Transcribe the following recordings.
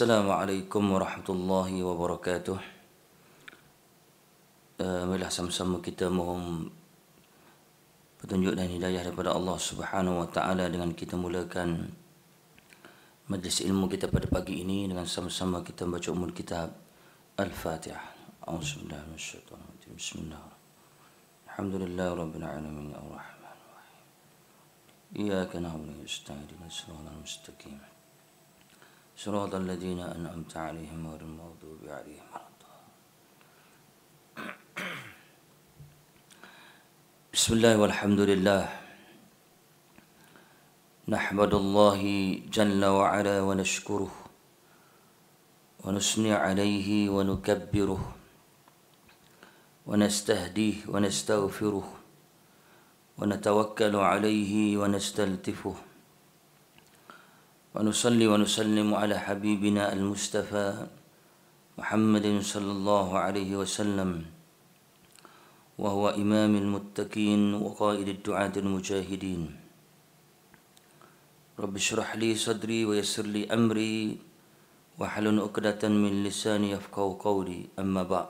Assalamualaikum warahmatullahi wabarakatuh uh, Marilah sama-sama kita mohon Petunjuk dan hidayah daripada Allah subhanahu wa ta'ala Dengan kita mulakan Majlis ilmu kita pada pagi ini Dengan sama-sama kita baca umur kitab Al-Fatihah Bismillahirrahmanirrahim Bismillahirrahmanirrahim Alhamdulillah Rabbil Alamin Ya Rahman Ya Kanamun Ya Ustaz Ya Rasulullah Mustaqim صراط الذين أنعمت عليهم غير المغضوب عليهم ولا بسم الله والحمد لله نحمد الله جل وعلا ونشكره ونثني عليه ونكبره ونستهديه ونستغفره ونتوكل عليه ونستلتفه ونصلي ونسلم على حبيبنا المصطفى محمد صلى الله عليه وسلم وهو إمام المتقين وقائد الدعاة المجاهدين رب اشرح لي صدري ويسر لي أمري وحل عقدة من لساني يفقه قولي أما بعد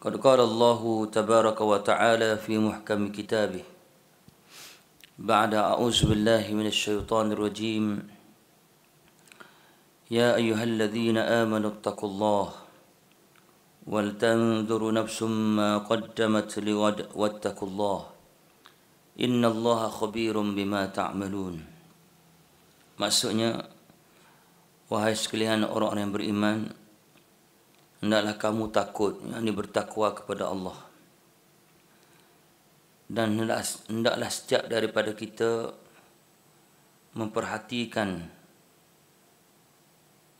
قد قال الله تبارك وتعالى في محكم كتابه بعد أعوذ بالله من الشيطان الرجيم يا أيها الذين آمنوا اتقوا الله ولتنذر نفس ما قدمت لغد واتقوا الله إن الله خبير بما تعملون Maksudnya Wahai sekalian orang-orang yang beriman Hendaklah kamu takut Yang ini bertakwa kepada Allah dan hendaklah setiap daripada kita memperhatikan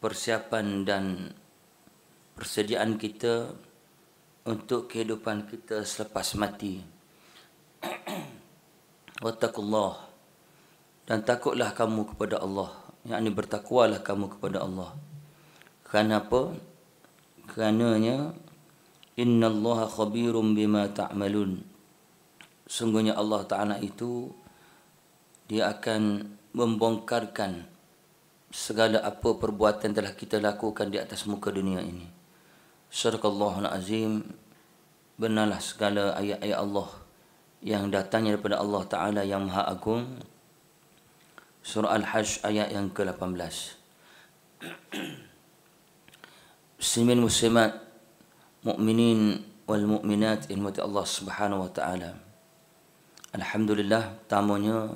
persiapan dan persediaan kita untuk kehidupan kita selepas mati. Wattakullah dan takutlah kamu kepada Allah. Yang ini bertakwalah kamu kepada Allah. Kenapa? Kerananya Inna Allah khabirum bima ta'malun sungguhnya Allah Ta'ala itu dia akan membongkarkan segala apa perbuatan telah kita lakukan di atas muka dunia ini. Surah azim benarlah segala ayat-ayat Allah yang datangnya daripada Allah Ta'ala yang Maha Agung. Surah Al-Hajj ayat yang ke-18. Muslimin muslimat, mu'minin wal mu'minat, ilmati Allah Subhanahu Wa Ta'ala. Alhamdulillah pertamanya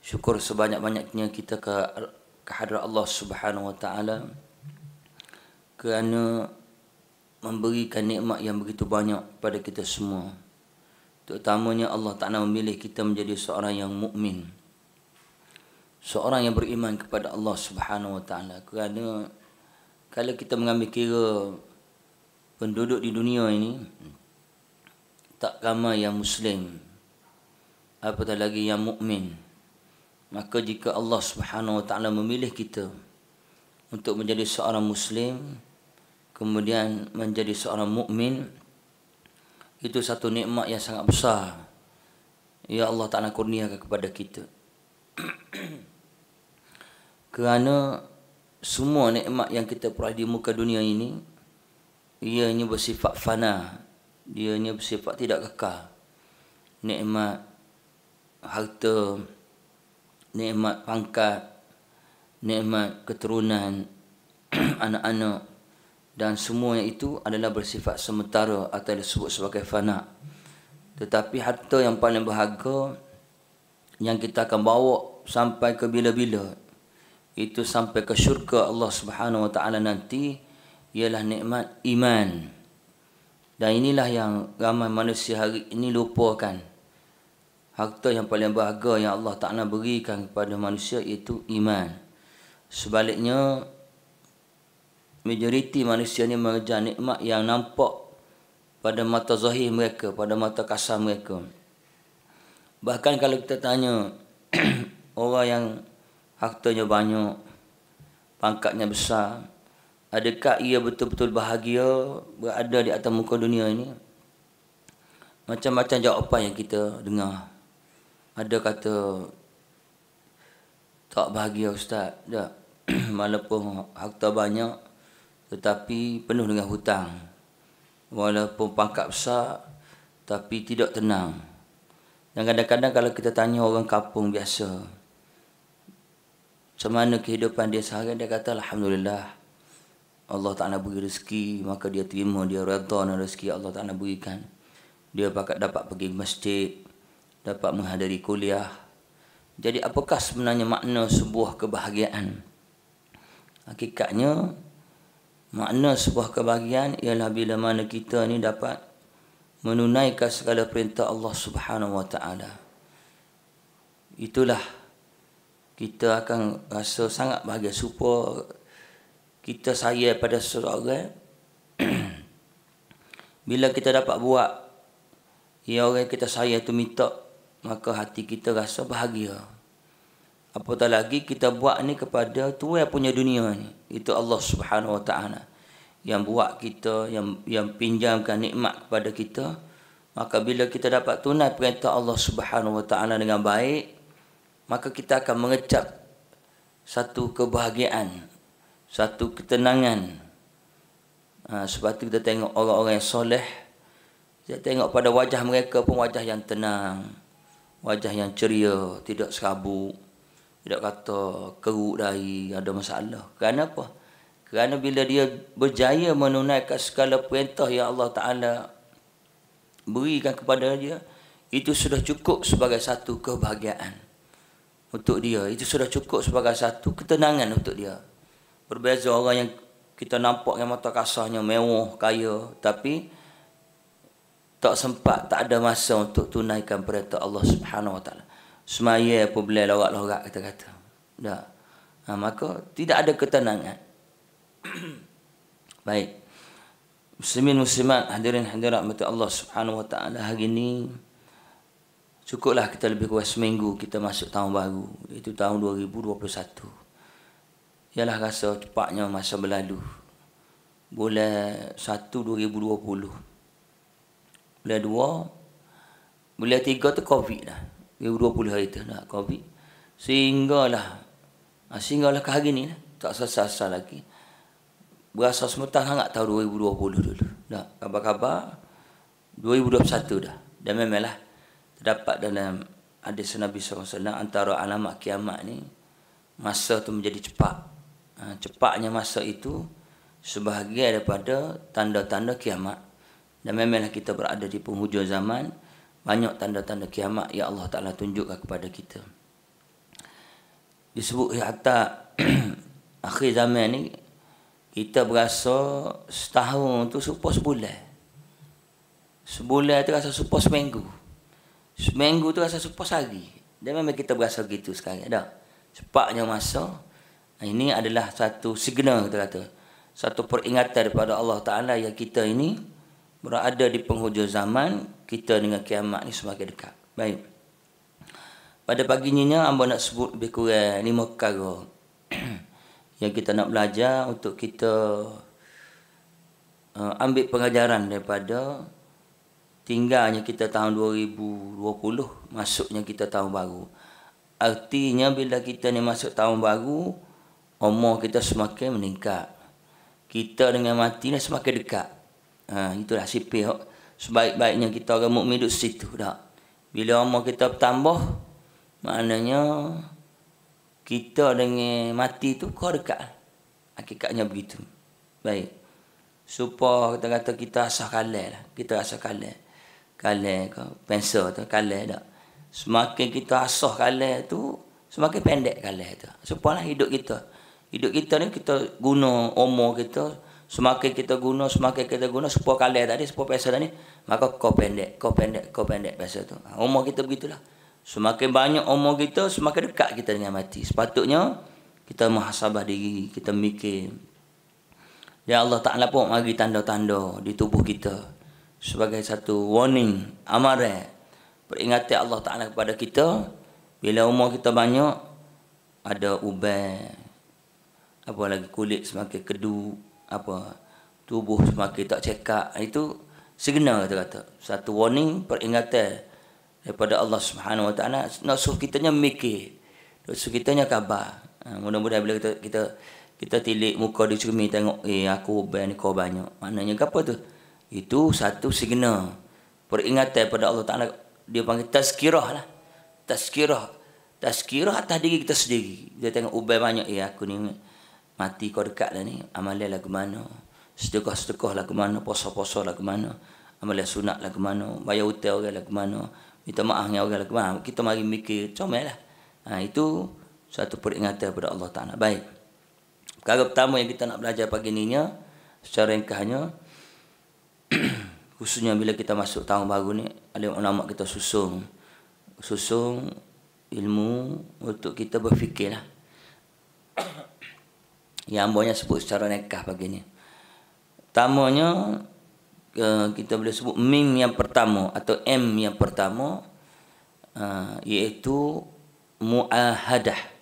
syukur sebanyak-banyaknya kita ke kehadrat Allah Subhanahu Wa Taala kerana memberikan nikmat yang begitu banyak pada kita semua. Terutamanya Allah Taala memilih kita menjadi seorang yang mukmin. Seorang yang beriman kepada Allah Subhanahu Wa Taala kerana kalau kita mengambil kira penduduk di dunia ini tak ramai yang muslim apatah lagi yang mukmin maka jika Allah Subhanahu wa taala memilih kita untuk menjadi seorang muslim kemudian menjadi seorang mukmin itu satu nikmat yang sangat besar ya Allah taala kurniakan kepada kita kerana semua nikmat yang kita peroleh di muka dunia ini ianya bersifat fana dia ianya bersifat tidak kekal nikmat harta, nikmat pangkat, nikmat keturunan, anak-anak dan semua yang itu adalah bersifat sementara atau disebut sebagai fana. Tetapi harta yang paling berharga yang kita akan bawa sampai ke bila-bila itu sampai ke syurga Allah Subhanahu Wa Taala nanti ialah nikmat iman. Dan inilah yang ramai manusia hari ini lupakan harta yang paling berharga yang Allah Ta'ala berikan kepada manusia iaitu iman. Sebaliknya, majoriti manusia ni mengejar nikmat yang nampak pada mata zahir mereka, pada mata kasar mereka. Bahkan kalau kita tanya orang yang hartanya banyak, pangkatnya besar, adakah ia betul-betul bahagia berada di atas muka dunia ini? Macam-macam jawapan yang kita dengar ada kata tak bahagia ustaz tak walaupun harta banyak tetapi penuh dengan hutang walaupun pangkat besar tapi tidak tenang dan kadang-kadang kalau kita tanya orang kampung biasa macam mana kehidupan dia sehari dia kata Alhamdulillah Allah Ta'ala beri rezeki maka dia terima dia redha dan rezeki Allah Ta'ala berikan dia dapat pergi masjid dapat menghadiri kuliah. Jadi apakah sebenarnya makna sebuah kebahagiaan? Hakikatnya makna sebuah kebahagiaan ialah bila mana kita ni dapat menunaikan segala perintah Allah Subhanahu Wa Taala. Itulah kita akan rasa sangat bahagia supa kita saya pada seseorang bila kita dapat buat yang orang kita saya tu minta maka hati kita rasa bahagia. Apatah lagi kita buat ni kepada tu punya dunia ni. Itu Allah Subhanahu Wa Taala yang buat kita, yang yang pinjamkan nikmat kepada kita. Maka bila kita dapat tunai perintah Allah Subhanahu Wa Taala dengan baik, maka kita akan mengecap satu kebahagiaan, satu ketenangan. Ha, sebab tu kita tengok orang-orang yang soleh, kita tengok pada wajah mereka pun wajah yang tenang wajah yang ceria, tidak serabut, tidak kata keruk dahi, ada masalah. Kerana apa? Kerana bila dia berjaya menunaikan segala perintah yang Allah Ta'ala berikan kepada dia, itu sudah cukup sebagai satu kebahagiaan untuk dia. Itu sudah cukup sebagai satu ketenangan untuk dia. Berbeza orang yang kita nampak yang mata kasarnya mewah, kaya, tapi tak sempat tak ada masa untuk tunaikan perintah Allah Subhanahu Wa Taala semaya pun boleh lorak-lorak kata-kata dak ha, maka tidak ada ketenangan baik muslimin muslimat hadirin hadirat mati Allah Subhanahu Wa Taala hari ini cukuplah kita lebih kurang seminggu kita masuk tahun baru itu tahun 2021 ialah rasa cepatnya masa berlalu bulan 1 2020 Bulan dua, Bulan tiga tu COVID lah 2020 hari tu lah COVID Sehinggalah ha, Sehinggalah ke hari ni lah Tak sasar-sasar lagi Berasa semutan sangat tahun 2020 dulu Tak, khabar-khabar 2021 dah Dan memang lah Terdapat dalam hadis Nabi SAW Antara alamat kiamat ni Masa tu menjadi cepat ha, Cepatnya masa itu Sebahagian daripada tanda-tanda kiamat dan memanglah kita berada di penghujung zaman Banyak tanda-tanda kiamat yang Allah Ta'ala tunjukkan kepada kita Disebut hatta Akhir zaman ni Kita berasa setahun tu Serupa sebulan Sebulan tu rasa serupa seminggu Seminggu tu rasa serupa sehari Dan memang kita berasa gitu sekarang Dah Sepaknya masa ah, Ini adalah satu signal kita kata Satu peringatan daripada Allah Ta'ala Yang kita ini berada di penghujung zaman kita dengan kiamat ni semakin dekat. Baik. Pada paginya hamba nak sebut lebih kurang lima perkara yang kita nak belajar untuk kita uh, ambil pengajaran daripada tinggalnya kita tahun 2020 masuknya kita tahun baru. Artinya bila kita ni masuk tahun baru umur kita semakin meningkat. Kita dengan mati ni semakin dekat. Ha, itulah sipih. Sebaik-baiknya kita orang mukmin duduk situ dah. Bila umur kita bertambah, maknanya kita dengan mati tu kau dekat. Hakikatnya begitu. Baik. Supaya kita kata kita asah kalah lah. Kita rasa kalah. Kalah ke pensel tu, kalah tak. Semakin kita asah kalah tu, semakin pendek kalah tu. Supaya lah hidup kita. Hidup kita ni kita guna umur kita, semakin kita guna semakin kita guna sepuluh kali tadi sepuluh peso tadi maka kau pendek kau pendek kau pendek peso tu ha, umur kita begitulah semakin banyak umur kita semakin dekat kita dengan mati sepatutnya kita muhasabah diri kita mikir ya Allah Taala pun bagi tanda-tanda di tubuh kita sebagai satu warning amarah peringatan Allah Taala kepada kita bila umur kita banyak ada ubat apa lagi kulit semakin kedut apa tubuh semakin tak cekak ha, itu segena kata kata satu warning peringatan daripada Allah Subhanahu Wa Taala kita kitanya mikir kita kitanya khabar ha, mudah-mudahan bila kita kita kita tilik muka di cermin tengok eh aku ban kau banyak maknanya apa tu itu satu signal peringatan daripada Allah Taala dia panggil tazkirah lah tazkirah tazkirah atas diri kita sendiri dia tengok ubai oh, banyak eh aku ni mati kau dekat lah ni amalan lagu mana sedekah-sedekah lagu mana puasa-puasa lagu mana amalan sunat lagu mana bayar hutang orang lagu mana minta maaf dengan orang lagu mana kita mari mikir comel lah ha, itu satu peringatan kepada Allah Ta'ala baik perkara pertama yang kita nak belajar pagi ni secara ringkasnya khususnya bila kita masuk tahun baru ni ada ulama kita susung susung ilmu untuk kita berfikirlah Yang ambanya sebut secara nekah baginya. Tamanya eh, kita boleh sebut mim yang pertama atau m yang pertama uh, iaitu muahadah.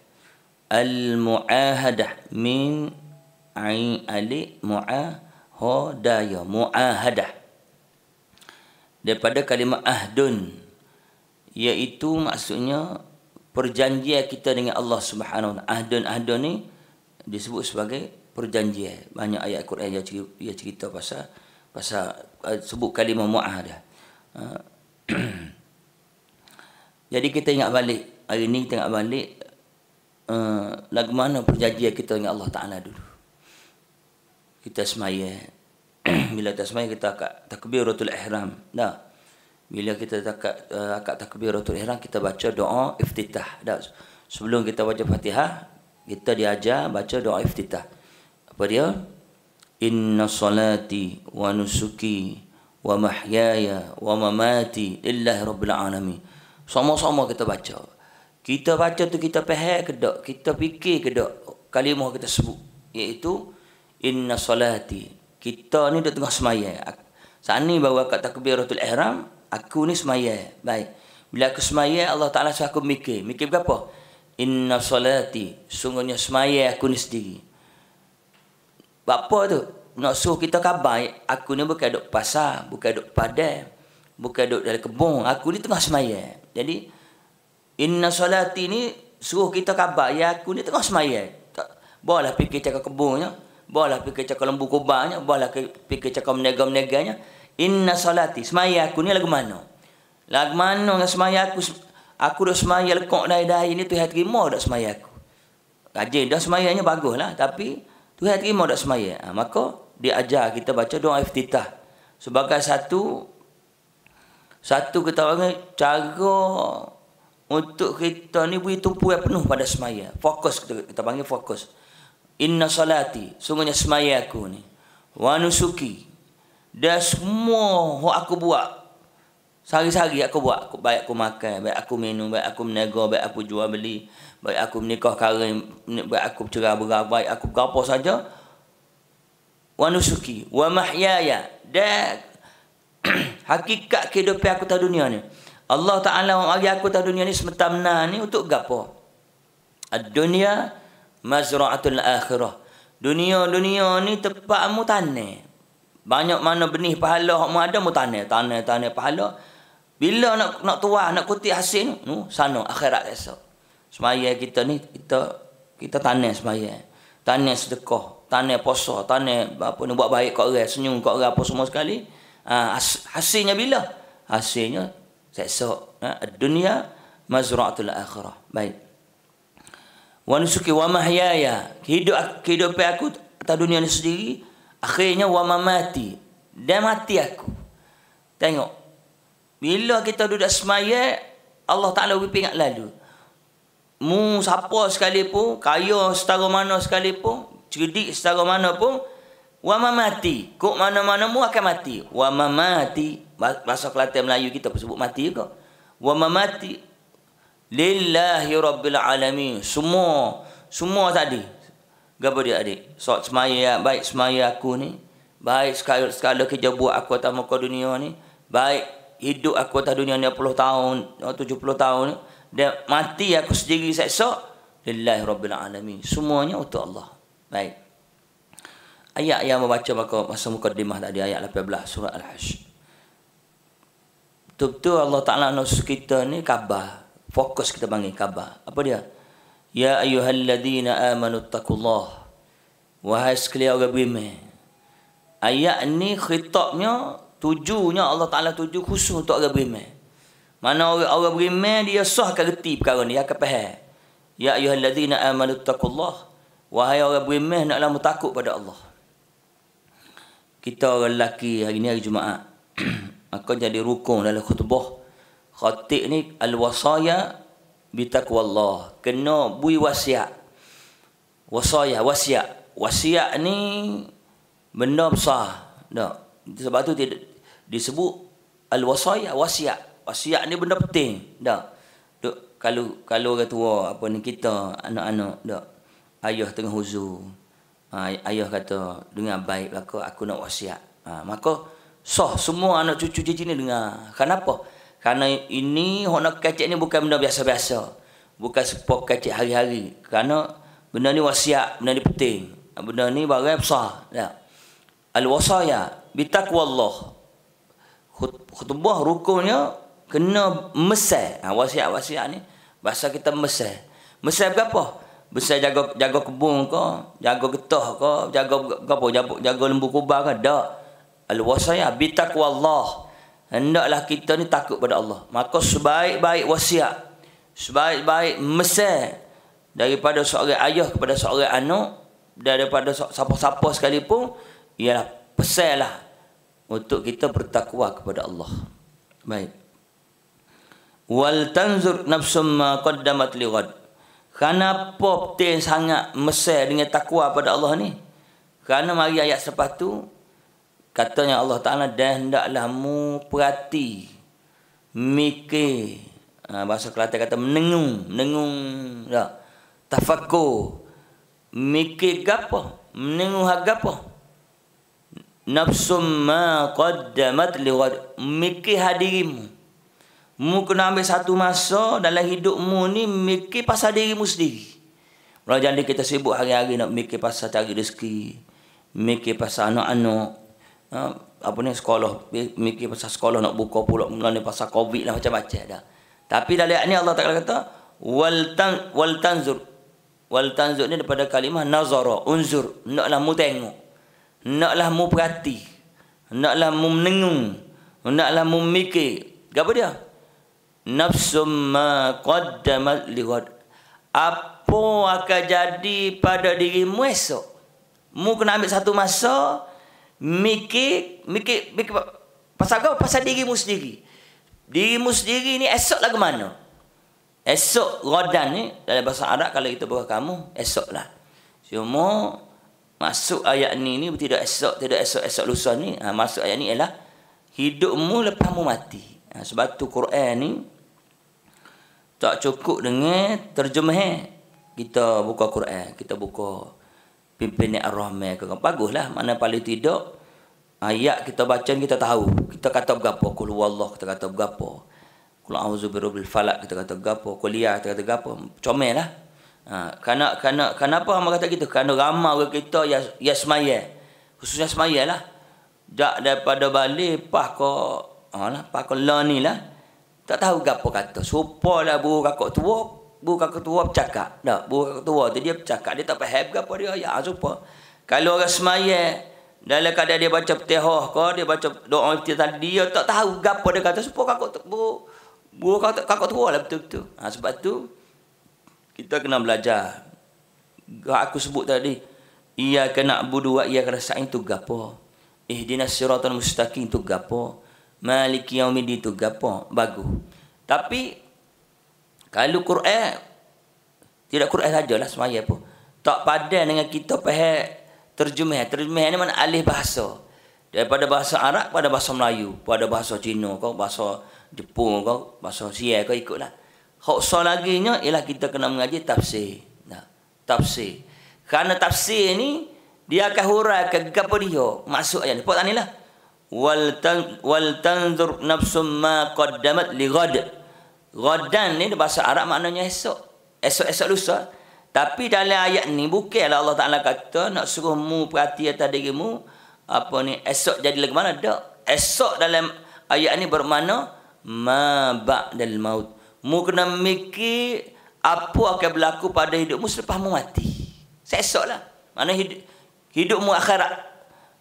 Al muahadah min ain ali muahadaya muahadah. Daripada kalimah ahdun iaitu maksudnya perjanjian kita dengan Allah Subhanahu wa taala. Ahdun ahdun ni disebut sebagai perjanjian. Banyak ayat Quran yang cerita, cerita pasal pasal eh, sebut kalimah mu'ah dia. Uh, Jadi kita ingat balik hari ini kita ingat balik uh, lagu mana perjanjian kita dengan Allah Taala dulu. Kita semaya bila kita semaya kita akan takbiratul ihram. Dah. Bila kita takat uh, eh, akad takbiratul ihram kita baca doa iftitah. Dah. Sebelum kita baca Fatihah, kita diajar baca doa iftitah. Apa dia? Inna salati wa nusuki wa mahyaya wa mamati lillahi rabbil alamin. Sama-sama kita baca. Kita baca tu kita faham ke tak? Kita fikir ke tak kalimah kita sebut iaitu inna salati. Kita ni dah tengah semayang. Saat ni baru akad takbiratul ihram, aku ni semayang. Baik. Bila aku semayang, Allah Ta'ala suruh aku mikir. Mikir berapa? apa? inna salati sungguhnya semaya aku ni sendiri apa tu nak suruh kita khabar aku ni bukan duduk pasar bukan duduk padai bukan duduk dari kebun aku ni tengah semaya jadi inna salati ni suruh kita khabar ya aku ni tengah semaya bolehlah fikir cakap kebunnya bolehlah fikir cakap lembu kubahnya bolehlah fikir cakap menegak-menegaknya inna salati semaya aku ni lagu mana lagu mana dengan semaya aku aku dah semaya lekok dai-dai ni Tuhan terima dah semaya aku. Rajin dah semayanya lah, tapi Tuhan terima dah semaya. Ha, maka dia ajar kita baca doa iftitah sebagai satu satu kita panggil cara untuk kita ni beri tumpu yang penuh pada semaya. Fokus kita, kita panggil fokus. Inna salati, sungguhnya semaya aku ni. Wanusuki nusuki, dan semua yang aku buat Sehari-hari aku buat. Aku, baik aku makan, baik aku minum, baik aku menegur, baik aku jual beli. Baik aku menikah karen, baik aku cerah berah, baik aku berapa saja. Wa nusuki, wa mahyaya. Dan hakikat kehidupan aku tak dunia ni. Allah Ta'ala mengalami aku tak dunia ni semata-mata ni untuk apa? Dunia mazra'atul akhirah. Dunia-dunia ni tempatmu tanah. Banyak mana benih pahala yang ada mu tanah, tanah, tanah pahala. Bila nak nak tuah nak kutip hasil ni, no, oh, sana akhirat esok. Semaya kita ni kita kita tanya semaya. tanya sedekah, tanya puasa, tanya apa ni buat baik kat orang, senyum kat orang apa semua sekali. Ha, hasilnya bila? Hasilnya esok. Ha, dunia mazra'atul akhirah. Baik. Wa nusuki wa mahyaya. Hidup kehidupan aku atau dunia ni sendiri akhirnya wa mamati. Dia mati aku. Tengok bila kita duduk semaya, Allah Ta'ala lebih ingat lalu. Mu siapa sekalipun, kaya setara mana sekalipun, cerdik setara mana pun, wa mati. Kok mana-mana mu akan mati. Wa mati. Bahasa Kelantan Melayu kita pun sebut mati juga. Wa mati. Lillahi Rabbil Alamin. Semua. Semua tadi. Gapa dia adik? So, semaya, baik semaya aku ni. Baik sekali, sekali kerja buat aku atas muka dunia ni. Baik hidup aku atas dunia ni 10 tahun, 70 tahun dia mati aku sendiri seksa lillahi rabbil alamin. Semuanya untuk Allah. Baik. Ayat yang membaca maka masa mukadimah tadi ayat 18 surah Al-Hash. Betul-betul Allah Ta'ala nafsu kita ni kabar. Fokus kita panggil kabar. Apa dia? Ya ayuhalladina amanu takullah. Wahai sekalian orang bimeh. Ayat ni khitabnya Tujuhnya Allah Taala tujuh khusus untuk orang beriman. Mana orang, orang beriman dia sah ke reti perkara ni, akan faham. Ya ayyuhallazina amanu taqullah. Wahai orang beriman naklah takut pada Allah. Kita orang lelaki hari ni hari Jumaat. Maka jadi rukun dalam khutbah. Khatib ni al-wasaya bi Allah Kena bui wasiat. Wasaya, wasiat. Wasiat ni benda besar. Tak. Sebab tu tidak Disebut sebut al wasaya wasiat wasiat ni benda penting dak dok kalau kalau orang tua apa ni kita anak-anak dak ayah tengah huzur ha, ayah kata dengan baik aku lah aku nak wasiat ha, maka sah semua anak cucu cici ni dengar kenapa kerana ini hok nak kecek ni bukan benda biasa-biasa bukan sepok kecek hari-hari kerana benda ni wasiat benda ni penting benda ni barang besar dak al wasaya bitaqwallah khutbah rukunnya kena mesai. Ha, wasiat-wasiat ni bahasa kita mesai. Mesai apa? Mesai jaga jaga kebun ke, jaga getah ke, jaga apa? Jaga, jaga lembu kubah ke? Tak. Al-wasiat bi Allah. Hendaklah kita ni takut pada Allah. Maka sebaik-baik wasiat, sebaik-baik mesai daripada seorang ayah kepada seorang anak, daripada siapa-siapa sekalipun ialah pesailah untuk kita bertakwa kepada Allah. Baik. Wal tanzur nafsum ma qaddamat liqad. Kenapa penting sangat mesej dengan takwa kepada Allah ni? Kerana mari ayat selepas tu katanya Allah Taala dah hendaklah mu perhati mikir ha, bahasa Kelantan kata menengung, menengung tak. Tafakur mikir gapo? Menengung hak gapo? nafsum ma qaddamat liwad miki hadirimu mu kena ambil satu masa dalam hidupmu ni miki pasal dirimu sendiri kalau jadi kita sibuk hari-hari nak miki pasal cari rezeki miki pasal anak-anak ha, apa ni sekolah miki pasal sekolah nak buka pula mula ni pasal covid lah macam-macam dah tapi dalam ayat ni Allah Taala kata wal tan wal tanzur wal tanzur ni daripada kalimah nazara unzur naklah mu tengok naklah mu perhati naklah mu menengung naklah mu mikir apa dia nafsum ma qaddamat liwat apa akan jadi pada dirimu esok mu kena ambil satu masa mikir mikir, mikir pasal apa pasal dirimu sendiri dirimu sendiri ni esok lah ke mana esok rodan ni dalam bahasa Arab kalau kita buat kamu esok lah cuma Masuk ayat ni ni tidak esok, tidak esok, esok lusa ni. Ha, masuk ayat ni ialah hidupmu lepas mu mati. Ha, sebab tu Quran ni tak cukup dengan terjemah. Eh. Kita buka Quran, kita buka pimpinan Ar-Rahman bagus lah mana paling tidak ayat kita baca kita tahu. Kita kata berapa? Kul wallah, kita kata berapa? Kul a'udzu birabbil falaq, kita kata berapa? Kul kita kata berapa? Comel lah. Ha, kerana, kerana, kenapa hamba kata gitu? Kerana ramai orang kita yang, yang semaya. Khususnya semaya lah. Tak daripada balik, pah ke, ha, lah, pah ke lah ni lah. Tak tahu apa kata. Supalah buruk kakak tua, buruk kakak tua bercakap. Tak, buruk kakak tua tu dia bercakap. Dia tak faham apa dia. Ya, supa. Kalau orang semaya, dalam keadaan dia baca petihah ke, dia baca doa petihah tadi, dia tak tahu apa dia kata. Supa kakak tua, buruk kakak tua lah betul-betul. Ha, sebab tu, kita kena belajar yang aku sebut tadi ia kena budu wa ia kena sa'in tu gapo ihdinas siratal mustaqim tu gapo maliki yaumid tu gapo bagus tapi kalau Quran tidak Quran sajalah semaya pun tak padan dengan kita faham terjemah terjemah ni mana alih bahasa daripada bahasa Arab pada bahasa Melayu pada bahasa Cina kau bahasa Jepun kau bahasa Sia kau ikutlah Hak so lagi nya ialah kita kena mengaji tafsir. Nah, tafsir. Karena tafsir ni dia akan hurai ke gapo dia masuk ayat. Pak tanilah. Wal tan wal tanzur nafsum ma qaddamat li ghad. Ghadan ni bahasa Arab maknanya esok. Esok-esok lusa. Tapi dalam ayat ni bukannya lah Allah Taala kata nak suruh mu perhati atas dirimu apa ni esok jadi lagi mana dak? Esok dalam ayat ni bermakna ma ba'dal maut mu kena mikir apa akan berlaku pada hidupmu selepas mu mati. Sesok lah. Mana hidup, hidupmu akhirat.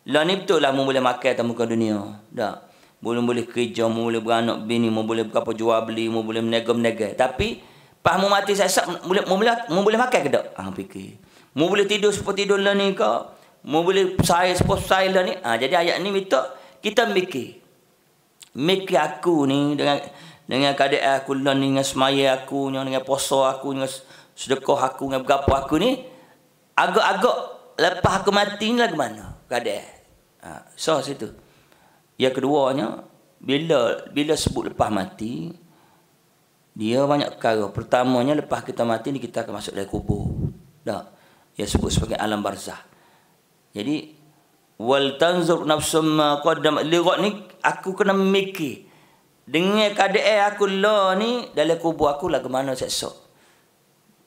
Lah ni betul lah mu boleh makan atas muka dunia. Tak. Belum boleh kerja, mu boleh beranak bini, mu boleh apa jual beli, mu boleh menega-menega. Tapi, pas mu mati sesok, mu boleh, mu boleh, mu boleh makan ke tak? Ha, fikir. Mu boleh tidur seperti tidur lah ni ke? Mu boleh saya seperti saya lah ni? Ha, jadi ayat ni minta kita mikir. Mikir aku ni dengan dengan keadaan aku dengan semaya aku dengan puasa aku dengan sedekah aku dengan berapa aku ni agak-agak lepas aku mati ni lagu mana keadaan ha, so situ yang keduanya bila bila sebut lepas mati dia banyak perkara pertamanya lepas kita mati ni kita akan masuk dalam kubur tak dia sebut sebagai alam barzah jadi wal tanzur nafsum ma qaddam lirat ni aku kena mikir dengan kadai eh, aku lo ni dalam kubu aku lah ke mana seksok.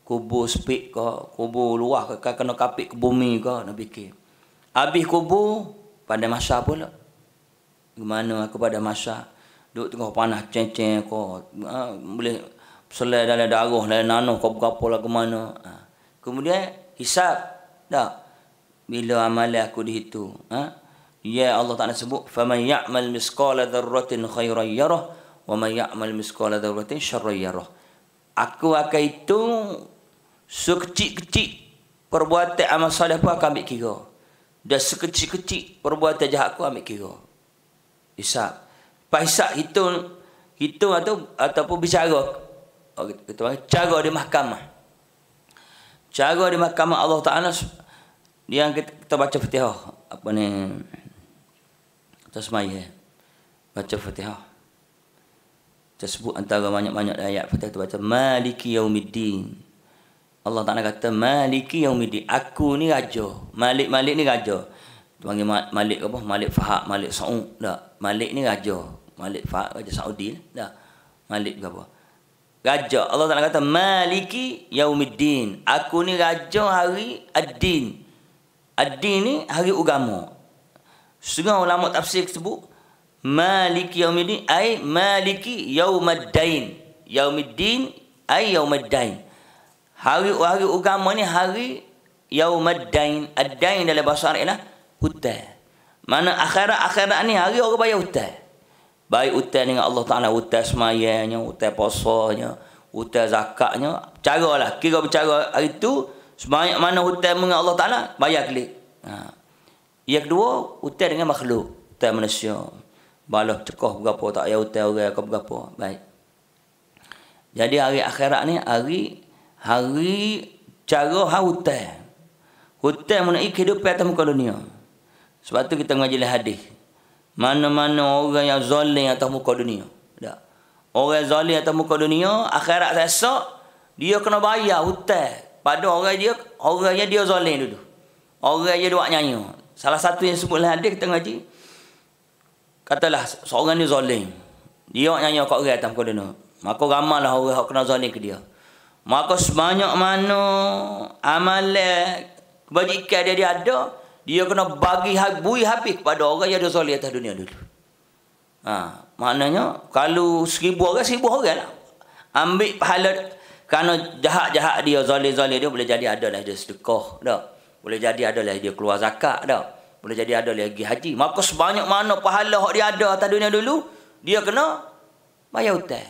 Kubur sepik ke, kubur luah ke, kena kapik ke bumi ke, nak fikir. Habis kubu pada masa pula. Gimana aku pada masa, duduk tengah panah ceng-ceng ke, ha, boleh selai dalam darah, dalam nanuh ke, berapa lah ke mana. Ha. Kemudian, hisap. Tak. Bila amal aku dihitung. Ha? Ya Allah Ta'ala sebut Faman ya'mal misqala dharratin khairan yarah Wa man ya'mal misqala dharratin syarra yarah Aku akan itu Sekecik-kecik Perbuatan amal salih pun akan ambil kira Dan sekecik-kecik Perbuatan jahat aku ambil kira Isap Pak Isap hitung Hitung atau Ataupun bicara oh, kita cara di mahkamah cara di mahkamah Allah Ta'ala yang kita, kita baca fatihah apa ni tasmai ya. baca fatihah tersebut antara banyak-banyak ayat fatihah tu baca maliki yaumiddin Allah Ta'ala kata maliki yaumiddin aku ni raja malik-malik ni raja panggil malik apa malik fahad malik sa'ud tak malik ni raja malik fahad raja saudi tak malik ke apa raja Allah Ta'ala kata maliki yaumiddin aku ni raja hari ad-din ad-din ni hari agama Sungguh ulama tafsir sebut Maliki yaumiddin ay maliki yaumaddain. Yaumiddin ay yaumaddain. Hari hari agama ni hari yaumaddain. Ad-dain dalam bahasa Arab ialah hutang. Mana akhirat-akhirat ni hari orang bayar hutang. Baik hutang dengan Allah Taala hutang semayanya, hutang puasanya, hutang zakatnya, caralah kira bercara hari tu sebanyak mana hutang dengan Allah Taala bayar kelik. Ha. Yang kedua, hutang dengan makhluk. Hutang manusia. Balah cekoh berapa, tak payah hutang orang ke berapa. Baik. Jadi hari akhirat ni, hari hari cara hutang. Hutang mengenai kehidupan atas muka dunia. Sebab tu kita mengajil lah hadis. Mana-mana orang yang zalim atas muka dunia. Tak. Orang zalim atas muka dunia, akhirat esok, dia kena bayar hutang. Pada orang dia, orang yang dia zalim dulu. Orang yang dia buat nyanyi. Salah satu yang sebut dalam hadis kata ngaji. Katalah seorang ni zalim. Dia nak nyanyi kat orang atas muka dunia. Maka ramalah orang yang kena zalim ke dia. Maka sebanyak mana amalan kebajikan dia, dia ada, dia kena bagi bui habis kepada orang yang dia zalim atas dunia dulu. Ha, maknanya kalau seribu orang, seribu orang lah. Ambil pahala kerana jahat-jahat dia, zalim-zalim dia boleh jadi ada lah dia sedekah. Tak? Boleh jadi ada lagi dia keluar zakat dah. Boleh jadi ada lagi haji. Maka sebanyak mana pahala yang dia ada atas dunia dulu, dia kena bayar hutang.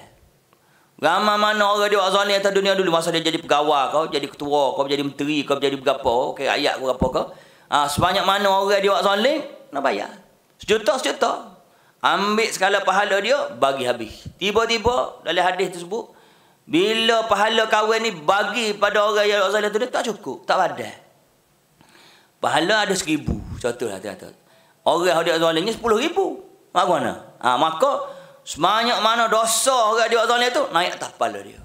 Ramai mana orang dia buat zalim atas dunia dulu, masa dia jadi pegawai kau, jadi ketua kau, jadi menteri kau, jadi berapa, okay, rakyat kau berapa kau. Ha, sebanyak mana orang dia buat zalim, nak bayar. Sejuta-sejuta. Ambil segala pahala dia, bagi habis. Tiba-tiba, dalam hadis tersebut, bila pahala kahwin ni bagi pada orang yang buat zalim atas dunia, tak cukup, tak padah. Pahala ada seribu. Contohlah kata-kata. Orang yang dia zalimnya sepuluh ribu. Mak mana? Ha, maka semanyak mana dosa orang dia zalim tu naik atas kepala dia.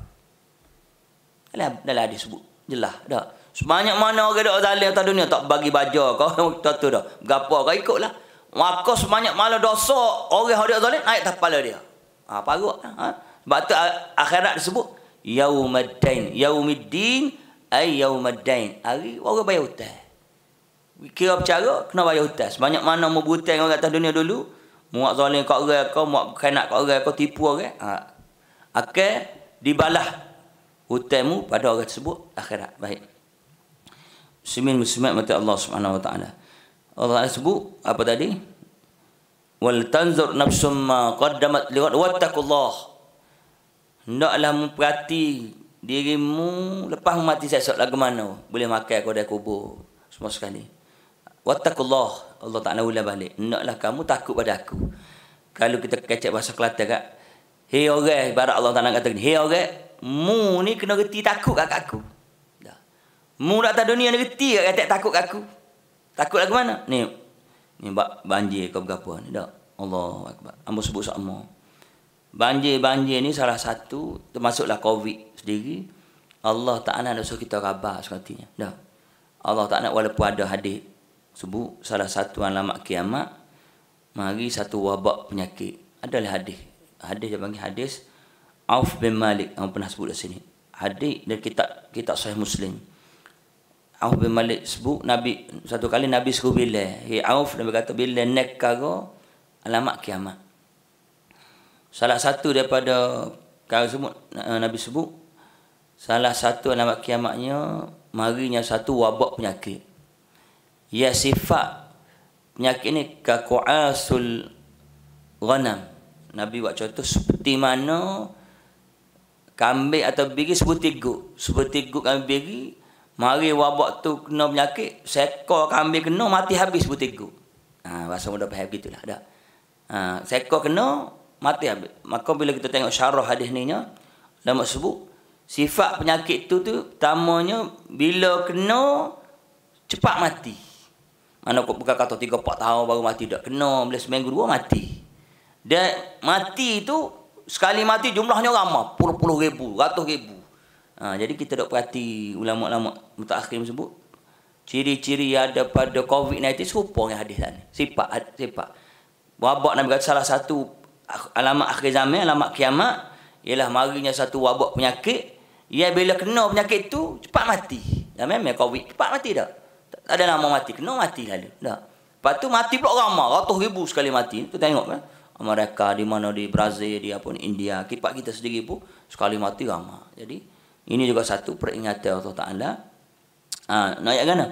Dalam dalam hadis sebut jelas dak. Semanyak mana orang dia zalim atas dunia tak bagi baja kau tentu dah. Berapa kau ikutlah. Maka semanyak mana dosa orang yang dia zalim naik atas kepala dia. Ha parut. Lah, ha. Sebab tu ah, akhirat disebut yaumaddain yaumiddin ay yaumaddain. Hari orang bayar hutang. Kira percara, kena bayar hutang. Sebanyak mana mau berhutang orang atas dunia dulu, muak zalim kau orang kau, muak kainak kau orang kau, tipu orang. Ha. Akhir, dibalah hutangmu pada orang tersebut, akhirat. Baik. Muslimin muslimat mati Allah subhanahu wa ta'ala. Allah SWT sebut, apa tadi? Wal tanzur nafsum nafsumma qaddamat liwat wattakullah. Hendaklah memperhati dirimu lepas mati sesak lagu mana. Boleh makan kau dah kubur. Semua sekali. Wattakullah. Allah Ta'ala wala balik. Naklah kamu takut pada aku. Kalau kita kecek bahasa Kelantan kat. Hei orang. Ibarat Allah Ta'ala kata gini. Hei orang. Mu ni kena reti takut kat aku. Mu nak tak dunia ni reti kat kata takut kat aku. Takut lah ke mana? Ni. Ni banjir kau berapa ni. Tak. Allah Akbar. Ambo sebut sama. Banjir-banjir ni salah satu. Termasuklah COVID sendiri. Allah Ta'ala dah suruh kita rabat sekatinya. Dah. Allah nak walaupun ada hadis sebut salah satu alamat kiamat mari satu wabak penyakit adalah hadis hadis yang panggil hadis Auf bin Malik yang pernah sebut di sini hadis dari kitab kitab sahih muslim Auf bin Malik sebut Nabi satu kali Nabi suruh bila hey, Auf dan berkata bila nek kago alamat kiamat salah satu daripada kalau sebut eh, Nabi sebut salah satu alamat kiamatnya marinya satu wabak penyakit ya sifat penyakit ni kaku'asul ghanam Nabi buat contoh seperti mana kambing atau biri seperti guk seperti guk kami biri mari wabak tu kena penyakit seekor kambing kena mati habis seperti guk ha, bahasa mudah faham gitulah dah ha, seekor kena mati habis maka bila kita tengok syarah hadis ni nya lama sebut sifat penyakit tu tu pertamanya bila kena cepat mati mana kau bukan kata tiga empat tahun baru mati. Tak kena. Bila seminggu dua mati. Dia mati itu sekali mati jumlahnya ramah. Puluh-puluh ribu, ratus ribu. Ha, jadi kita tak perhati ulama-ulama mutakhir sebut ciri-ciri ada pada COVID-19 serupa dengan hadis tadi. Sifat sifat. Wabak Nabi kata salah satu alamat akhir zaman, alamat kiamat ialah marinya satu wabak penyakit yang bila kena penyakit tu cepat mati. Dan memang COVID cepat mati tak? ada nama mati. Kena mati lalu. Tak. Lepas tu mati pula ramai. Ratus ribu sekali mati. Tu tengok kan. Amerika, di mana di Brazil, di apa ni, India. Kipak kita sendiri pun sekali mati ramai. Jadi, ini juga satu peringatan Allah Ta'ala. Ha, nak ayat mana?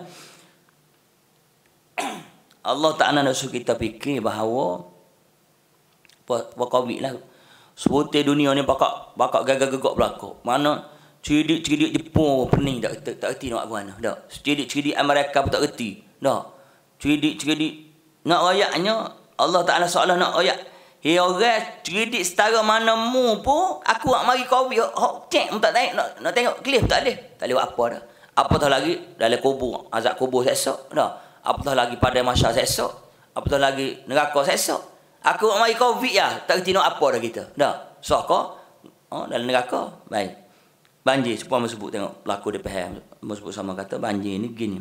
Allah Ta'ala nak suruh kita fikir bahawa Pakak lah. Sebutnya dunia ni pakak pakak gagak-gagak belakang. Mana Cerdik-cerdik Jepun pun pening tak tak, tak reti nak buat Dak. Cerdik-cerdik Amerika pun tak reti. Dak. Cerdik-cerdik nak rakyatnya Allah Taala soalah nak rakyat. Hei orang cerdik setara mana mu pun aku nak mari Covid hok cek pun tak tengok nak, nak tengok clear tak ada. Tak ada apa dah. Apatah lagi dalam kubur azab kubur sesok dah. Apatah lagi pada masa sesok. Apatah lagi neraka sesok. Aku nak mari Covid ya tak reti nak apa dah kita. Dak. Sokah? Oh dalam neraka. Baik banjir sepuan sebut tengok pelaku DPH sebut sama kata banjir ni gini.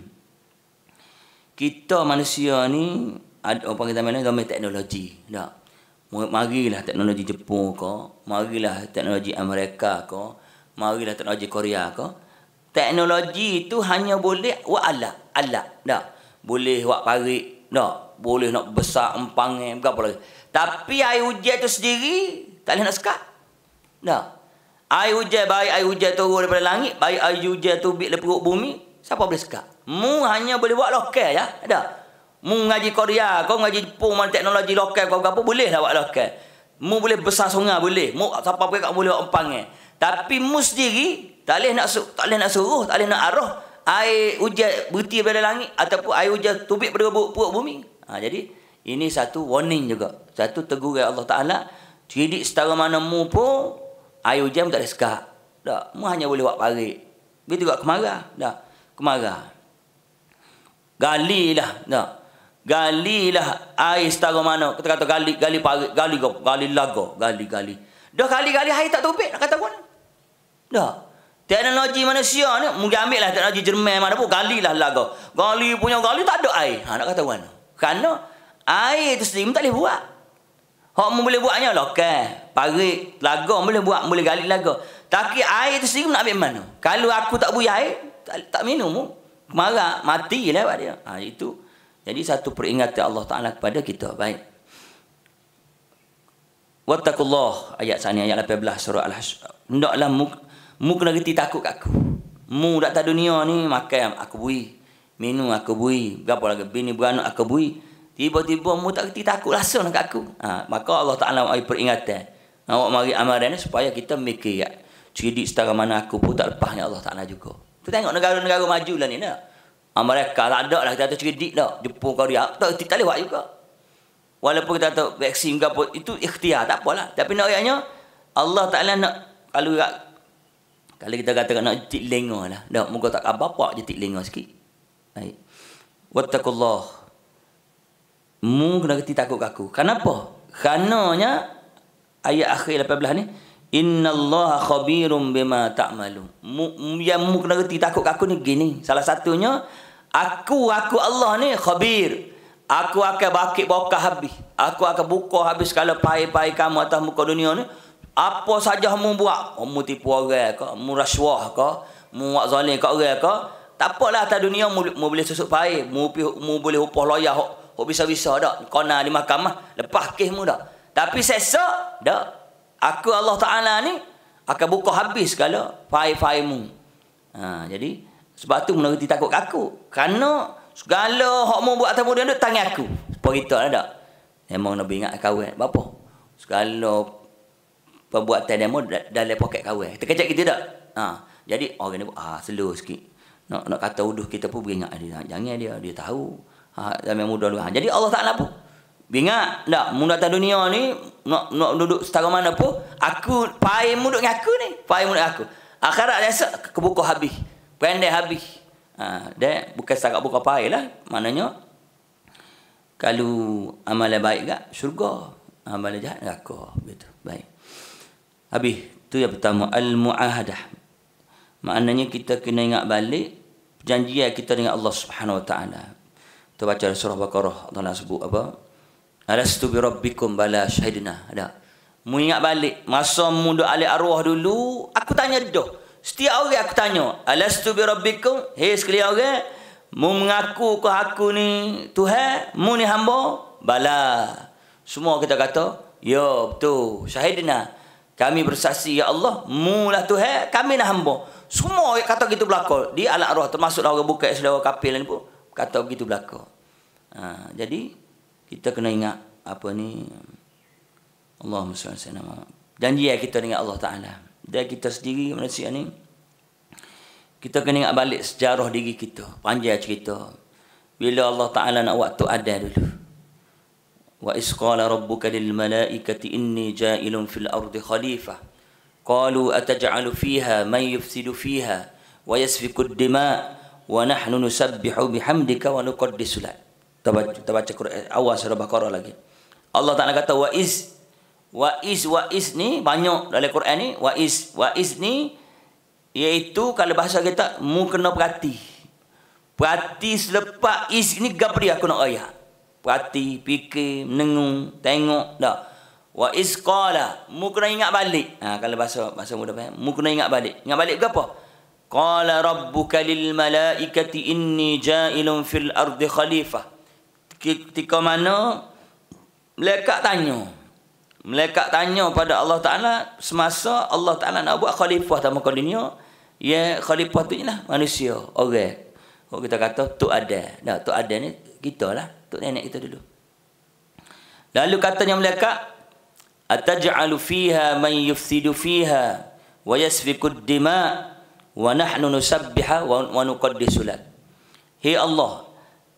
kita manusia ni ada orang kita mana domain teknologi tak marilah teknologi Jepun ke marilah teknologi Amerika ke marilah teknologi Korea ke teknologi tu hanya boleh buat alat alat tak boleh buat parik tak boleh nak besar empang apa lagi tapi air hujan tu sendiri tak boleh nak sekat tak Air hujan, baik air hujan turun daripada langit, baik air hujan tu bila perut bumi, siapa boleh sekat? Mu hanya boleh buat lokal ya. Ada. Mu ngaji Korea, kau ngaji Jepun, mana teknologi lokal kau apa boleh lah buat lokal. Mu boleh besar sungai boleh. Mu siapa pun kau boleh umpang eh. Tapi mu sendiri tak boleh nak suruh, tak boleh nak suruh, tak boleh nak arah air hujan berhenti daripada langit ataupun air hujan tubik pada perut bumi. Ha, jadi ini satu warning juga. Satu teguran Allah Taala. Jadi setara mana mu pun air jam tak ada sekat. Tak, mu hanya boleh buat parit. Dia juga kemarah. Tak, kemarah. Galilah, tak. lah air setara mana. Kita kata gali, gali parit, gali kau, gali lagu, gali, gali. Dah gali, gali air tak terbit, nak kata pun. Tak. Teknologi manusia ni, mungkin ambil lah teknologi Jerman mana pun, gali lah lagu? Gali punya gali tak ada air. Ha, nak kata mana? Kerana air itu sendiri tak boleh buat. Hak boleh buatnya lokal. Parik, lagu boleh buat, boleh galik lagu. Tapi air tu sendiri nak ambil mana? Kalau aku tak buih air, tak, tak minum. Marah, mati lah dia. Ha, itu. Jadi satu peringatan Allah Ta'ala kepada kita. Baik. Wattakullah. Ayat sana, ayat 18 surah Al-Hashr. Ndaklah mu, mu kena reti takut kat aku. Mu datang dunia ni, makan aku buih Minum aku buih Berapa lagi? Bini beranak aku buih Tiba-tiba mu tak kerti takut langsung dekat aku. Ha, maka Allah Ta'ala mari peringatan. Ha, awak mari amaran ni supaya kita mikir. Ya. Cedik setara mana aku pun tak lepas ni Allah Ta'ala juga. Tu tengok negara-negara maju lah ni nak. Amerika tak ada lah. Kita tak cedik dah. Jepun kau dia. Tak kerti tak lewat juga. Walaupun kita tahu vaksin ke apa. Itu ikhtiar. Tak apalah. Tapi nak ayatnya. Allah Ta'ala nak. Kalau kat, kalau kita kata nak cedik lengah lah. Dah. Muka tak apa-apa je cedik lengah sikit. Baik. Wattakullah mu kena kerti takut ke aku. Kenapa? Kerananya ayat akhir 18 ni Inna Allah khabirum bima ta'malu. Mu, yang mu kena kerti takut ke aku ni gini. Salah satunya aku aku Allah ni khabir. Aku akan bakit bokah habis. Aku akan buka habis kalau pai-pai kamu atas muka dunia ni. Apa saja kamu buat? Kamu oh, tipu orang ke? Kamu rasuah ke? Kamu buat zalim ke orang ke? Tak apalah atas dunia kamu boleh susuk pai. Kamu boleh upah loyah. Kamu kau bisa-bisa kau nak di mahkamah lepas kes mu dak. Tapi seksa dak. Aku Allah Taala ni akan buka habis segala fail-fail Ha, jadi sebab tu menurut takut aku, Kerana segala hok mu buat atas dia tangi aku. Apa kita lah dak. Memang Nabi ingat kawan. Berapa? Segala perbuatan demo dalam poket kawan. Kita kecek kita dak. Ha, jadi orang ni ah slow sikit. Nak nak kata uduh kita pun beringat dia. Jangan dia dia tahu. Ha, zaman muda dulu. Ha, jadi Allah Ta'ala pun. Ingat tak? Muda atas dunia ni. Nak, nak duduk setara mana pun. Aku. pai muda dengan aku ni. pai muda aku. Akhirat biasa. Kebuka habis. Pendek habis. Ha, dia bukan setara buka pai lah. Maknanya. Kalau amalan baik tak? Syurga. Amalan jahat tak? Aku. Baik. Habis. Itu yang pertama. Al-Mu'ahadah. Maknanya kita kena ingat balik. Perjanjian kita dengan Allah Subhanahu Wa Taala. Kita baca surah Baqarah Allah sebut apa? Alastu bi rabbikum bala syahidna. Ada. Mu ingat balik masa mu duk alih arwah dulu, aku tanya dia. Setiap orang aku tanya, alastu bi rabbikum? Hei sekalian orang, mu mengaku ke aku ni Tuhan, mu ni hamba? Bala. Semua kita kata, ya betul, syahidna. Kami bersaksi ya Allah, mu lah Tuhan, kami nak lah hamba. Semua kata gitu belakang. Di alat arwah termasuklah orang buka selawa kapil ni pun kata begitu belaka. Ha, jadi kita kena ingat apa ni Allah Subhanahu janji ya kita dengan Allah Taala. Dan kita sendiri manusia ni kita kena ingat balik sejarah diri kita. Panjang cerita. Bila Allah Taala nak waktu ada dulu. Wa isqala rabbuka lil malaikati inni ja'ilun fil ardi khalifah. Qalu ataj'alu fiha man yufsidu fiha wa yasfiku ad-dima' wa nahnu nusabbihu bihamdika wa nuqaddisu lak. Kita baca Quran awal surah Baqarah lagi. Allah Taala kata wa iz wa iz wa iz ni banyak dalam Quran ni wa iz wa iz ni iaitu kalau bahasa kita mu kena perhati. Perhati selepas iz ni gapri aku nak ayat. Perhati, fikir, menengung, tengok dah. Wa iz qala mu kena ingat balik. Ha, kalau bahasa bahasa mudah kan. Mu kena ingat balik. Ingat balik ke apa? قال ربك للملائكة إني جائل في الأرض خليفة ketika mana malaikat tanya malaikat tanya pada Allah Taala semasa Allah Taala nak buat khalifah dalam muka dunia ya khalifah tu lah manusia orang okay. kita kata tu ada dah tu ada ni kita lah tu nenek kita dulu lalu katanya malaikat ataj'alu fiha man yufsidu fiha wa yasfiku dima' wa nahnu nusabbiha wa nuqaddisu lak. Hi Allah,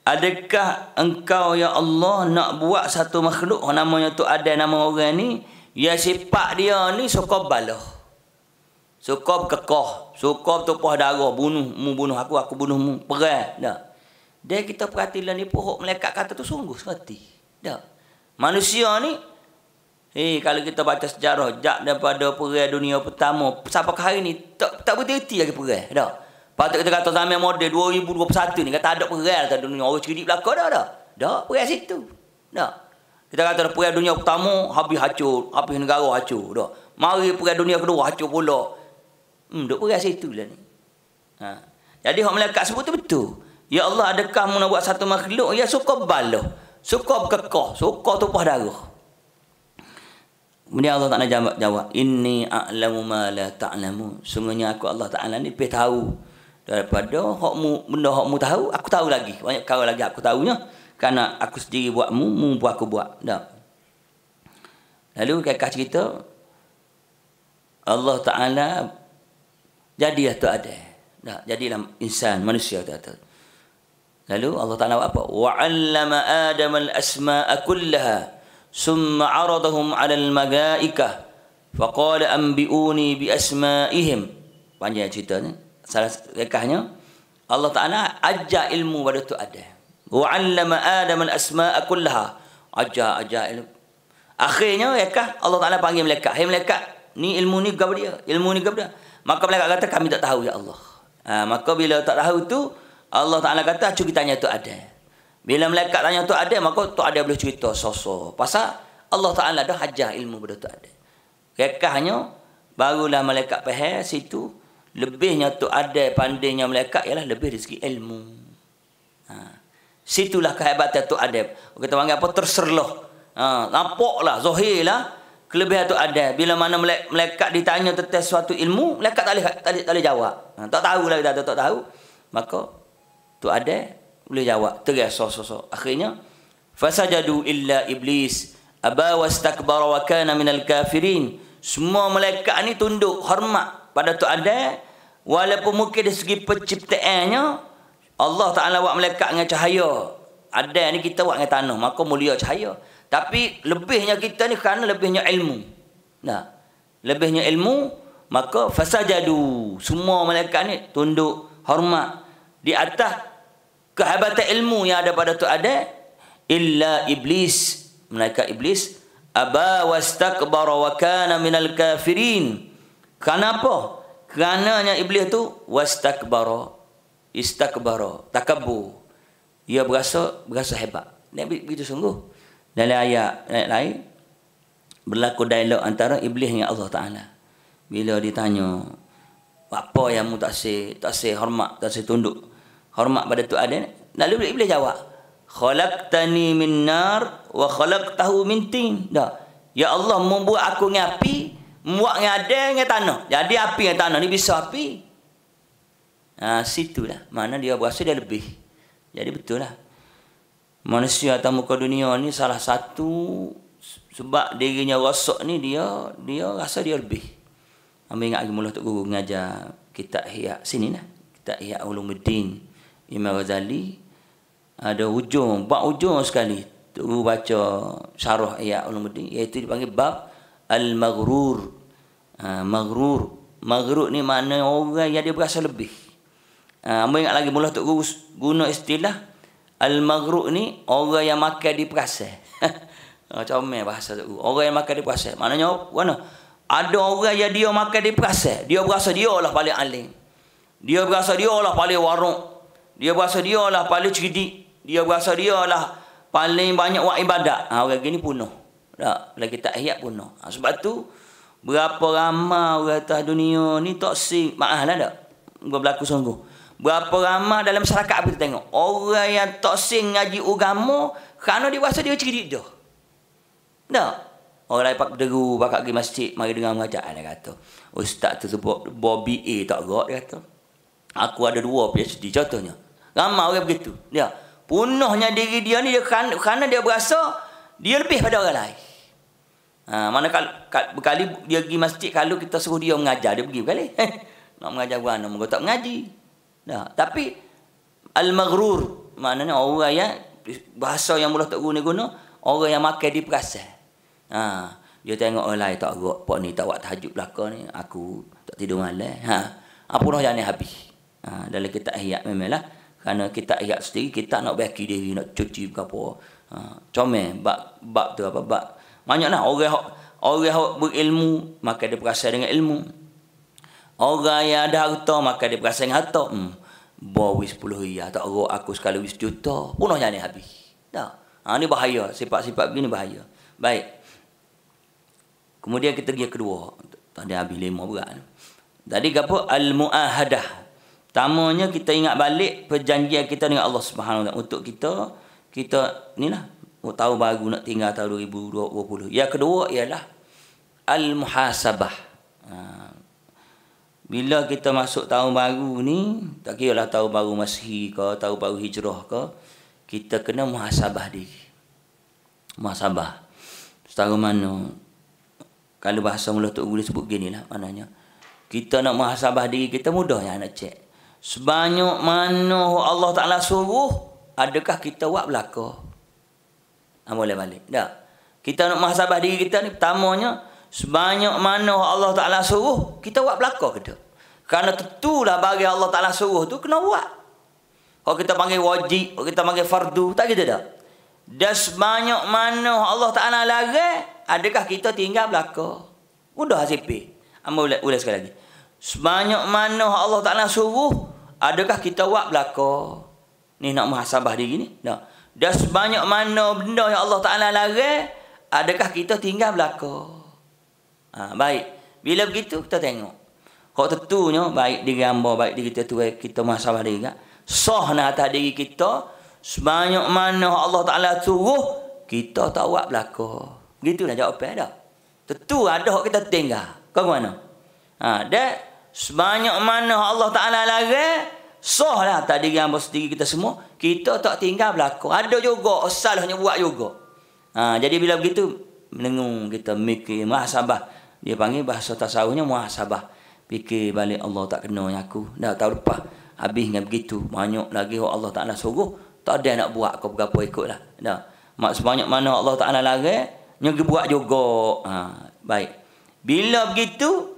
adakah engkau ya Allah nak buat satu makhluk namanya tu ada nama orang ni ya sifat dia ni suka balah. Suka kekah, suka tumpah darah bunuh mu bunuh aku aku bunuh mu perang dah. Dia kita perhatilah ni pohok melekat kata tu sungguh serati. Dah. Manusia ni Eh, kalau kita baca sejarah, jak daripada perang dunia pertama, sampai hari ni, tak, tak berhenti lagi perang. Dah. Patut kita kata zaman model 2021 ni, kata ada perang dalam dunia. Orang cerdik belakang dah, dah. Dah, perang situ. Dah. Kita kata perang dunia pertama, habis hancur, Habis negara hancur, Dah. Mari perang dunia kedua, hancur, pula. Hmm, duk perang situ lah ni. Ha. Jadi, orang melekat sebut tu betul. Ya Allah, adakah mu nak buat satu makhluk? Ya, suka balah. Suka berkekah. Suka tupah darah. Kemudian Allah Ta'ala jawab, jawab Inni a'lamu ma la ta'lamu Sungguhnya aku Allah Ta'ala ni Pih tahu Daripada hokmu, benda hokmu tahu Aku tahu lagi Banyak kau lagi aku tahunya Kerana aku sendiri buat mu Mu buat aku buat Tak Lalu kakak cerita Allah Ta'ala jadi tu ada Tak Jadilah insan manusia tu ada Lalu Allah Ta'ala buat apa Wa'allama Adam al-asma'a kullaha ثم عرضهم magaikah, الملائكة فقال bi بأسمائهم panjang ceritanya salah rekahnya Allah Taala ajar ilmu pada tu ada wa 'allama Adam al-asma'a kullaha ajar ajar ilmu akhirnya rekah Allah Taala panggil malaikat hai malaikat ni ilmu ni gapo dia ilmu ni gapo dia maka malaikat kata kami tak tahu ya Allah ha, maka bila tak tahu tu Allah Taala kata cuba tanya tu ada bila melekat tanya tu ada, maka tu ada boleh cerita sosok. Pasal Allah Ta'ala dah hajar ilmu benda tu ada. Rekahnya, barulah melekat pahal situ, lebihnya tu ada pandainya melekat ialah lebih rezeki ilmu. Ha. Situlah kehebatan tu ada. Kita panggil apa? terserlah, Ha. Nampaklah, zuhirlah kelebihan tu ada. Bila mana melekat ditanya tentang suatu ilmu, melekat tak boleh, tak boleh, tak boleh jawab. Ha. Tak tahulah kita tak tahu. Maka, tu ada boleh jawab terus so, so, so. akhirnya fasajadu illa iblis aba wastakbara wa kana minal kafirin semua malaikat ni tunduk hormat pada tu ada walaupun mungkin dari segi penciptaannya Allah Taala buat malaikat dengan cahaya ada ni kita buat dengan tanah maka mulia cahaya tapi lebihnya kita ni kerana lebihnya ilmu nah lebihnya ilmu maka fasajadu semua malaikat ni tunduk hormat di atas kehebatan ilmu yang ada pada tu ada illa iblis mereka iblis aba wastakbara wa kana minal kafirin kenapa kerananya iblis tu wastakbara istakbara takabbur ia berasa berasa hebat Nabi begitu sungguh dalam ayat ayat lain berlaku dialog antara iblis dengan Allah Taala bila ditanya apa yang mu tak sih tak sih hormat tak sih tunduk hormat pada tu ada lalu boleh jawab khalaqtani min nar wa khalaqtahu min tin dah ya Allah membuat aku dengan api membuat dengan ada dengan tanah jadi api dengan tanah ni bisa api ha situ lah mana dia berasa dia lebih jadi betul lah manusia atas muka dunia ni salah satu sebab dirinya rosak ni dia dia rasa dia lebih Ambil ingat lagi mula Tok Guru mengajar kitab hiyak sini lah. Kitab hiyak ulumuddin. Uh, Imam Ghazali ada hujung, bab hujung sekali tu baca syarah ayat Ulumuddin iaitu dipanggil bab al-maghrur. Ha, maghrur. Maghrur ni makna orang yang dia berasa lebih. Ha, ambil ingat lagi mula tok guna istilah al-maghrur ni orang yang makan di perasa. Ha, macam mana bahasa tok Orang yang makan di perasa. Maknanya mana? Ada orang yang dia makan di perasa. Dia berasa dia lah paling alim. Dia berasa dia lah paling warung. Dia berasa dia lah paling cerdik. Dia berasa dia lah paling banyak buat ibadat. Ha, orang ini punuh. Tak? Lagi tak hiap punuh. Ha, sebab tu, berapa ramai orang atas dunia ni toksik. Maaf lah tak? Gua berlaku sungguh. Berapa ramai dalam masyarakat apa kita tengok? Orang yang toksik ngaji ugamu kerana dia berasa dia cerdik dia. Tak? Orang lain pakai deru, pakai pergi masjid, mari dengar mengajak. Dia kata, ustaz tersebut, Bobby A tak gerak, dia kata. Aku ada dua PhD, contohnya. Ramai orang begitu. Dia punahnya diri dia ni dia kerana dia berasa dia lebih pada orang lain. Ha, mana kalau berkali dia pergi masjid kalau kita suruh dia mengajar dia pergi berkali. nak mengajar gua nak mengajar tak mengaji. Nah, tapi al-maghrur maknanya orang yang bahasa yang mula tak guna-guna, orang yang makan di perasaan. Ha, dia tengok orang lain tak gerak, pak ni tak buat tahajud belaka ni, aku tak tidur malam. Ha, apa dah jangan habis. Ha, dalam kitab ihya memanglah. Ha, Karena kita ihat sendiri kita nak baki diri nak cuci ke apa ha comel bab bab tu apa bab banyak nah orang orang hok berilmu maka dia berasa dengan ilmu orang yang ada harta maka dia berasa dengan harta hmm. bawis 10 ya tak roh aku sekali wis juta punoh jangan habis dah ha ni bahaya sifat-sifat begini bahaya baik kemudian kita pergi kedua tadi habis lima berat tadi gapo al muahadah Pertamanya kita ingat balik perjanjian kita dengan Allah Subhanahu Wa Taala untuk kita kita ni lah tahun baru nak tinggal tahun 2020. Yang kedua ialah al muhasabah. Ha. Bila kita masuk tahun baru ni, tak kira lah tahun baru Masihi ke, tahun baru Hijrah ke, kita kena muhasabah diri. Muhasabah. Setara mana kalau bahasa mula tu boleh sebut gini lah maknanya. Kita nak muhasabah diri kita mudah yang nak cek. Sebanyak mana Allah Ta'ala suruh, adakah kita buat belaka? Ah, boleh balik. Tak. Kita nak mahasabah diri kita ni, pertamanya, sebanyak mana Allah Ta'ala suruh, kita buat belaka ke Kerana tentulah bagi Allah Ta'ala suruh tu, kena buat. Kalau kita panggil wajib, kalau kita panggil fardu, tak kita tak? Dan sebanyak mana Allah Ta'ala lari, adakah kita tinggal belaka? Mudah hasil pay. Ambil ha, ulas sekali lagi. Sebanyak mana Allah Ta'ala suruh, adakah kita buat belaka? Ni nak muhasabah diri ni. Tak. Dah sebanyak mana benda yang Allah Ta'ala larang, adakah kita tinggal belaka? Ha, baik. Bila begitu, kita tengok. Kalau tentunya, baik diri hamba, baik diri kita tu, eh, kita muhasabah diri. Tak? Soh nak atas diri kita, sebanyak mana Allah Ta'ala suruh, kita tak buat belaka. Begitulah jawapan dah. Tentu ada yang kita tinggal. Kau mana? Ha, that, sebanyak mana Allah Ta'ala larang, sah lah tak diri hamba sendiri kita semua, kita tak tinggal berlaku. Ada juga, salahnya buat juga. Ha, jadi bila begitu, menengung kita mikir muhasabah. Dia panggil bahasa tasawufnya muhasabah. Fikir balik Allah tak kenanya aku. Dah tahu lepas. Habis dengan begitu. Banyak lagi oh Allah Ta'ala suruh. Tak ada nak buat kau berapa ikut lah. Dah. Mak sebanyak mana Allah Ta'ala larang, Nyugi buat juga. Ha, baik. Bila begitu,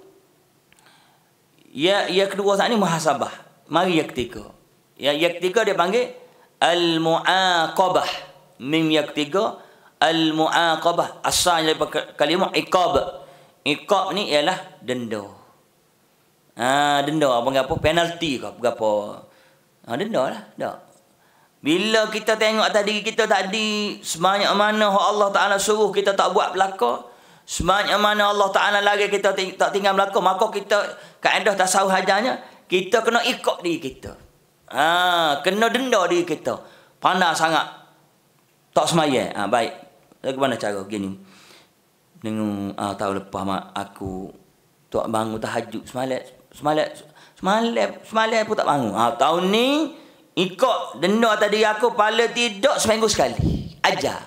ya ya kedua saat ni muhasabah mari ya ketiga ya ya ketiga dia panggil al muaqabah mim ya ketiga al muaqabah asalnya daripada kalimah iqab iqab ni ialah denda ha denda apa apa penalty ke apa ha denda lah dak bila kita tengok tadi kita tadi sebanyak mana Allah Taala suruh kita tak buat belaka, Sebanyak mana Allah Ta'ala lagi kita tak tinggal melakukan. Maka kita keadaan tak tahu hajanya Kita kena ikut diri kita. Ha, kena denda diri kita. Pandang sangat. Tak semaya. Ha, baik. Bagaimana cara begini? Dengan ah, ha, tahu lepas mak aku tak bangun tak hajuk semalai semalai semalai semalai pun tak bangun. Ha, tahun ni ikut denda tadi aku pala tidur seminggu sekali. Ajar.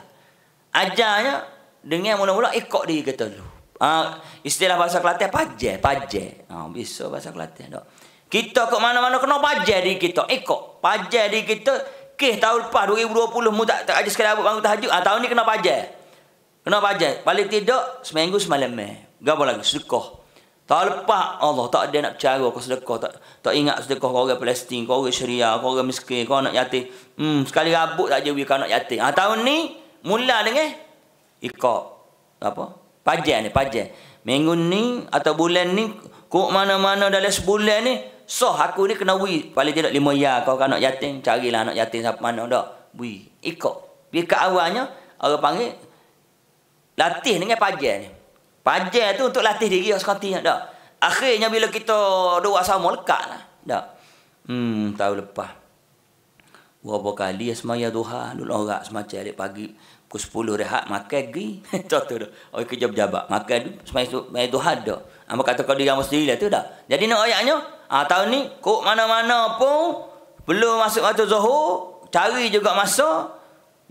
Ajarnya Dengar mula-mula ikut eh, diri kita dulu. Ha, istilah bahasa Kelantan pajak, pajak. Ha, bisa bahasa Kelantan tak? Kita ke mana-mana kena pajak diri kita. Ikut eh, pajak diri kita. Keh tahun lepas 2020 mu tak tak ada sekali bangun tahajud. Ah tahun ni kena pajak. Kena pajak. Balik tidur seminggu semalam meh. Gapo lagi sedekah. Tahun lepas Allah tak ada nak cara kau sedekah tak tak ingat sedekah kau orang Palestin, kau orang Syria, kau orang miskin, kau nak yatim. Hmm sekali rabuk tak je kau nak yatim. Ah tahun ni mula dengan ikop apa pajen ni pajen minggu ni atau bulan ni ku mana-mana dalam sebulan ni sah aku ni kena wi paling tidak 5 ya kau kan nak yatim carilah nak yatim siapa mana dak wi ikop pika awalnya orang panggil latih dengan pajen ni pajen tu untuk latih diri sekali dak akhirnya bila kita doa sama lekat lah dak hmm tahu lepas berapa kali semaya duha dulu orang semacam pagi Pukul 10 rehat makan pergi. Contoh tu. Oi kerja berjabat. Makan tu semai tu mai tu ada. Apa kata kau diam sendiri lah tu dah. Jadi nak ayatnya, ah tahun ni kok mana-mana pun belum masuk waktu Zuhur, cari juga masa.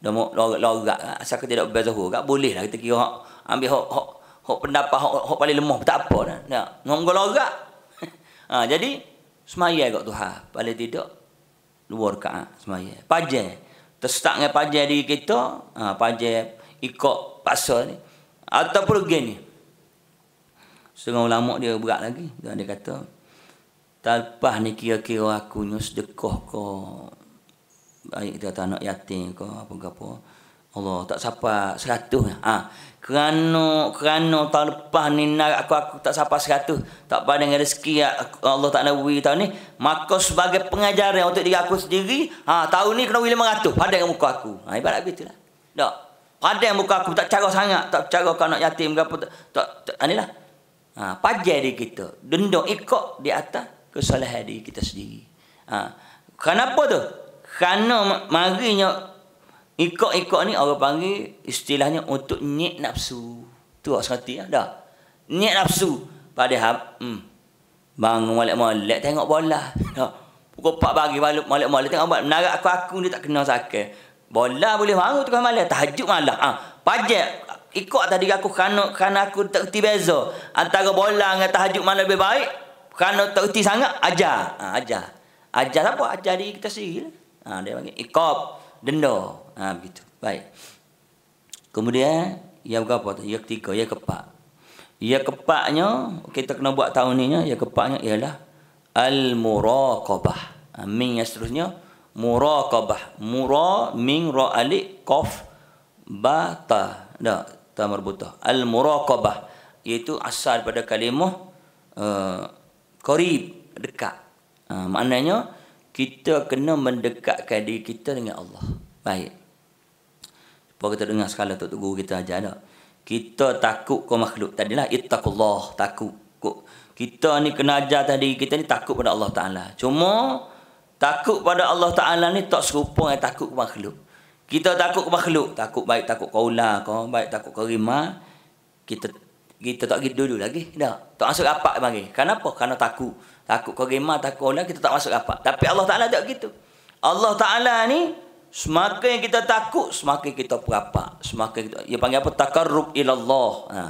Dah mau lorak-lorak asal kita tak bebas Zuhur, tak boleh lah kita kira hak ambil hak hak hak pendapat hak hak paling lemah tak apa dah. Nak ngomong lorak. ah jadi semai kat Tuhan paling tidak luar ka semai. Pajang. Terstak dengan pajak diri kita. Ha, pajak ikut paksa ni. Ataupun lagi ni. Seorang ulama dia berat lagi. Dan dia kata. Terlepas ni kira-kira aku ni sedekah ke. Baik kita kata anak yatim ke. Apa-apa. Allah tak sampai seratus. Ha kerana kerana tahun lepas ni nak aku aku tak siapa 100 tak pada dengan rezeki Allah tak nak tahun ni maka sebagai pengajaran untuk diri aku sendiri ha tahun ni kena 500 pada muka aku ha ibarat gitulah dak pada dengan muka aku tak cara sangat tak cara kau nak yatim ke apa tak, tak, anilah ha, lah. ha pajai diri kita denda ikok di atas kesalahan diri kita sendiri ha kenapa tu kerana marinya Ikut-ikut ni orang panggil istilahnya untuk nyik nafsu. Tu orang sengerti lah. Dah. Nyik nafsu. Padahal, hmm. bang malik-malik tengok bola. Pukul 4 pagi balik malik-malik tengok bola. Menarik aku aku ni tak kena sakit. Bola boleh bangun tu kan malik. Tahajud malam. Ha. Pajak. Ikut tadi aku kerana, kerana aku tak kerti beza. Antara bola dengan tahajud malam lebih baik. Kerana tak kerti sangat. Ajar. Ha, ajar. Ajar apa? Ajar diri kita sendiri. Ha, dia panggil ikut. Denda. Ah begitu. Baik. Kemudian ia berapa tu? Ia ketiga, ia keempat. Ia keempatnya kita kena buat tahun ni ya, ia keempatnya ialah al muraqabah. Amin ha, yang seterusnya muraqabah. Mura min ra alif qaf ba ta. Dah, ta marbutah. Al muraqabah iaitu asal daripada kalimah Korib eh, uh, dekat. Uh, maknanya kita kena mendekatkan diri kita dengan Allah. Baik. Baru kita dengar sekali tu guru kita ajar dah. Kita takut ke makhluk. Tadi lah ittaqullah takut. Kok kita ni kena ajar tadi kita ni takut pada Allah Taala. Cuma takut pada Allah Taala ni tak serupa dengan takut kepada makhluk. Kita takut kepada makhluk, takut baik takut kaula ke, baik takut kerima. Kita kita tak gitu dulu lagi. Dah. Tak masuk apa bagi. Kenapa? Karena takut. Takut kerima, takut kaula kita tak masuk apa. Tapi Allah Taala tak gitu. Allah Taala ni Semakin kita takut, semakin kita perapak. Semakin kita, dia panggil apa? Takarruf ila Allah. Ha.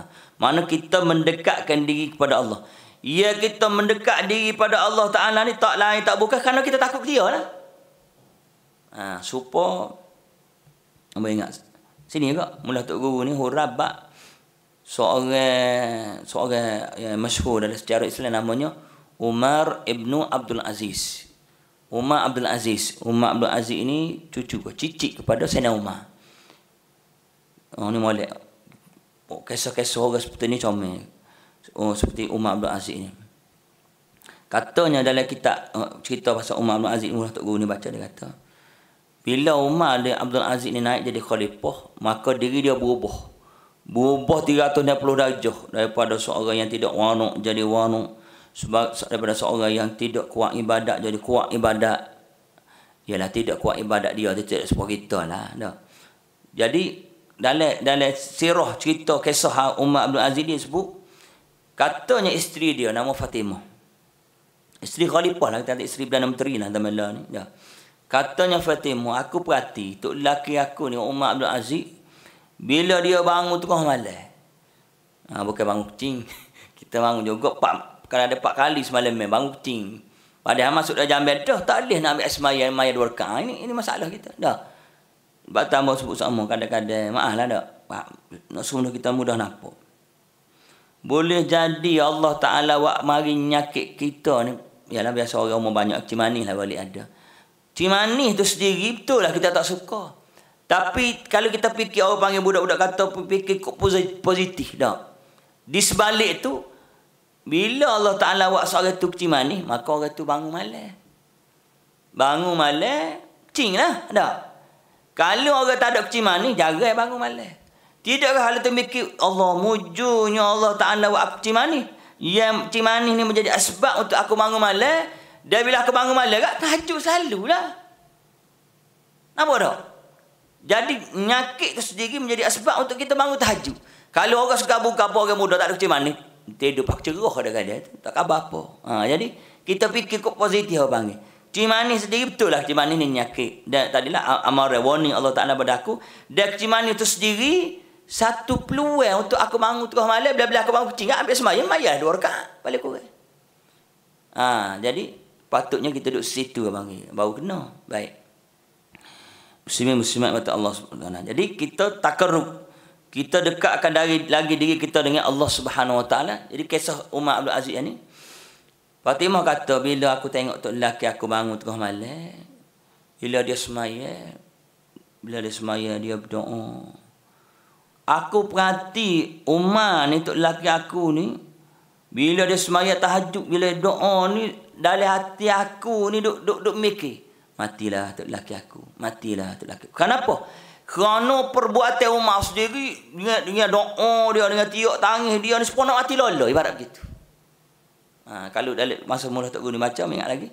Mana kita mendekatkan diri kepada Allah. Ya kita mendekat diri kepada Allah Ta'ala ni tak lain, tak bukan. Kerana kita takut dia lah. Ha, supo, apa ingat? Sini juga, mula Tok Guru ni, Hurabak. Seorang, seorang yang masyhur dalam sejarah Islam namanya, Umar Ibn Abdul Aziz. Umar Abdul Aziz. Umar Abdul Aziz ini cucu ke, cicit kepada Sayyidina Umar. Oh ni molek. Oh, kisah-kisah orang seperti ni comel. Oh seperti Umar Abdul Aziz ni. Katanya dalam kitab oh, cerita pasal Umar Abdul Aziz Mula Tok Guru ni baca dia kata bila Umar dia Abdul Aziz ni naik jadi khalifah maka diri dia berubah. Berubah 360 darjah daripada seorang yang tidak wanuk jadi wanuk sebab daripada seorang yang tidak kuat ibadat jadi kuat ibadat ialah tidak kuat ibadat dia tu tidak sebab kita lah no. jadi dalam dalam sirah cerita kisah Umar Abdul Aziz ni sebut katanya isteri dia nama Fatimah isteri khalifah lah kita ada isteri Perdana Menteri lah zaman lah ni ya. katanya Fatimah aku perhati tok lelaki aku ni Umar Abdul Aziz bila dia bangun tengah malam ha, bukan bangun kucing kita bangun juga 4, kerana ada empat kali semalam main bangun ting. Padahal masuk dah jam dah tak boleh nak ambil semayan maya dua rakaat. Ah, ini ini masalah kita. Dah. Sebab tambah sebut sama kadang-kadang. Maaflah dak. Pak, nak sunuh kita mudah nampak. Boleh jadi Allah Ta'ala wak mari nyakit kita ni. Yalah biasa orang umur banyak cimanis lah balik ada. Cimanis tu sendiri betul lah kita tak suka. Tapi kalau kita fikir orang panggil budak-budak kata fikir kok positif, positif Di sebalik tu bila Allah Ta'ala buat seorang tu kecil manis, maka orang tu bangun malam. Bangun malam, kecil lah. Tak? Kalau orang tak ada kecil manis, jaga bangun malam. Tidakkah hal itu mikir, Allah mujunya Allah Ta'ala buat kecil manis. Yang kecil manis ni menjadi asbab untuk aku bangun malam. Dan bila aku bangun malam, tak tahajud selalu lah. Nampak tak? Jadi, nyakit itu sendiri menjadi asbab untuk kita bangun tahajud. Kalau orang suka buka apa orang muda tak ada kecil manis, tidur pak cerah dengan dia tu. Tak khabar apa. Ha, jadi, kita fikir kok positif orang panggil. Cik manis sendiri betul lah. Cik manis ni nyakit. Dan lah amarah warning Allah Ta'ala pada aku. Dan cik manis tu sendiri, satu peluang untuk aku bangun tengah malam. Bila-bila aku bangun kucing, ambil semayah, mayah dua rekat. Balik kurang. Ha, jadi, patutnya kita duduk situ orang panggil. Baru kena. Baik. Muslimin muslimat mata Allah SWT. Jadi, kita takar kita dekatkan dari lagi diri kita dengan Allah Subhanahu Wa Taala. Jadi kisah Umar Abdul Aziz ni. Fatimah kata bila aku tengok tu lelaki aku bangun tengah malam, bila dia semaya, bila dia semaya dia berdoa. Aku perhati Umar ni tu lelaki aku ni bila dia semaya tahajud bila dia doa ni dari hati aku ni duk duk duk mikir matilah tu lelaki aku, matilah tok lelaki. Kenapa? Kerana perbuatan Umar sendiri dengan, dengan doa dia, dengan tiuk tangis dia ni sepenuh mati lola. Ibarat begitu. Ha, kalau dalam masa mula Tok Guni baca, ingat lagi.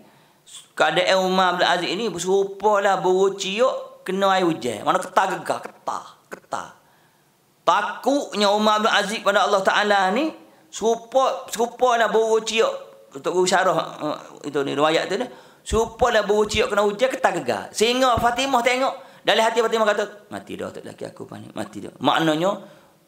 Keadaan Umar bin Aziz ini berserupa lah buruk ciuk kena air hujan. Mana ketar gegar, ketar, ketar. Takutnya Umar bin Aziz pada Allah Ta'ala ni serupa, serupa lah buruk ciuk. untuk Guni syarah eh, itu ni, ruayat tu ni. Serupa lah buruk ciuk kena hujan, ketar gegar. Sehingga Fatimah tengok, dalam hati Fatimah kata, mati dah tak laki aku panik. Mati dah. Maknanya,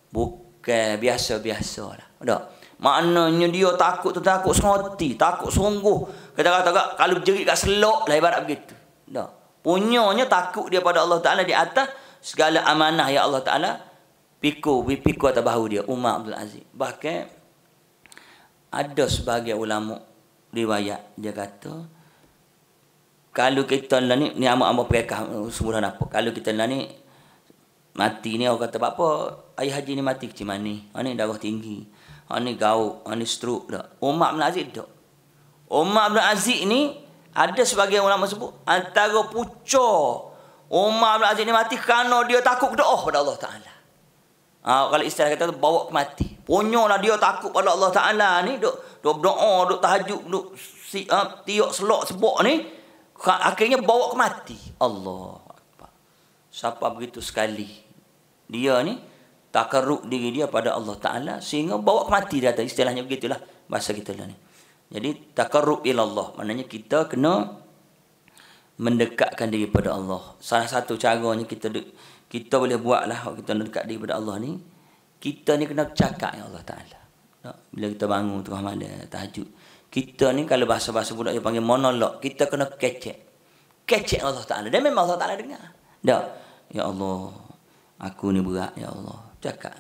bukan biasa-biasa lah. Tak? Maknanya dia takut tu takut serati. Takut sungguh. Kata kata kak, kalau jerit kat selok lah ibarat begitu. Tak? Punyanya takut dia pada Allah Ta'ala di atas segala amanah ya Allah Ta'ala. Piku, piku atau bahu dia. Umar Abdul Aziz. Bahkan, ada sebagai ulama riwayat dia kata, kalau kita lah ni ni amat-amat pekah uh, semua nak. kalau kita lah ni mati ni orang kata apa ayah haji ni mati kecil mana ha, ni darah tinggi ha, ni gaut ha, ni struk tak Umar bin Aziz tak Umar bin Aziz ni ada sebagian ulama sebut antara pucuk Umar bin Aziz ni mati kerana dia takut doa pada Allah Ta'ala ha, kalau istilah kata bawa ke mati punyalah dia takut pada Allah Ta'ala ni duk, duk doa duk tahajud duk si, ha, tiok selok sebok ni akhirnya bawa ke mati Allah Akbar. siapa begitu sekali dia ni takaruk diri dia pada Allah Ta'ala sehingga bawa ke mati dia istilahnya begitulah bahasa kita lah ni jadi takaruk ila Allah maknanya kita kena mendekatkan diri pada Allah salah satu caranya kita kita boleh buat lah kita nak dekat diri pada Allah ni kita ni kena cakap ya Allah Ta'ala bila kita bangun tengah malam tahajud kita ni kalau bahasa-bahasa budak dia panggil monolog kita kena kecek kecek Allah Ta'ala dia memang Allah Ta'ala dengar dia. ya Allah aku ni berat ya Allah cakap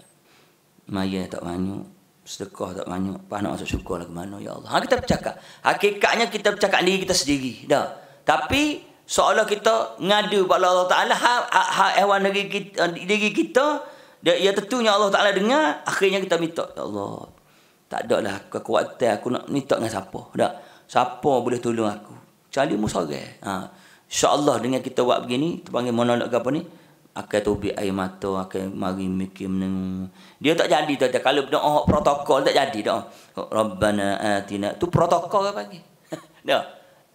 maya tak banyak sedekah tak banyak apa nak masuk syukur lah ke mana ya Allah ha, kita bercakap hakikatnya kita bercakap diri kita sendiri dah tapi seolah kita ngadu pada Allah Ta'ala hak ha, ha, ha ehwan diri kita, diri kita dia, ya tentunya Allah Ta'ala dengar akhirnya kita minta ya Allah tak ada lah kekuatan aku nak minta dengan siapa tak siapa boleh tolong aku cari mu sorang ha insyaallah dengan kita buat begini panggil monolog apa ni akan tubik air mata akan mari mikir menengu dia tak jadi tu kalau benda hak protokol tak jadi doa rabbana atina tu protokol ke panggil dah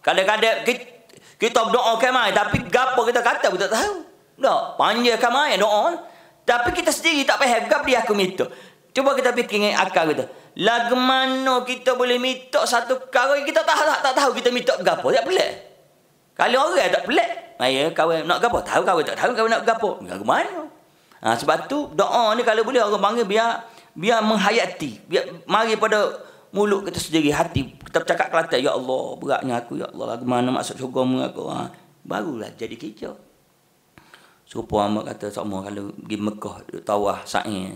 kadang-kadang kita, kita berdoa ke mai tapi gapo kita kata kita tak tahu dah panjang ke mai doa tapi kita sendiri tak faham gap dia aku minta cuba kita fikir dengan akal kita gitu. Lagu mana kita boleh minta satu perkara kita tak tahu, tak, tahu kita minta gapo Tak pelik. Kalau orang tak pelik, maya kawan nak gapo Tahu kawan tak tahu kawan nak gapo? Lagu mana? Ha, sebab tu doa ni kalau boleh orang panggil biar biar menghayati. Biar mari pada mulut kita sendiri hati kita bercakap kelantan ya Allah beratnya aku ya Allah lagu mana masuk syurga mu aku ha, barulah jadi kicau. Supo amat kata sama kalau pergi Mekah duk tawah sa'i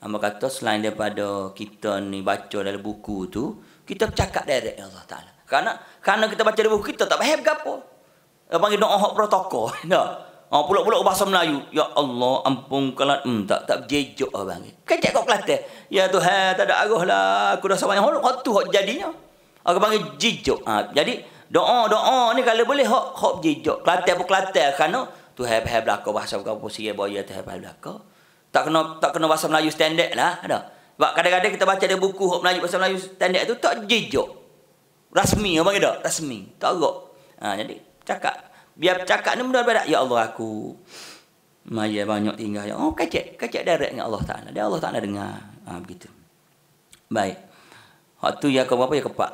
Amba kata selain daripada kita ni baca dalam buku tu, kita bercakap direct ya Allah Taala. Karena, karena kita baca dalam buku kita tak faham gapo. Dia panggil doa hak protokol. Nah. Ha oh, pula-pula bahasa Melayu. Ya Allah ampun kelat. Hmm, tak tak jejak ah bang. Kecek kau kelate. Ya Tuhan, tak ada arah lah. Aku dah sampai hok tu hok jadinya. Aku panggil jejak. Ha, jadi doa doa ni kalau boleh hok hok jejak. Kelate pun kelate kerana Tuhan faham belaka bahasa kau pun sikit boya Tuhan faham belaka tak kena tak kena bahasa Melayu standard lah ada sebab kadang-kadang kita baca dia buku hok Melayu bahasa Melayu standard tu tak jejak rasmi apa gitu rasmi tak agak ha, jadi cakap biar cakap ni benar benda ya Allah aku maya banyak tinggal ya oh kecek kecek direct dengan Allah Taala dia Allah Taala dengar ha, begitu baik waktu ya ke apa ya ke pak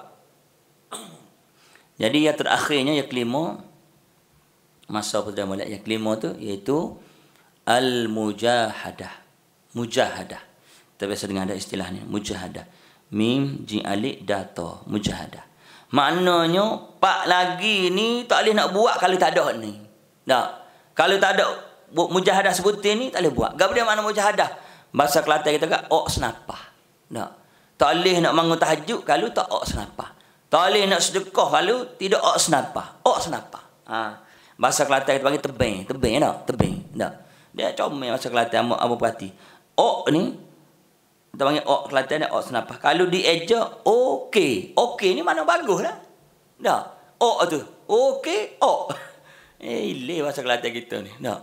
jadi yang terakhirnya yang kelima masa pertama yang kelima tu iaitu Al-Mujahadah Mujahadah Kita biasa dengar ada istilah ni Mujahadah Mim jin alik dato Mujahadah Maknanya Pak lagi ni Tak boleh nak buat Kalau tak ada ni Tak Kalau tak ada Mujahadah sebutin ni Tak boleh buat Gak boleh makna mujahadah Bahasa Kelantan kita kata Ok senapah Tak Tak boleh nak bangun tahajud Kalau tak ok senapah Tak boleh nak sedekah Kalau tidak ok senapah Ok senapah ha. Bahasa Kelantan kita panggil tebing Tebing tak Tebing Tak dia comel masa Kelantan mak apa perhati. Ok ni kita panggil ok Kelantan dan ok Senapah. Kalau dieja okey. Okey ni mana baguslah. Dah. Ok tu. Okey, ok. Eh, ile bahasa Kelantan kita ni. Dah.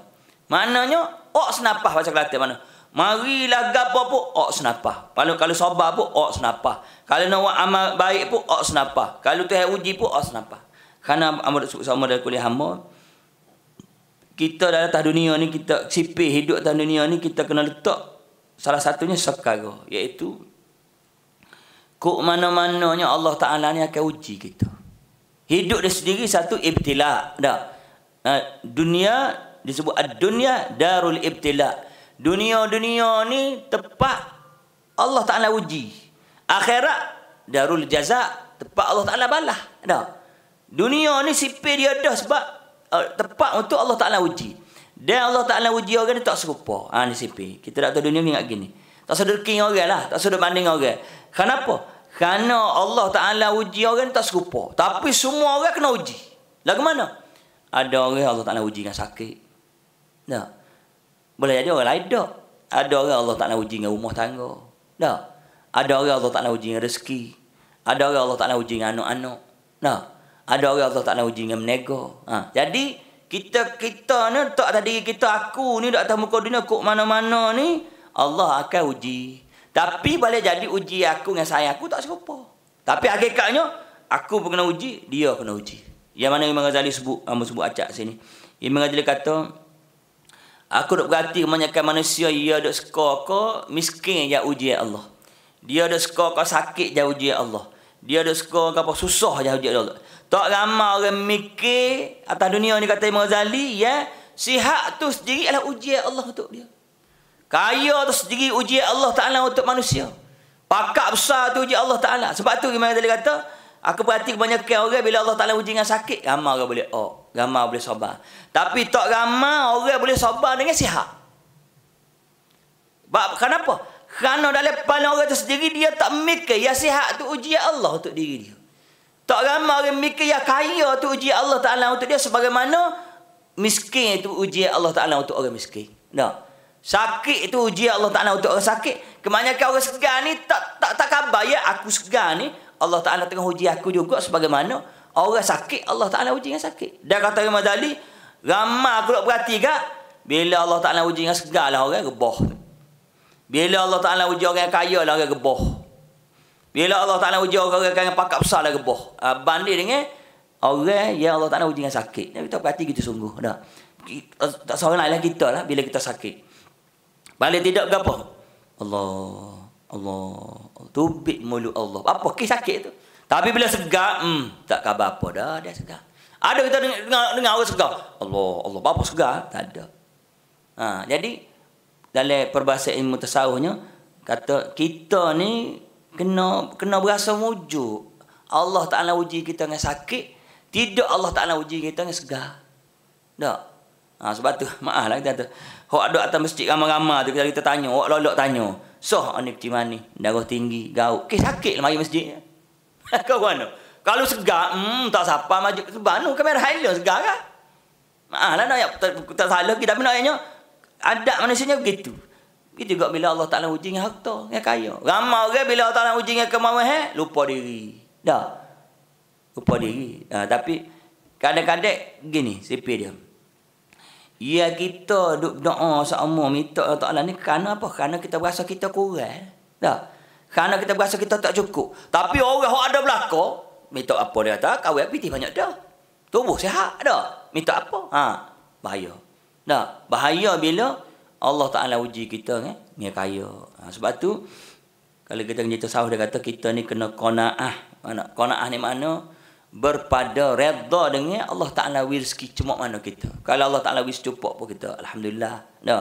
Maknanya ok Senapah bahasa Kelantan mana? Mari laga apa pun ok Senapah. Kalau kalau sabar pun ok senapa. Kalau nak buat amal baik pun ok senapa. Kalau tu uji pun ok Senapah. Kerana amal sama dari kuliah hamba, kita dalam atas dunia ni kita sipih hidup atas dunia ni kita kena letak salah satunya sekara iaitu kok mana-mananya Allah Taala ni akan uji kita hidup dia sendiri satu ibtila dah ha, dunia disebut ad-dunya darul ibtila dunia-dunia ni tempat Allah Taala uji akhirat darul jazak tempat Allah Taala balah dah dunia ni sipih dia dah sebab Eh, tepat untuk Allah Ta'ala uji. Dan Allah Ta'ala uji orang ni tak serupa. Ha, ni sipi. Kita tak tahu dunia ni ingat gini. Tak sudut king orang lah. Tak sudut banding orang. Kenapa? Kerana Allah Ta'ala uji orang ni tak serupa. Tapi semua orang kena uji. Lagu mana? Ada orang Allah Ta'ala uji dengan sakit. Tak. Boleh jadi orang lain tak. Ada orang Allah Ta'ala uji dengan rumah tangga. Tak. Ada orang Allah Ta'ala uji dengan rezeki. Ada orang Allah Ta'ala uji dengan anak-anak. Tak. Ada orang Allah nak uji dengan menego. Ha. Jadi, kita kita ni, tak tadi kita, aku ni, di atas muka dunia, kok mana-mana ni, Allah akan uji. Tapi, boleh jadi uji aku dengan saya aku tak serupa. Tapi, hakikatnya, aku pun kena uji, dia kena uji. Yang mana Imam Ghazali sebut, ambil ah, sebut acak sini. Imam Ghazali kata, Aku duk berhati kebanyakan manusia dia duk suka ke miskin ya uji Allah. Dia duk suka ke sakit ya uji Allah. Dia duk suka ke apa susah ya uji Allah. Tak ramai orang mikir atas dunia ni kata Imam Ghazali, ya, sihat tu sendiri adalah ujian Allah untuk dia. Kaya tu sendiri ujian Allah Taala untuk manusia. Pakak besar tu ujian Allah Taala. Sebab tu Imam Ghazali kata, aku perhati banyak orang bila Allah Taala uji dengan sakit, ramai orang boleh oh, ramai boleh sabar. Tapi tak ramai orang boleh sabar dengan sihat. Sebab kenapa? Kerana dalam pandang orang tu sendiri, dia tak mikir. Ya sihat tu ujian Allah untuk diri dia. Tak ramai orang mikir yang kaya tu uji Allah Ta'ala untuk dia sebagaimana miskin itu uji Allah Ta'ala untuk orang miskin. No. Sakit itu uji Allah Ta'ala untuk orang sakit. Kebanyakan orang segar ni tak tak tak khabar ya aku segar ni Allah Ta'ala tengah uji aku juga sebagaimana orang sakit Allah Ta'ala uji dengan sakit. Dan kata Imam Dali ramai aku nak berhati kak bila Allah Ta'ala uji dengan segar lah orang reboh. Bila Allah Ta'ala uji orang kaya lah orang reboh. Bila Allah Ta'ala uji orang-orang yang pakat besar lah geboh. Uh, ah, banding dengan orang yang Allah Ta'ala uji dengan sakit. Nah, kita berhati kita sungguh. Dah. Ah, tak seorang lain lah kita lah bila kita sakit. Paling tidak ke Allah. Allah. Tubik mulu Allah. Apa? Kis sakit tu. Tapi bila segar, hmm, tak khabar apa dah. Dia segar. Ada kita dengar, dengar, dengar orang segar. Allah. Allah. Apa segar? Tak ada. Ha, jadi, dalam perbahasa ilmu kata kita ni kena kena berasa mujuk. Allah Taala uji kita dengan sakit, tidak Allah Taala uji kita dengan segar. Tak. Ha, sebab tu maaflah kita tu. Hok ada atas masjid ramai-ramai tu kita, kita tanya, hok lolok tanya. Soh ani kecil mani, darah tinggi, gaut. Ke sakit lah mari masjid. Kau mana? Kalau segar, hmm, tak siapa maju ke banu kamera hilo segar kah? Maaflah nak tak salah kita nak ayanya. Adab manusianya begitu. Kita juga bila Allah Ta'ala uji dengan harta, dengan kaya. Ramai orang bila Allah Ta'ala uji dengan kemauan, eh, lupa diri. Dah. Lupa diri. Ha, tapi, kadang-kadang, gini, sipir dia. Ya kita duduk doa seumur minta Allah Ta'ala ni kerana apa? Kerana kita berasa kita kurang. Eh. dah. Kerana kita berasa kita tak cukup. Tapi orang yang ada belakang, minta apa dia kata, kawin piti banyak dah. Tubuh sihat dah. Minta apa? Ha. Bahaya. Tak? Bahaya bila Allah Ta'ala uji kita kan? Eh, dia kaya ha, Sebab tu Kalau kita menjadi tersawah Dia kata kita ni kena kona'ah mana? Kona'ah ni mana Berpada redha dengan Allah Ta'ala rezeki cuma mana kita Kalau Allah Ta'ala rezeki cepat pun kita Alhamdulillah no.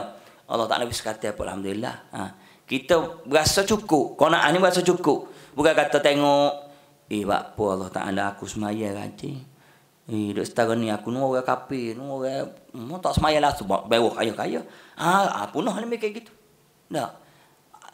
Allah Ta'ala rezeki kata apa Alhamdulillah ha. Kita berasa cukup Kona'ah ni berasa cukup Bukan kata tengok Eh buat apa Allah ada aku semaya kanci Eh duduk setara ni aku nunggu orang kapi nunggu orang hmm, Tak semaya lah sebab Baru kaya-kaya Ha, ha punah ni mereka gitu. Tak.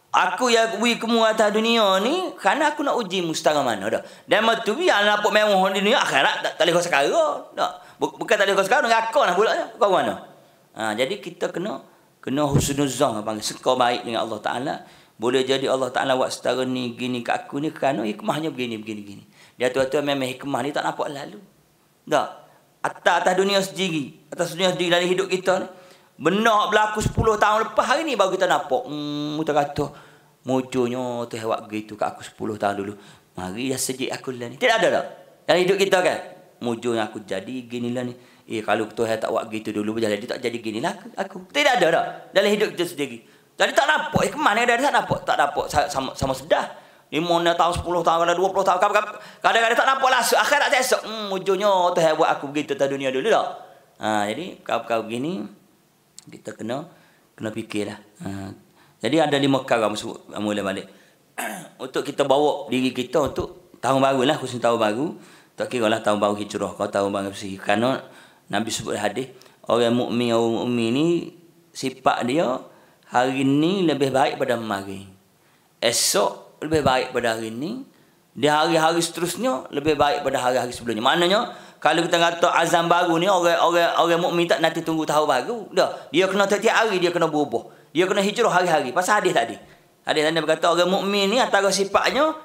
Aku ya wui kamu atas dunia ni kerana aku nak uji mu mana dah. Dan mati wui anak pok mewah di dunia akhirat tak tak leh sekara. Tak. Bukan tak leh sekara neraka nah pula ya. Kau mana? Ha, jadi kita kena kena husnuzan panggil sekau baik dengan Allah Taala. Boleh jadi Allah Taala buat setara ni gini kat aku ni kerana hikmahnya begini begini begini. Dia tu tu memang hikmah ni tak nampak lalu. Tak. Atas atas dunia sendiri, atas dunia sendiri dari hidup kita ni Benda berlaku 10 tahun lepas hari ni baru kita nampak. Hmm, kita kata munculnya tu hewat gitu ke aku 10 tahun dulu. Mari dah sejik aku lah ni. Tidak ada tak? Dalam hidup kita kan. Munculnya aku jadi gini lah ni. Eh kalau tu tak buat gitu dulu pun jadi tak jadi gini lah aku. Tidak ada tak? Dalam hidup kita sendiri. Jadi tak nampak. Eh kemana dia tak nampak? Tak nampak sama, sama sedar. Ni mana tahun 10 tahun, kalau 20 tahun. Kadang-kadang tak nampak lah. Akhirnya tak sesak. Hmm, munculnya tu hewat aku begitu tak dunia dulu tak? Ha, jadi kau-kau begini. -kau kita kena kena fikirlah. Ha. Jadi ada lima perkara sebut mula balik. untuk kita bawa diri kita untuk tahun baru lah, khusus tahun baru. Tak kira lah tahun baru hijrah kau tahun baru bersih. Kerana Nabi sebut hadis, orang mukmin orang mukmin ni sifat dia hari ni lebih baik pada mari. Esok lebih baik pada hari ni. Di hari-hari seterusnya lebih baik pada hari-hari sebelumnya. Maknanya, kalau kita kata azam baru ni orang orang orang mukmin tak nanti tunggu tahu baru. Dah. Dia kena setiap hari dia kena berubah. Dia kena hijrah hari-hari. Pasal hadis tadi. Hadis tadi berkata orang mukmin ni antara sifatnya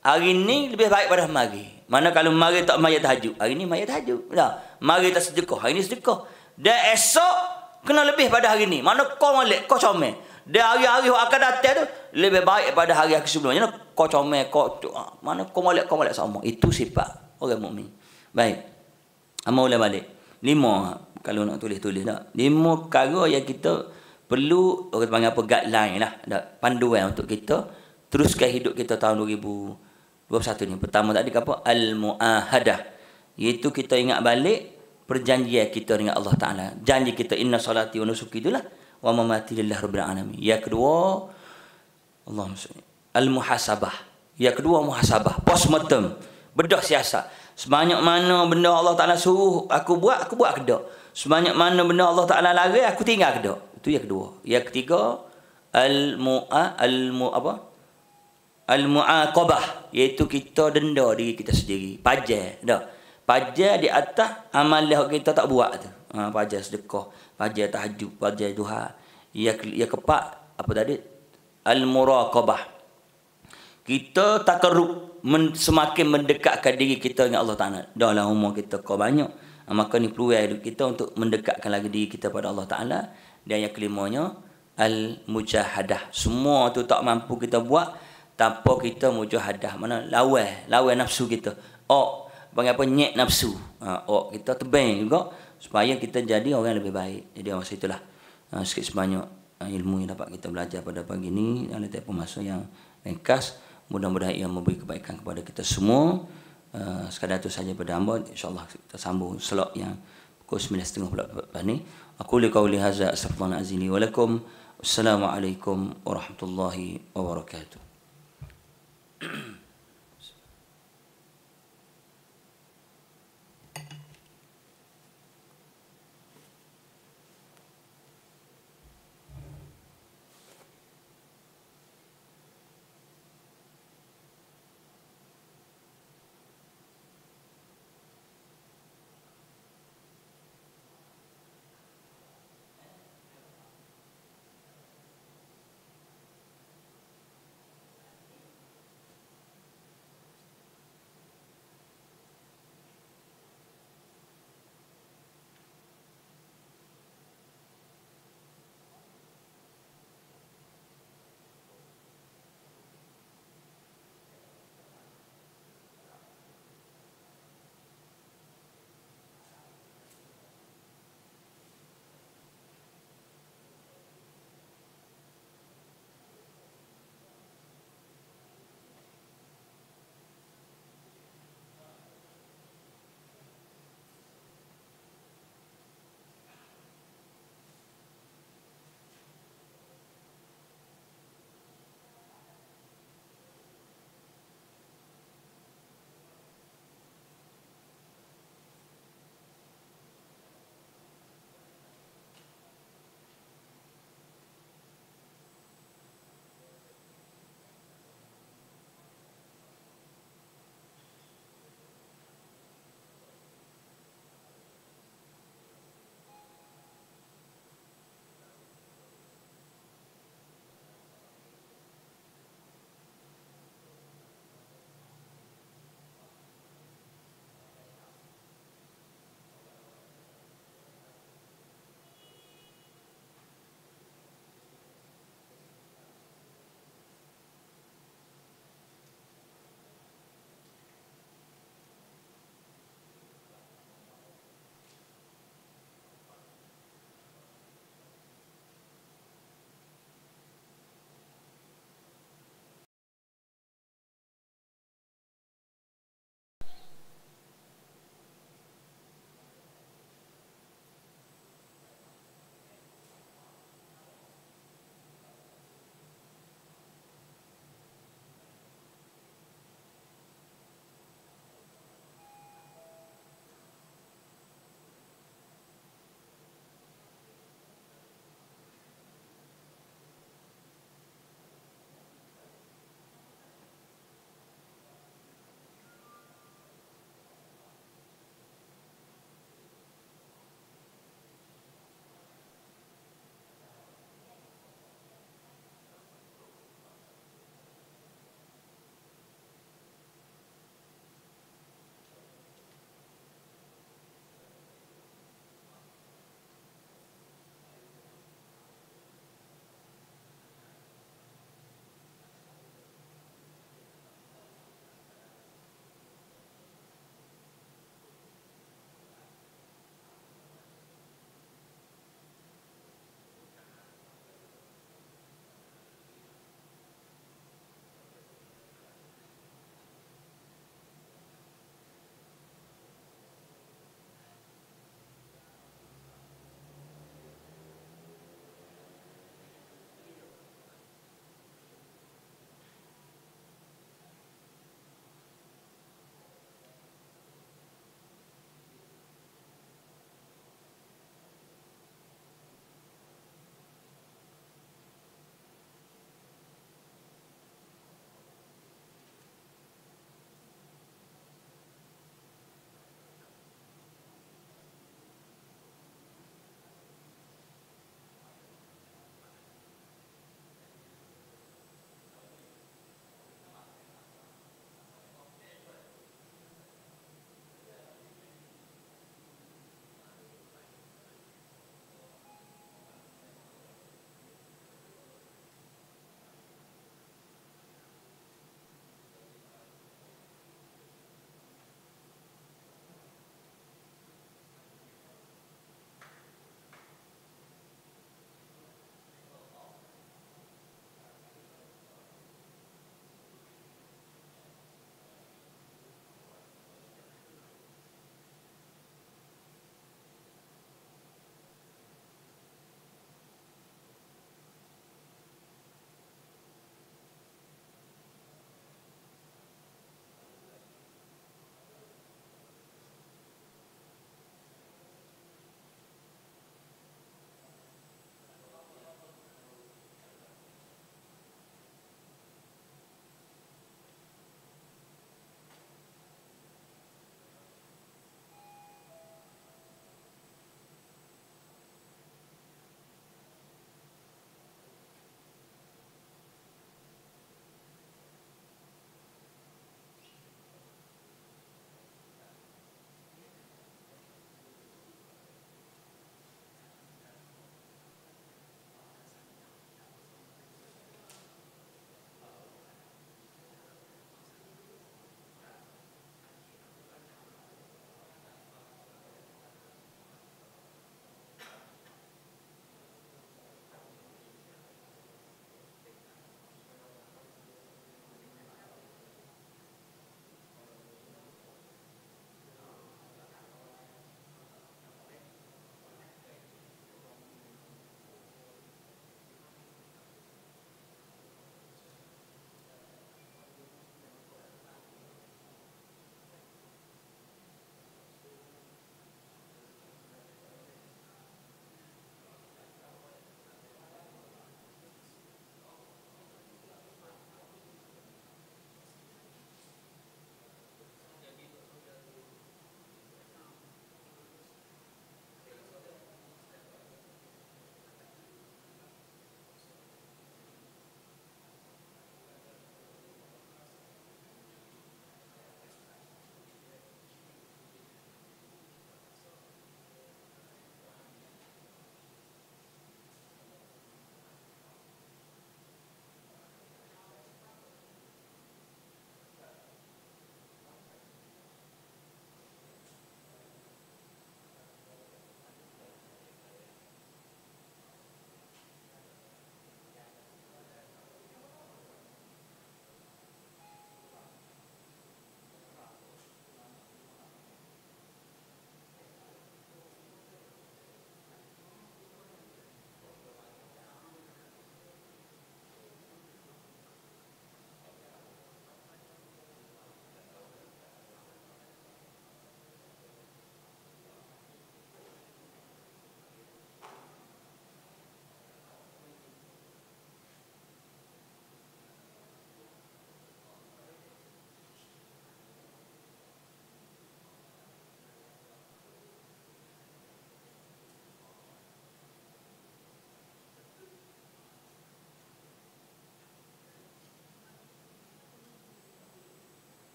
hari ni lebih baik pada mari. Mana kalau mari tak mari tahajud. Hari ni mari tahajud. Dah. Mari tak sedekah. Hari ni sedekah. Dia esok kena lebih pada hari ni. Mana kau molek, kau comel. Dia hari-hari akan datang tu lebih baik pada hari yang sebelumnya. Kau comel, kau ah, mana kau molek, kau molek sama. Itu sifat orang mukmin. Baik. Amma ulang balik. Lima kalau nak tulis tulis tak. Lima perkara yang kita perlu orang kata panggil apa guideline lah, tak? panduan untuk kita teruskan hidup kita tahun 2021 ni. Pertama tadi apa? Al muahadah. Iaitu kita ingat balik perjanjian kita dengan Allah Taala. Janji kita inna salati wa nusuki itulah wa mamati lillahi rabbil alamin. Yang kedua Allah al muhasabah. Yang kedua muhasabah, postmortem. mortem Bedah siasat. Sebanyak mana benda Allah Ta'ala suruh aku buat, aku buat kedok. Sebanyak mana benda Allah Ta'ala lari, aku tinggal kedok. Itu yang kedua. Yang ketiga, Al-Mu'a, Al-Mu, apa? Al-Mu'aqabah. Iaitu kita denda diri kita sendiri. Pajar. Tak? Pajar di atas amal amalah kita tak buat tu. Ha, pajar sedekah. Pajar tahajud. Pajar duha. Yang ya keempat, apa tadi? Al-Muraqabah. Kita tak keruk men, semakin mendekatkan diri kita dengan Allah Ta'ala. Doa-lah umur kita kau banyak. Ah, maka ni peluang hidup kita untuk mendekatkan lagi diri kita pada Allah Ta'ala. Dan yang kelimanya, Al-Mujahadah. Semua tu tak mampu kita buat tanpa kita mujahadah. Mana lawan, lawan nafsu kita. Oh, panggil apa? Nyek nafsu. Oh, kita tebang juga supaya kita jadi orang yang lebih baik. Jadi masa itulah ah, sikit sebanyak ilmu yang dapat kita belajar pada pagi ini. Ada tiap masa yang ringkas mudah-mudahan ia memberi kebaikan kepada kita semua uh, sekadar itu saja pada hamba insyaallah kita sambung slot yang pukul 9.30 pula lepas ni aku li qauli hadza astaghfirullah azini wa lakum assalamualaikum warahmatullahi wabarakatuh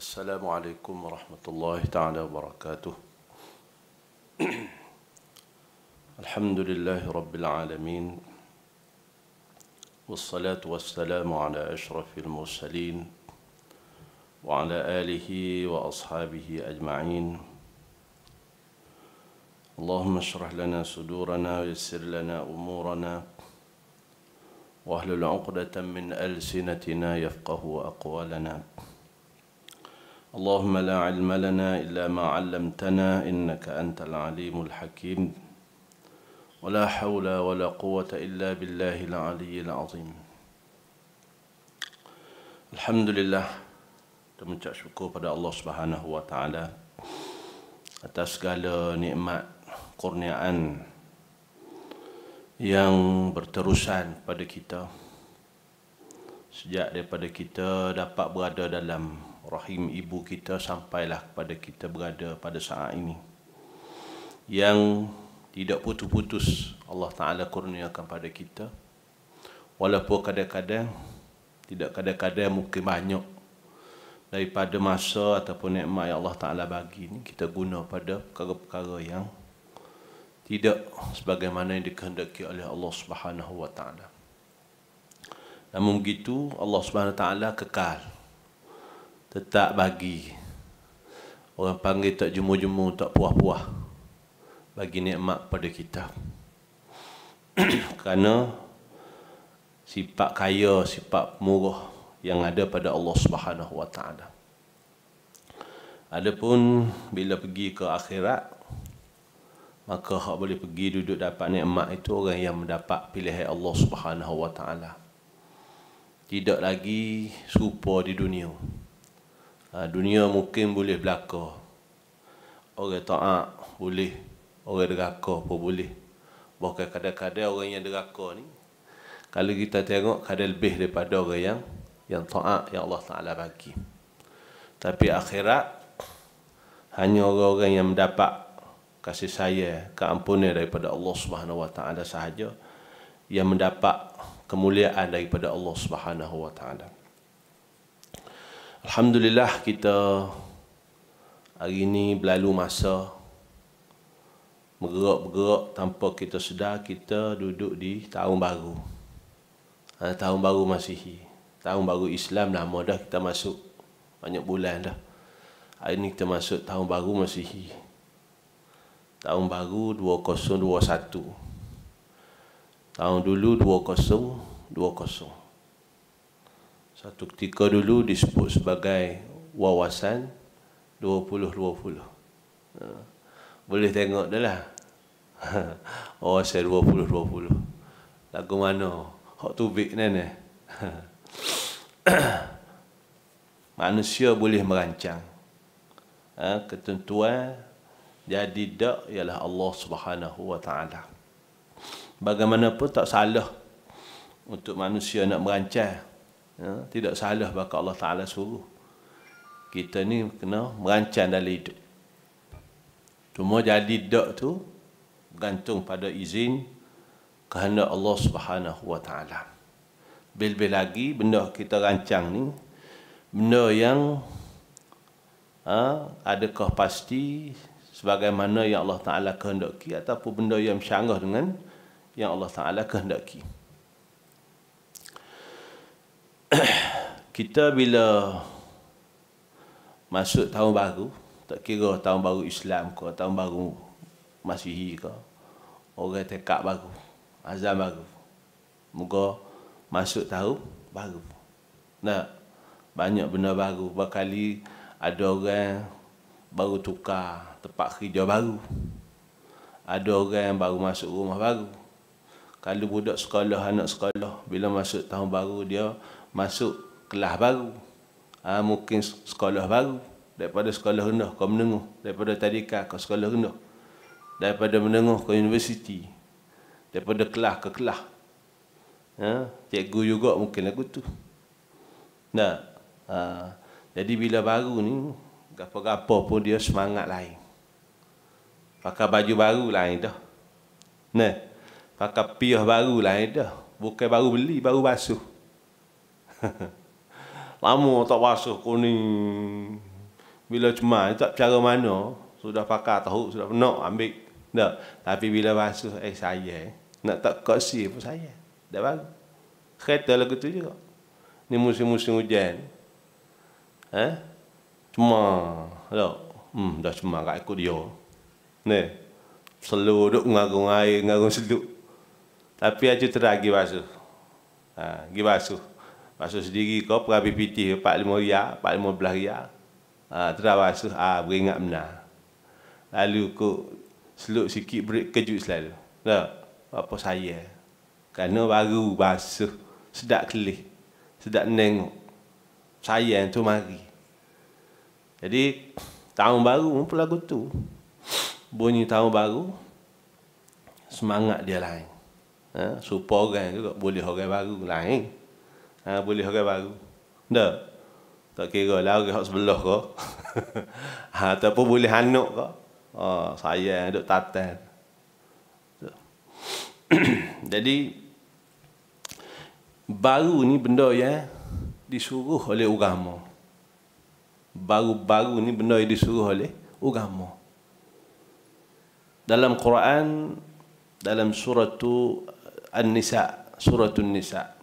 السلام عليكم ورحمة الله تعالى وبركاته الحمد لله رب العالمين والصلاة والسلام على أشرف المرسلين وعلى آله وأصحابه أجمعين اللهم اشرح لنا صدورنا ويسر لنا أمورنا واهلل عقدة من ألسنتنا يفقه أقوالنا اللهم لا علم لنا إلا ما علمتنا إنك أنت العليم الحكيم ولا حول ولا قوة إلا بالله العلي العظيم الحمد لله Kita syukur pada Allah Subhanahu Wa Taala atas segala nikmat kurniaan yang berterusan pada kita sejak daripada kita dapat berada dalam rahim ibu kita sampailah kepada kita berada pada saat ini yang tidak putus-putus Allah Ta'ala kurniakan pada kita walaupun kadang-kadang tidak kadang-kadang mungkin banyak daripada masa ataupun nikmat yang Allah Ta'ala bagi ini kita guna pada perkara-perkara yang tidak sebagaimana yang dikehendaki oleh Allah Subhanahu Wa Ta'ala namun begitu Allah Subhanahu Wa Ta'ala kekal tetap bagi orang panggil tak jemu-jemu tak puah-puah bagi nikmat pada kita kerana sifat kaya sifat murah yang ada pada Allah Subhanahu Wa Taala adapun bila pergi ke akhirat maka hak boleh pergi duduk dapat nikmat itu orang yang mendapat pilihan Allah Subhanahu Wa Taala tidak lagi serupa di dunia Ah, dunia mungkin boleh berlaku. Orang taat boleh, orang deraka pun boleh. Bahkan kadang-kadang orang yang deraka ni kalau kita tengok kadang lebih daripada orang yang yang taat yang Allah Taala bagi. Tapi akhirat hanya orang-orang yang mendapat kasih sayang, keampunan daripada Allah Subhanahu Wa sahaja yang mendapat kemuliaan daripada Allah Subhanahu Wa Taala. Alhamdulillah kita hari ini berlalu masa bergerak-bergerak tanpa kita sedar kita duduk di tahun baru. Ha, tahun baru masih Tahun baru Islam lama dah kita masuk. Banyak bulan dah. Hari ini kita masuk tahun baru masih Tahun baru 2021. Tahun dulu 2020 satu ketika dulu disebut sebagai wawasan 20-20. Ha. Boleh tengok dah lah. Wawasan 20-20. Lagu mana? Hak tu big ni ni. Manusia boleh merancang. Ha, ketentuan jadi dak ialah Allah Subhanahu Wa Taala. Bagaimanapun tak salah untuk manusia nak merancang ya, tidak salah bakal Allah Ta'ala suruh kita ni kena merancang dalam hidup cuma jadi dak tu gantung pada izin kehendak Allah Subhanahu Wa Ta'ala bil-bil lagi benda kita rancang ni benda yang ha, adakah pasti sebagaimana yang Allah Ta'ala kehendaki ataupun benda yang syanggah dengan yang Allah Ta'ala kehendaki. kita bila masuk tahun baru, tak kira tahun baru Islam ke, tahun baru Masihi ke, orang tekak baru, azam baru. Muka masuk tahun baru. Nah, banyak benda baru. Berkali ada orang baru tukar tempat kerja baru. Ada orang yang baru masuk rumah baru. Kalau budak sekolah, anak sekolah, bila masuk tahun baru dia masuk kelas baru ha, mungkin sekolah baru daripada sekolah rendah ke menengah daripada tadika ke sekolah rendah daripada menengah ke universiti daripada kelas ke kelas ha, cikgu juga mungkin lagu tu nah ha, jadi bila baru ni gapo-gapo pun dia semangat lain pakai baju baru lain dah nah pakai pihak baru lain dah bukan baru beli baru basuh Lama tak basuh kuning. Bila cuma tak cara mana, sudah pakar tahu, sudah penuh ambil. Tak. Tapi bila basuh, eh saya, eh, nak tak kasi pun saya. Dah baru. Kereta lagu gitu juga. Ni musim-musim hujan. Eh? Cuma, tak. Lah. Hmm, dah cuma kat ikut dia. Ni. Selur duduk ngarung air, ngarung seduk. Tapi aja teragi basuh. Ha, gi basuh. Masuk sendiri kau pernah BPT 45 riak, 45 riak. Ah ha, terus masuk ah ha, beringat benar. Lalu kau seluk sikit break kejut selalu. Nah, apa saya? Karena baru basuh sedak kelih. Sedak nengok. Saya yang tu mari. Jadi tahun baru pun lagu tu. Bunyi tahun baru semangat dia lain. Ha, support orang juga boleh orang baru lain. Ha, boleh orang baru. Tak. Tak kira lah orang sebelah kau. ha, ataupun boleh anak kau. Oh, saya duk tatan. Jadi baru ni benda ya disuruh oleh agama. Baru-baru ni benda yang disuruh oleh agama. Dalam Quran dalam surah An-Nisa, surah An-Nisa. An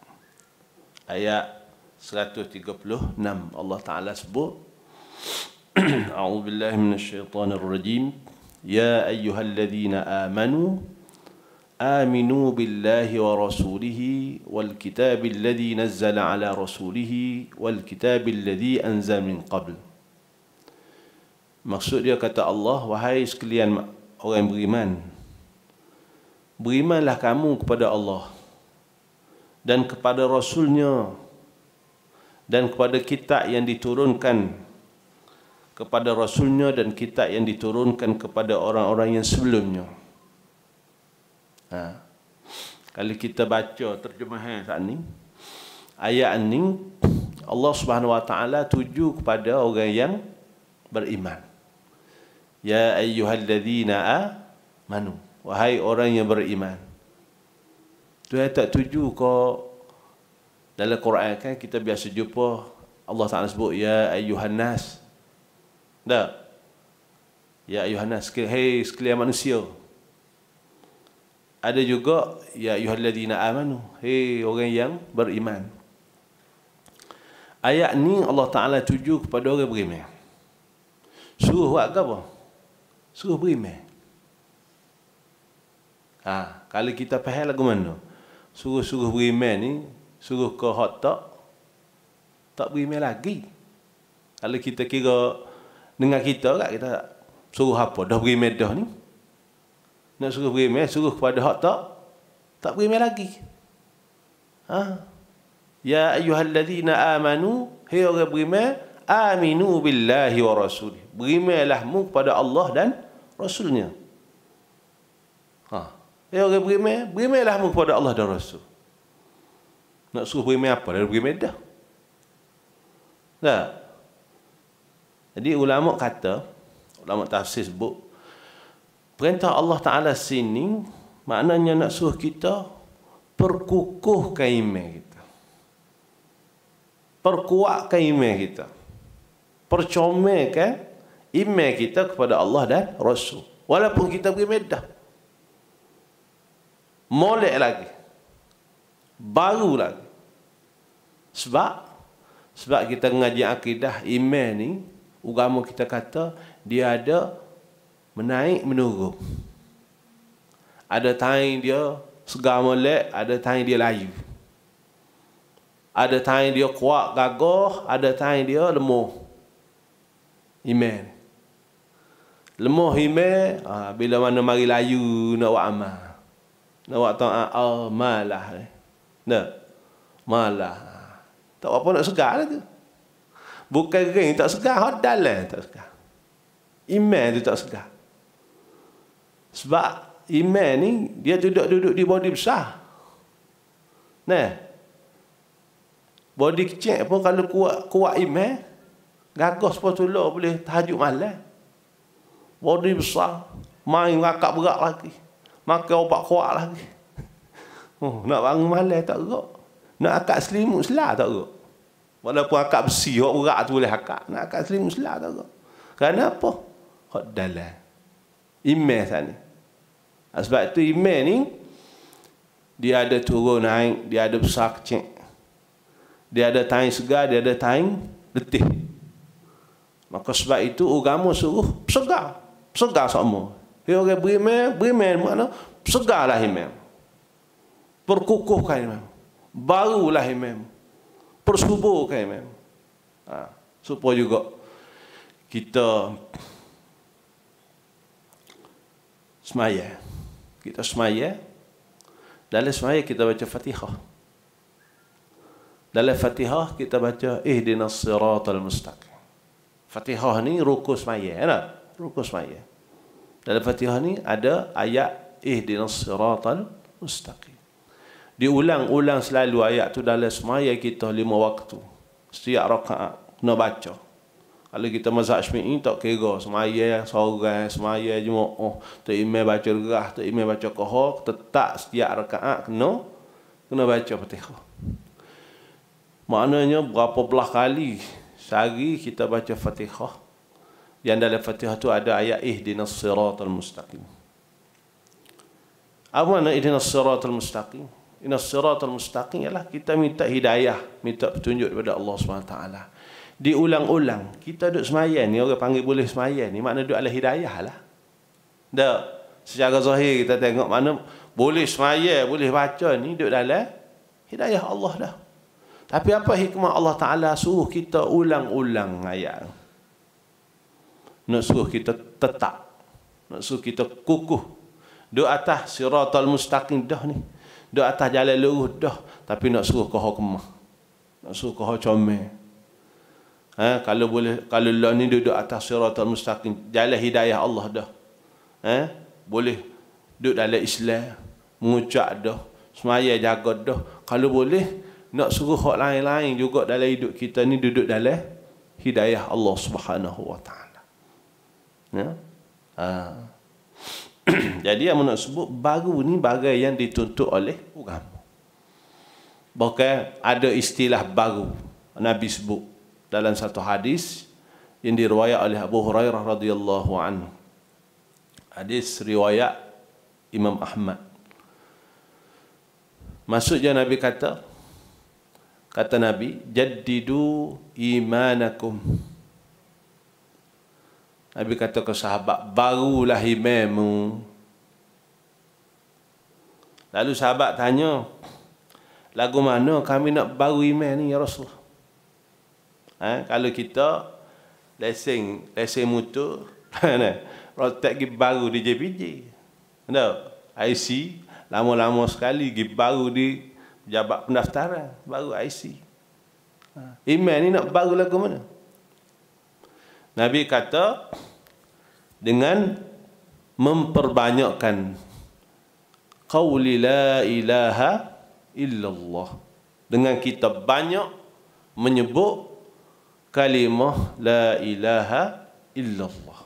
ayat 136 Allah Taala sebut A'udzu billahi minasyaitonir rajim Ya ayyuhalladzina amanu aminu billahi wa rasulihi wal kitabil ladzi nazzala ala rasulihi wal kitabil ladzi anzal min qabl Maksud dia kata Allah wahai sekalian orang beriman Berimanlah kamu kepada Allah dan kepada Rasulnya dan kepada kitab yang diturunkan kepada Rasulnya dan kitab yang diturunkan kepada orang-orang yang sebelumnya. Ha. Kalau kita baca terjemahan saat ini, ayat ini Allah Subhanahu Wa Taala tuju kepada orang yang beriman. Ya ayyuhalladzina manu Wahai orang yang beriman. Tuhan tak tuju kau dalam Quran kan kita biasa jumpa Allah Taala sebut ya ayuhan nas. Dah. Ya ayuhan nas, hey sekalian manusia. Ada juga ya ayuhan ladina amanu, hey orang yang beriman. Ayat ni Allah Taala tuju kepada orang beriman. Suruh buat ke apa? Suruh beriman. Ha, kalau kita faham lagu mana? suruh-suruh beriman ni, suruh ke hot tak, tak beriman lagi. Kalau kita kira dengan kita kat, kita suruh apa, dah beri beriman dah ni. Nak suruh beriman, suruh kepada hot tak, tak beriman lagi. Ha? Ya ayuhalladzina amanu, hei orang beriman, aminu billahi wa rasulih. Berimailah mu kepada Allah dan Rasulnya. Ha. Eh orang beriman, berimanlah kamu kepada Allah dan Rasul. Nak suruh beriman apa? Dari beriman dah. Tak? Jadi ulama kata, ulama tafsir sebut, perintah Allah Ta'ala sini, maknanya nak suruh kita perkukuh iman kita. perkuat kaimah kita. Percomekan imah kita kepada Allah dan Rasul. Walaupun kita beriman dah molek lagi baru lagi sebab sebab kita mengaji akidah iman ni agama kita kata dia ada menaik menurun ada tangan dia segar molek ada tangan dia layu ada tangan dia kuat gagah ada tangan dia lemah iman lemah iman ah, bila mana mari layu nak buat amal Nawak tu ah oh, malah. Nah. Eh. Malah. Tak apa nak segar lah tu. Bukan kering tak segar, hodal lah tak segar. Iman tu tak segar. Sebab iman ni dia duduk-duduk di body besar. Nah. Body kecil pun kalau kuat kuat iman, gagas pun tolak boleh tahajud malam. Body besar, main rakak berat lagi. Maka ubat kuat lagi. Oh, nak bangun malai tak gerak. Nak akak selimut selah tak gerak. Walaupun akak besi, orang berat tu boleh akak. Nak akak selimut selah tak gerak. Kerana apa? Kau dalam. Imeh sana. Ah, sebab tu imeh ni, dia ada turun naik, dia ada besar kecil. Dia ada tain segar, dia ada tain letih. Maka sebab itu agama suruh segar. Segar semua. Dia orang beriman, beriman makna segarlah imam. Perkukuhkan imam. Barulah imam. Persuburkan imam. Ha, supaya juga kita semaya. Kita semaya. Dalam semaya kita baca fatihah. Dalam fatihah kita baca ihdinas siratal mustaqim. Fatihah ni rukus semaya, Ya, rukus semaya. Dalam Fatihah ni ada ayat eh siratal mustaqim. Diulang-ulang selalu ayat tu dalam semaya kita lima waktu. Setiap rakaat kena baca. Kalau kita mazhab Syafi'i tak kira sembahyang seorang, sembahyang jemaah, oh, tu imam baca gerah, tu imam baca qahar, tetap setiap rakaat kena kena baca Fatihah. Maknanya berapa belah kali sehari kita baca Fatihah yang dalam Fatihah tu ada ayat ihdinas siratal mustaqim. Apa makna ihdinas siratal mustaqim? Ihdinas siratal mustaqim ialah kita minta hidayah, minta petunjuk daripada Allah SWT. Diulang-ulang, kita duduk semayan ni, orang panggil boleh semayan ni, makna duduk ala hidayah lah. Dah, secara zahir kita tengok mana boleh semayan, boleh baca ni, duduk dalam hidayah Allah dah. Tapi apa hikmah Allah Ta'ala suruh kita ulang-ulang ayat? -ulang ayat? nak suruh kita tetap nak suruh kita kukuh duduk atas siratul mustaqim dah ni duduk atas jalan lurus dah tapi nak suruh ke hukumah nak suruh ke hukumah ha, kalau boleh kalau Allah ni duduk atas siratul mustaqim jalan hidayah Allah dah ha, boleh duduk dalam Islam mengucap dah semaya jaga dah kalau boleh nak suruh hak lain-lain juga dalam hidup kita ni duduk dalam hidayah Allah Subhanahu wa taala Ya. Ha. Jadi yang nak sebut baru ni bagai yang dituntut oleh orang. Bahkan ada istilah baru Nabi sebut dalam satu hadis yang diriwayat oleh Abu Hurairah radhiyallahu anhu. Hadis riwayat Imam Ahmad. Maksudnya Nabi kata kata Nabi jaddidu imanakum Nabi kata ke sahabat, barulah imammu. Lalu sahabat tanya, lagu mana kami nak baru imam ni ya Rasulullah? Ha? Kalau kita lesing, lesing mutur, mana? pergi baru di JPJ. No, IC, lama-lama sekali pergi baru di jabat pendaftaran, baru IC. Ha. Imam ni nak baru lagu mana? Nabi kata dengan memperbanyakkan qauli la ilaha illallah dengan kita banyak menyebut kalimah la ilaha illallah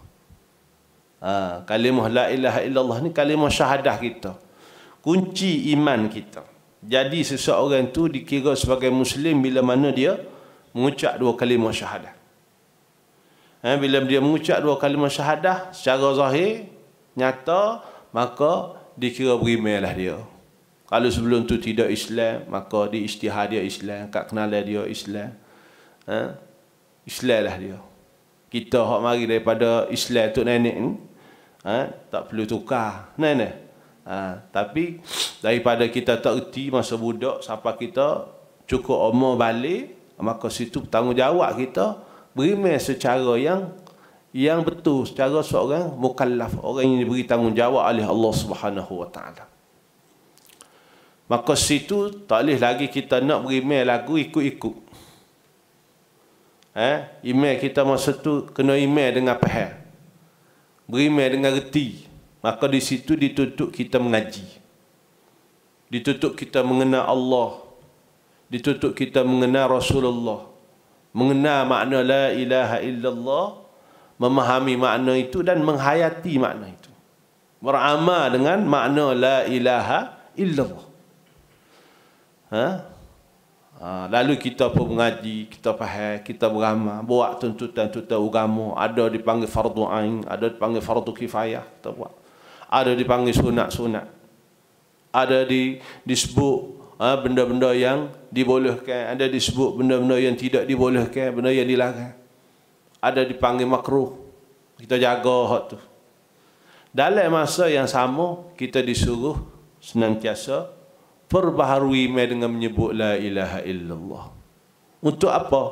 ha, kalimah la ilaha illallah ni kalimah syahadah kita kunci iman kita jadi seseorang tu dikira sebagai muslim bila mana dia mengucap dua kalimah syahadah Eh, bila dia mengucap dua kalimah syahadah secara zahir, nyata, maka dikira berimailah dia. Kalau sebelum tu tidak Islam, maka diistihar dia Islam. Kak kenal dia Islam. Eh, Islam lah dia. Kita hak mari daripada Islam tu nenek ni. Eh, tak perlu tukar. Nenek. Ha, ah, tapi daripada kita tak erti masa budak sampai kita cukup umur balik maka situ tanggungjawab kita bermain secara yang yang betul secara seorang mukallaf orang yang diberi tanggungjawab oleh Allah Subhanahu wa taala maka situ tak boleh lagi kita nak bermain lagu ikut-ikut eh email kita masa tu kena email dengan faham bermain dengan reti maka di situ dituntut kita mengaji dituntut kita mengenal Allah dituntut kita mengenal Rasulullah mengenal makna la ilaha illallah memahami makna itu dan menghayati makna itu beramal dengan makna la ilaha illallah ha? ha lalu kita pun mengaji kita faham kita beramal buat tuntutan-tuntutan agama ada dipanggil fardu ain ada dipanggil fardu kifayah kita buat ada dipanggil sunat-sunat ada di disebut ha, benda-benda yang dibolehkan, ada disebut benda-benda yang tidak dibolehkan, benda yang dilarang. Ada dipanggil makruh. Kita jaga hak tu. Dalam masa yang sama, kita disuruh senantiasa perbaharui mai dengan menyebut la ilaha illallah. Untuk apa?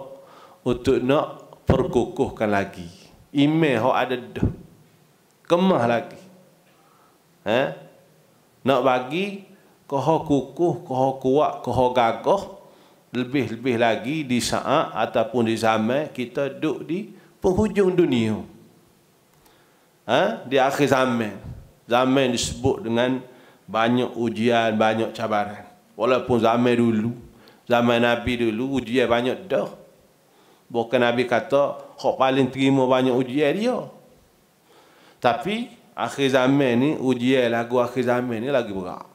Untuk nak perkukuhkan lagi. Iman hak ada dah. Kemah lagi. Ha? Nak bagi koho kukuh, koho kuat, koho gagah lebih-lebih lagi di saat ataupun di zaman kita duduk di penghujung dunia. Ha? Di akhir zaman. Zaman disebut dengan banyak ujian, banyak cabaran. Walaupun zaman dulu, zaman Nabi dulu, ujian banyak dah. Bukan Nabi kata, kau paling terima banyak ujian dia. Tapi, akhir zaman ni, ujian lagu akhir zaman ni lagi berat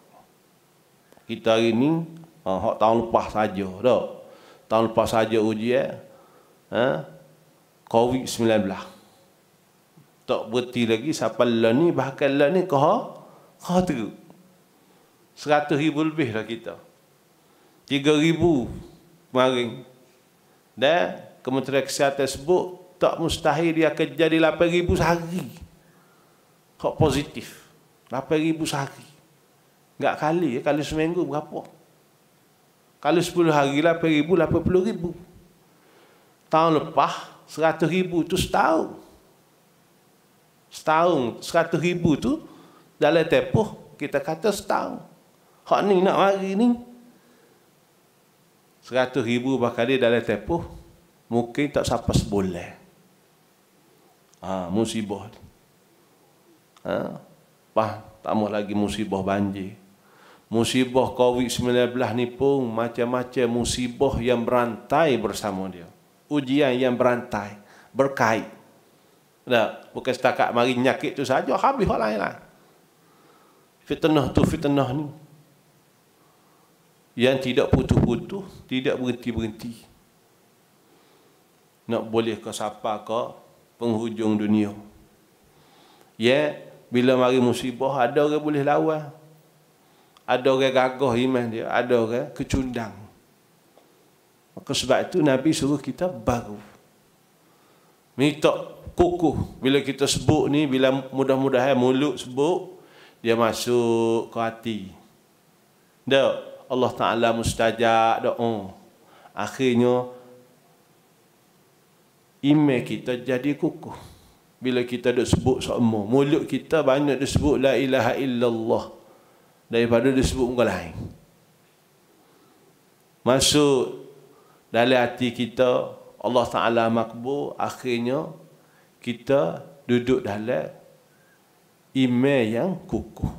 kita hari ni ha, hak tahun lepas saja dak tahun lepas saja uji eh ha? covid 19 tak berhenti lagi sampai lah ni bahkan lah ni kau kau tu 100 ribu lebih dah kita 3 ribu kemarin dan kementerian kesihatan sebut tak mustahil dia akan jadi 8 ribu sehari kok positif 8 ribu sehari Enggak kali, ya, kali seminggu berapa? Kali sepuluh hari, lapan ribu, lapan puluh ribu. Tahun lepas, seratus ribu itu setahun. Setahun, seratus ribu itu dalam tempoh, kita kata setahun. Hak ni nak mari ni. Seratus ribu bakal dia dalam tempoh, mungkin tak sampai seboleh. Ha, musibah. Ha, Pah, tak mahu lagi musibah banjir. Musibah COVID-19 ni pun macam-macam musibah yang berantai bersama dia. Ujian yang berantai, berkait. Tak, bukan setakat mari nyakit tu saja habis hal lain lah. Fitnah tu fitnah ni. Yang tidak putus-putus, tidak berhenti-berhenti. Nak boleh ke siapa ke penghujung dunia. Ya, bila mari musibah ada orang boleh lawan. Ada orang gagah iman dia, ada orang kecundang. Maka sebab itu Nabi suruh kita baru. Minta kukuh. Bila kita sebut ni, bila mudah-mudahan mulut sebut, dia masuk ke hati. Dah, Allah Ta'ala mustajak doa. Oh. Akhirnya, iman kita jadi kukuh. Bila kita dah sebut semua. Mulut kita banyak sebut. La ilaha illallah daripada disebut muka lain. Maksud dalam hati kita Allah Ta'ala makbul akhirnya kita duduk dalam ime yang kukuh.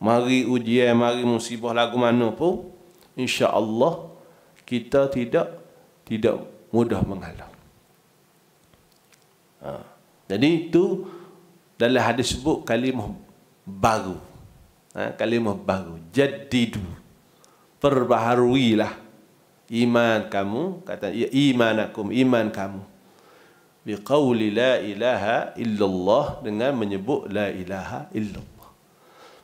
Mari ujian, mari musibah lagu mana pun insya-Allah kita tidak tidak mudah mengalah. Ha. Jadi itu dalam hadis sebut kalimah baru ha, kalimah baru jadi perbaharui lah iman kamu kata ya, imanakum iman kamu bi qawli la ilaha illallah dengan menyebut la ilaha illallah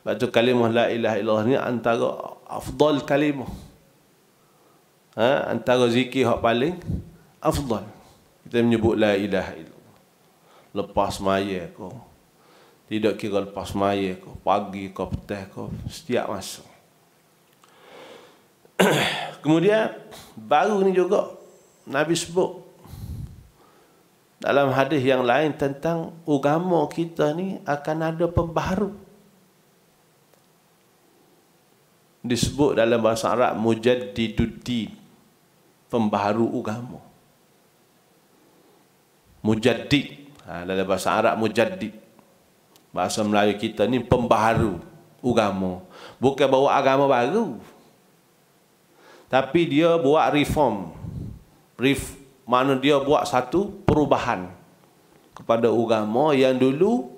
sebab kalimah la ilaha illallah ni antara afdal kalimah ha, antara zikir yang paling afdal kita menyebut la ilaha illallah lepas maya kau tidak kira lepas maya ke, pagi ke, petah ke, setiap masa. Kemudian, baru ni juga, Nabi sebut, dalam hadis yang lain tentang agama kita ni akan ada pembaharu. Disebut dalam bahasa Arab mujaddiduddi pembaharu agama. Mujaddid. Ha, dalam bahasa Arab mujaddid. Bahasa Melayu kita ni pembaharu agama. Bukan bawa agama baru. Tapi dia buat reform. Brief mana dia buat satu perubahan kepada agama yang dulu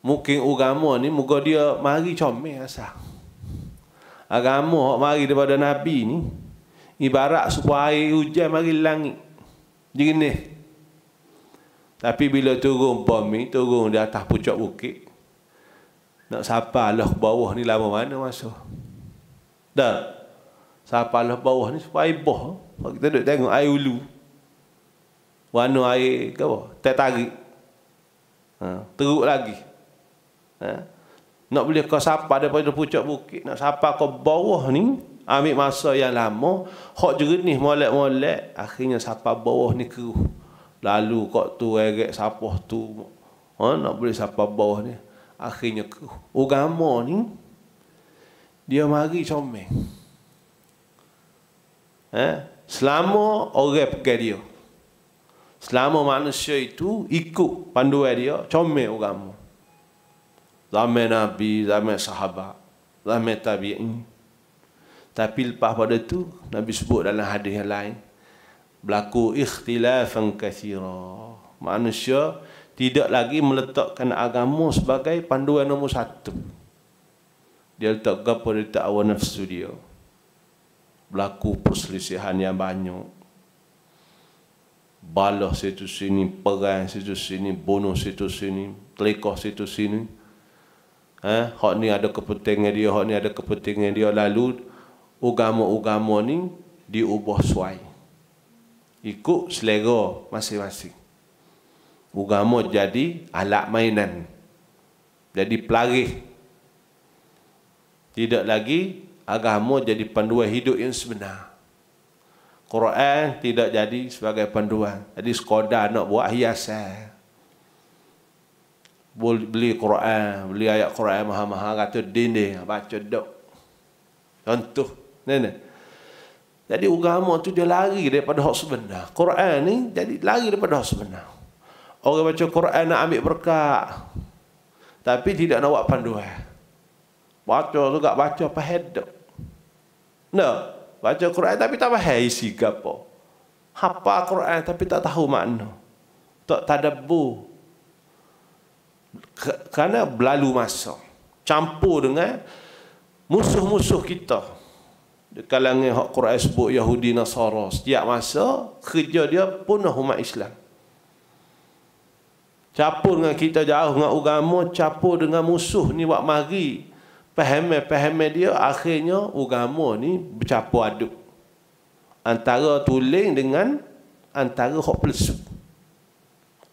mungkin agama ni muka dia mari comel asal. Agama hok mari daripada nabi ni ibarat supaya hujan mari langit. jadi ni. Tapi bila turun pomi, turun di atas pucuk bukit. Nak sapa lah bawah ni lama mana masuk. Dah. Sapa lah bawah ni supaya boh. Kita duduk tengok air ulu. Warna air ke apa? Tak tarik. Ha, teruk lagi. Ha? Nak boleh kau sapa daripada pucuk bukit. Nak sapa kau bawah ni. Ambil masa yang lama. Hak jernih molek-molek. Akhirnya sapa bawah ni keruh lalu kok tu erek sapah tu ha, nak beli sapah bawah ni akhirnya agama ni dia mari comel eh? selama orang pakai dia selama manusia itu ikut panduan dia comel agama zaman nabi zaman sahabat zaman tabi'in tapi lepas pada tu nabi sebut dalam hadis yang lain berlaku ikhtilafan kathira. Manusia tidak lagi meletakkan agama sebagai panduan nombor satu. Dia letak apa dia letak awal nafsu dia. Berlaku perselisihan yang banyak. Balah situ sini, perang situ sini, bunuh situ sini, telekoh situ sini. Ha? Hak ni ada kepentingan dia, hak ni ada kepentingan dia. Lalu, agama-agama ni diubah suai ikut selera masing-masing. Agama jadi alat mainan. Jadi pelarih. Tidak lagi agama jadi panduan hidup yang sebenar. Quran tidak jadi sebagai panduan. Jadi sekodar nak buat hiasan. Beli Quran, beli ayat Quran maha-maha kata dinding, baca dok. Contoh, nenek. Jadi agama tu dia lari daripada hak sebenar. Quran ni jadi lari daripada hak sebenar. Orang baca Quran nak ambil berkat. Tapi tidak nak buat panduan. Baca tu tak baca apa hedok. No. Baca Quran tapi tak faham isi gapo. Hapa Quran tapi tak tahu makna. Tak tadabu. Kerana berlalu masa. Campur dengan musuh-musuh kita kalangan hak Quran sebut Yahudi Nasara setiap masa kerja dia punah umat Islam capur dengan kita jauh dengan agama capur dengan musuh ni buat mari pahamnya dia akhirnya agama ni bercapur aduk antara tuling dengan antara hak pelesu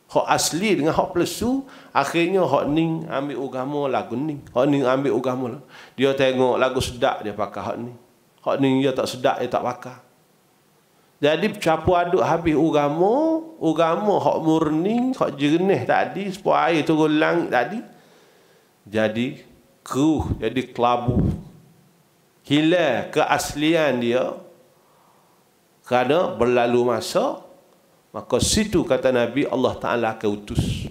hak asli dengan hak pelesu akhirnya hak ni ambil agama lagu ni hak ni ambil agama dia tengok lagu sedap dia pakai hak ni Hak ni dia tak sedap, dia tak pakar. Jadi capu aduk habis ugamo, ugamo hak murni, hak jernih tadi, sepuluh air turun langit tadi. Jadi keruh, jadi kelabu. Hilang keaslian dia. Kerana berlalu masa, maka situ kata Nabi Allah Ta'ala akan utus.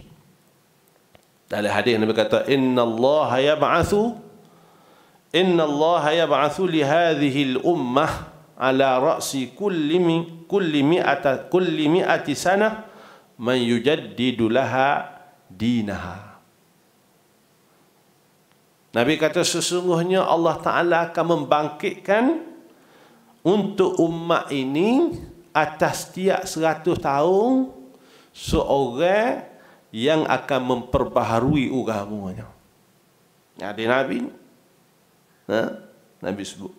Dalam hadis Nabi kata, Inna Allah ya ba'athu Inna Allah ya li hadhihi al-ummah ala ra'si kulli mi kulli mi'ata kulli mi'ati sana man yujaddidu laha Nabi kata sesungguhnya Allah Taala akan membangkitkan untuk umat ini atas setiap seratus tahun seorang yang akan memperbaharui agamanya. Jadi Nabi Ha? Nabi sebut.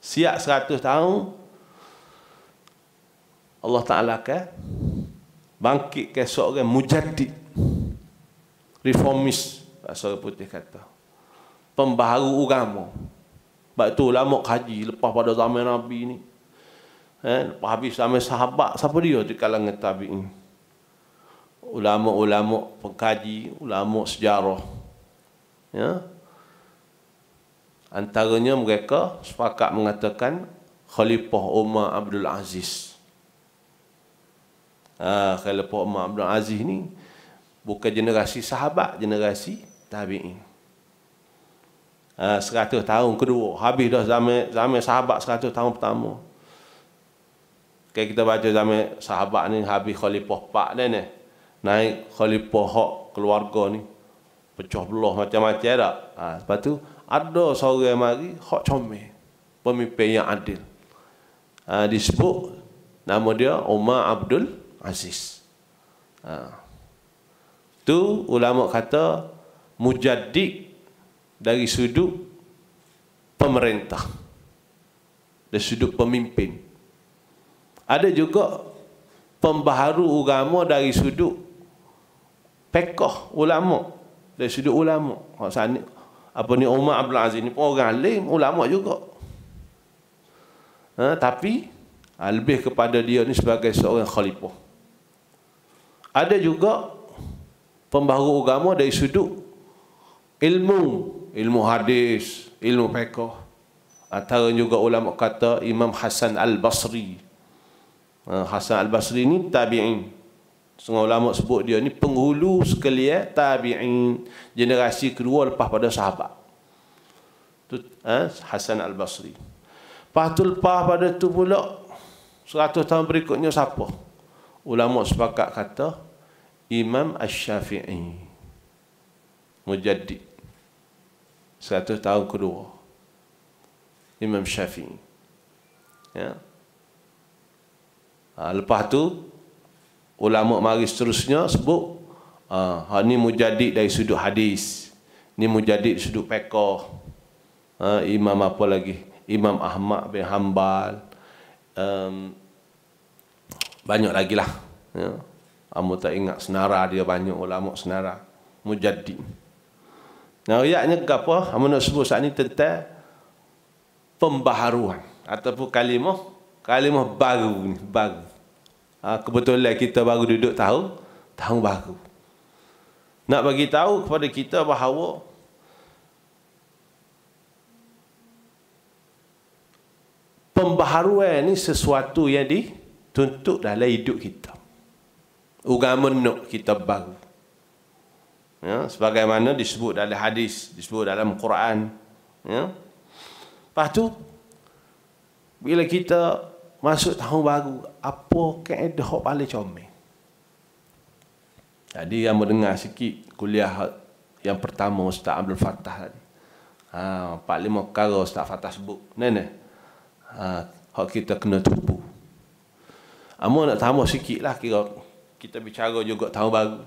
Siap seratus tahun, Allah Ta'ala akan bangkit ke seorang mujadid. Reformis, Pak Putih kata. Pembaharu agama. Sebab tu lama kaji lepas pada zaman Nabi ni. Eh, lepas habis zaman sahabat, siapa dia di kalangan tabi'in? ulama-ulama pengkaji, ulama sejarah. Ya, Antaranya mereka sepakat mengatakan Khalifah Umar Abdul Aziz. Ah, Khalifah Umar Abdul Aziz ni bukan generasi sahabat, generasi tabi'in. Ha, uh, 100 tahun kedua habis dah zaman zaman sahabat 100 tahun pertama kayak kita baca zaman sahabat ni habis khalifah pak ni ni naik khalifah hak keluarga ni pecah belah macam-macam tak uh, lepas tu ada seorang mari hak comel pemimpin yang adil ha, disebut nama dia Umar Abdul Aziz ha. tu ulama kata mujaddid dari sudut pemerintah dari sudut pemimpin ada juga pembaharu agama dari sudut pekoh ulama dari sudut ulama hak sana apa ni Umar Abdul Aziz ni pun orang alim, ulama juga. Ha, tapi ha, lebih kepada dia ni sebagai seorang khalifah. Ada juga pembaharu agama dari sudut ilmu, ilmu hadis, ilmu fiqh. Atau ha, juga ulama kata Imam Hasan Al-Basri. Ha, Hasan Al-Basri ni tabi'in. Sungguh ulama sebut dia ni penghulu sekalian eh, tabi'in generasi kedua lepas pada sahabat. Tu ha? Hasan Al-Basri. Patul lepas pada tu pula 100 tahun berikutnya siapa? Ulama sepakat kata Imam Asy-Syafi'i. Mujaddid. 100 tahun kedua. Imam Syafi'i. Ya. Ha, lepas tu ulama mari seterusnya sebut ah, ha ni mujaddid dari sudut hadis ni mujaddid sudut fiqh ha, imam apa lagi imam Ahmad bin Hanbal um, banyak lagi lah ya Amu tak ingat senara dia banyak ulama senara mujaddid Nah, riaknya ke apa? Amu nak sebut saat ini tentang pembaharuan ataupun kalimah kalimah baru ni, baru. Ah, kebetulan kita baru duduk tahu tahu baru nak bagi tahu kepada kita bahawa pembaharuan ni sesuatu yang dituntut dalam hidup kita agama nak kita baru ya sebagaimana disebut dalam hadis disebut dalam Quran ya lepas tu bila kita Masuk tahun baru, apa kaedah yang paling comel? Tadi yang mendengar sikit kuliah yang pertama Ustaz Abdul Fattah tadi. Ha, Pak Lima Kara Ustaz Fattah sebut. Nenek, ha, hak kita kena tupu. Amo ha, nak tambah sikit lah kira kita bicara juga tahun baru.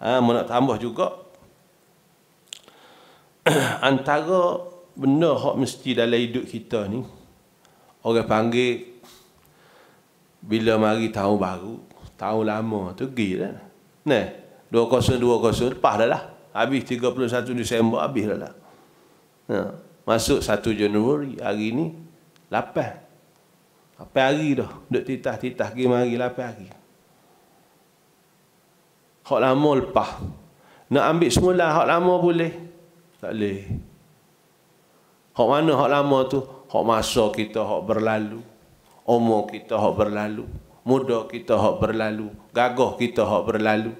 Amo ha, nak tambah juga. Antara benda hak mesti dalam hidup kita ni, Orang panggil bila mari tahun baru, tahun lama tu gila. Nah, 2020 lepas dah lah. Habis 31 Disember habis dah lah. Ha. Masuk 1 Januari hari ni 8. 8 hari dah. Duk titah-titah pergi mari 8 hari. Hak lama lepas. Nak ambil semula hak lama boleh? Tak boleh. Hak mana hak lama tu? Hak masa kita hak berlalu. Umur kita hak berlalu. Muda kita hak berlalu. Gagah kita hak berlalu.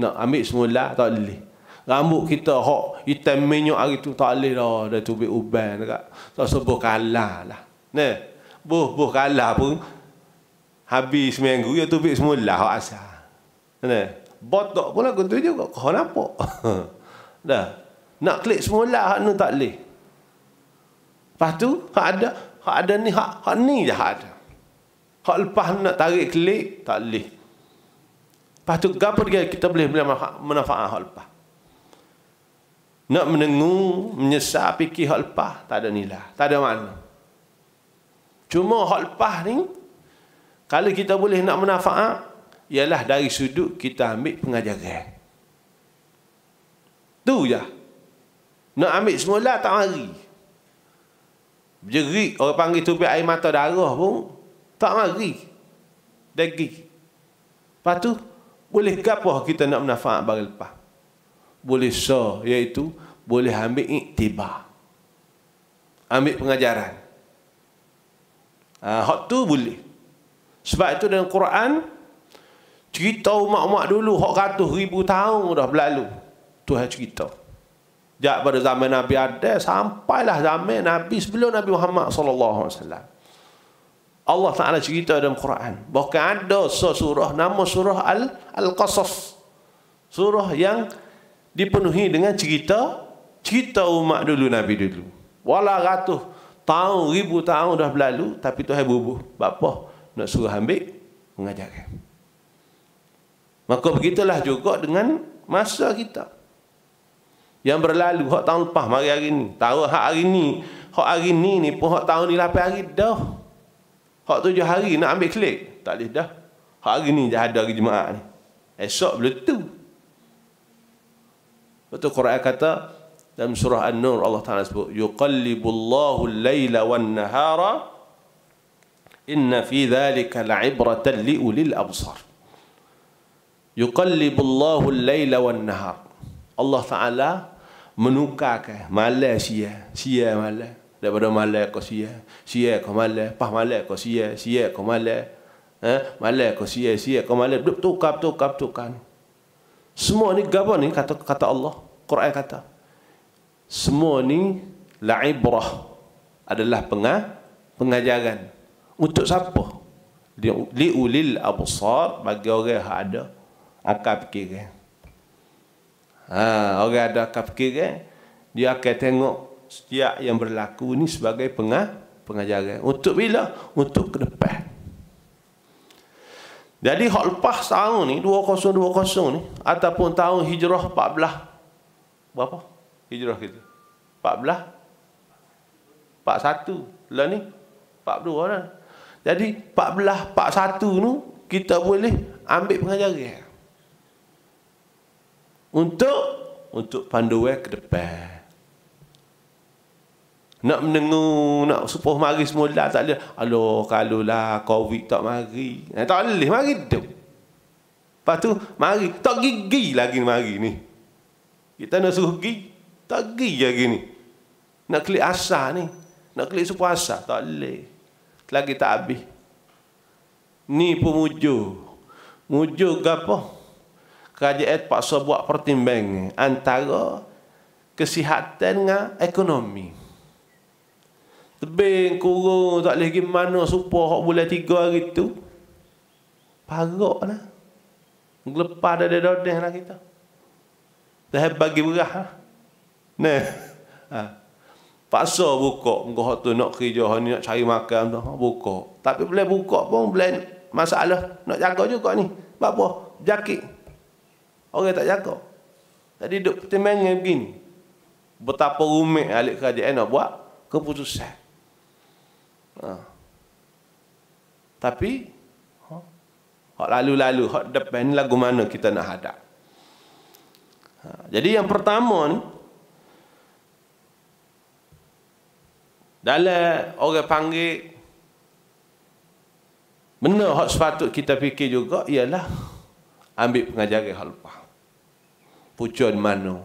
Nak ambil semula tak boleh. Rambut kita hak hitam minyak hari tu tak boleh dah. Dia tu ambil uban dekat. Tak sebuah kalah lah. Ne. Buh buh kalah pun habis minggu dia tu ambil semula hak asal. Ne. Botok pun aku tu juga. Kau nampak. dah. Nak klik semula hak ni tak boleh. Lepas tu, hak ada, hak ada ni, hak, hak ni je hak ada. Hak lepas nak tarik kelik, tak boleh. Lepas tu, gapa dia kita boleh beli manfaat hak lepas. Nak menunggu, menyesal, fikir hak lepas, tak ada nilai. Tak ada mana. Cuma hak lepas ni, kalau kita boleh nak manfaat, ialah dari sudut kita ambil pengajaran. Tu je. Nak ambil semula, tak mari. Tak mari. Jerik orang panggil tu air mata darah pun tak mari. Degi. Patu boleh gapo kita nak manfaat bagi lepas? Boleh so iaitu boleh ambil iktibar. Ambil pengajaran. Ah uh, hak tu boleh. Sebab itu dalam Quran cerita umat-umat dulu hak ratus ribu tahun dah berlalu. Tuhan cerita. Sejak pada zaman Nabi ada sampailah zaman Nabi sebelum Nabi Muhammad sallallahu alaihi wasallam. Allah Taala cerita dalam Quran, bahkan ada surah nama surah Al Al-Qasas. Surah yang dipenuhi dengan cerita cerita umat dulu Nabi dulu. Wala ratus tahun ribu tahun dah berlalu tapi Tuhan bubuh. Bapa nak suruh ambil mengajarkan. Maka begitulah juga dengan masa kita yang berlalu hak tahun lepas mari hari ni tahu hak hari ni hak hari ni ni pun hak tahun ni 8 hari dah hak 7 hari nak ambil klik tak boleh dah hak hari ni dah ada hari jemaah ni esok boleh tu Lepas Quran kata dalam surah An-Nur Allah Ta'ala sebut يُقَلِّبُ اللَّهُ اللَّيْلَ وَالنَّهَارَ إِنَّ فِي ذَلِكَ لَعِبْرَةً لِؤُلِي الْأَبْصَرِ يُقَلِّبُ اللَّهُ اللَّيْلَ وَالنَّهَارَ Allah Ta'ala menukarkan malas sia sia malas daripada malas kau sia sia kau malas pas malas kau sia sia kau malas eh ha? malas kau sia sia kau malas duk tukar tukar tukar semua ni gapo ni kata kata Allah Quran kata semua ni la'ibrah adalah pengah, pengajaran untuk siapa liulil absar bagi orang yang ada akal fikiran Ha, orang ada kafir kan? Eh, dia akan tengok setiap yang berlaku ni sebagai pengah, pengajaran. Untuk bila? Untuk ke depan. Jadi hak lepas tahun ni 2020 ni ataupun tahun hijrah 14 berapa? Hijrah kita. 14 41 lah ni 42 dah. Jadi 14 41 tu kita boleh ambil pengajaran untuk untuk pandu eh ke depan. Nak menunggu nak supoh mari semula tak boleh. Aloh, kalau lah COVID tak mari. Eh, tak boleh, mari tu. Lepas tu, mari. Tak gigi lagi mari ni. Kita nak suruh gigi, tak gigi lagi ni. Nak klik asa ni. Nak klik supoh asa, tak boleh. Lagi tak habis. Ni pun mujur. Mujur ke apa? kerajaan paksa buat pertimbangan antara kesihatan dengan ekonomi. Tebing, kurung, tak boleh pergi mana, supaya hak boleh tiga hari tu, parok lah. Gelepah dah dia dah lah kita. Dah bagi berah lah. Ne. Ha. Paksa buka, engkau hak tu nak kerja, ni nak cari makan, tu. Ha, buka. Tapi boleh buka pun, boleh masalah nak jaga juga ni. Apa? Jakit. Orang tak jaga. Tadi duduk pertimbangan begini. Betapa rumit ahli kerajaan nak buat keputusan. Ha. Tapi, ha, hak lalu-lalu, hak depan ni lagu mana kita nak hadap. Ha. Jadi yang pertama ni, dalam orang panggil benda hak sepatut kita fikir juga ialah ambil pengajaran hal lepas pucuan mana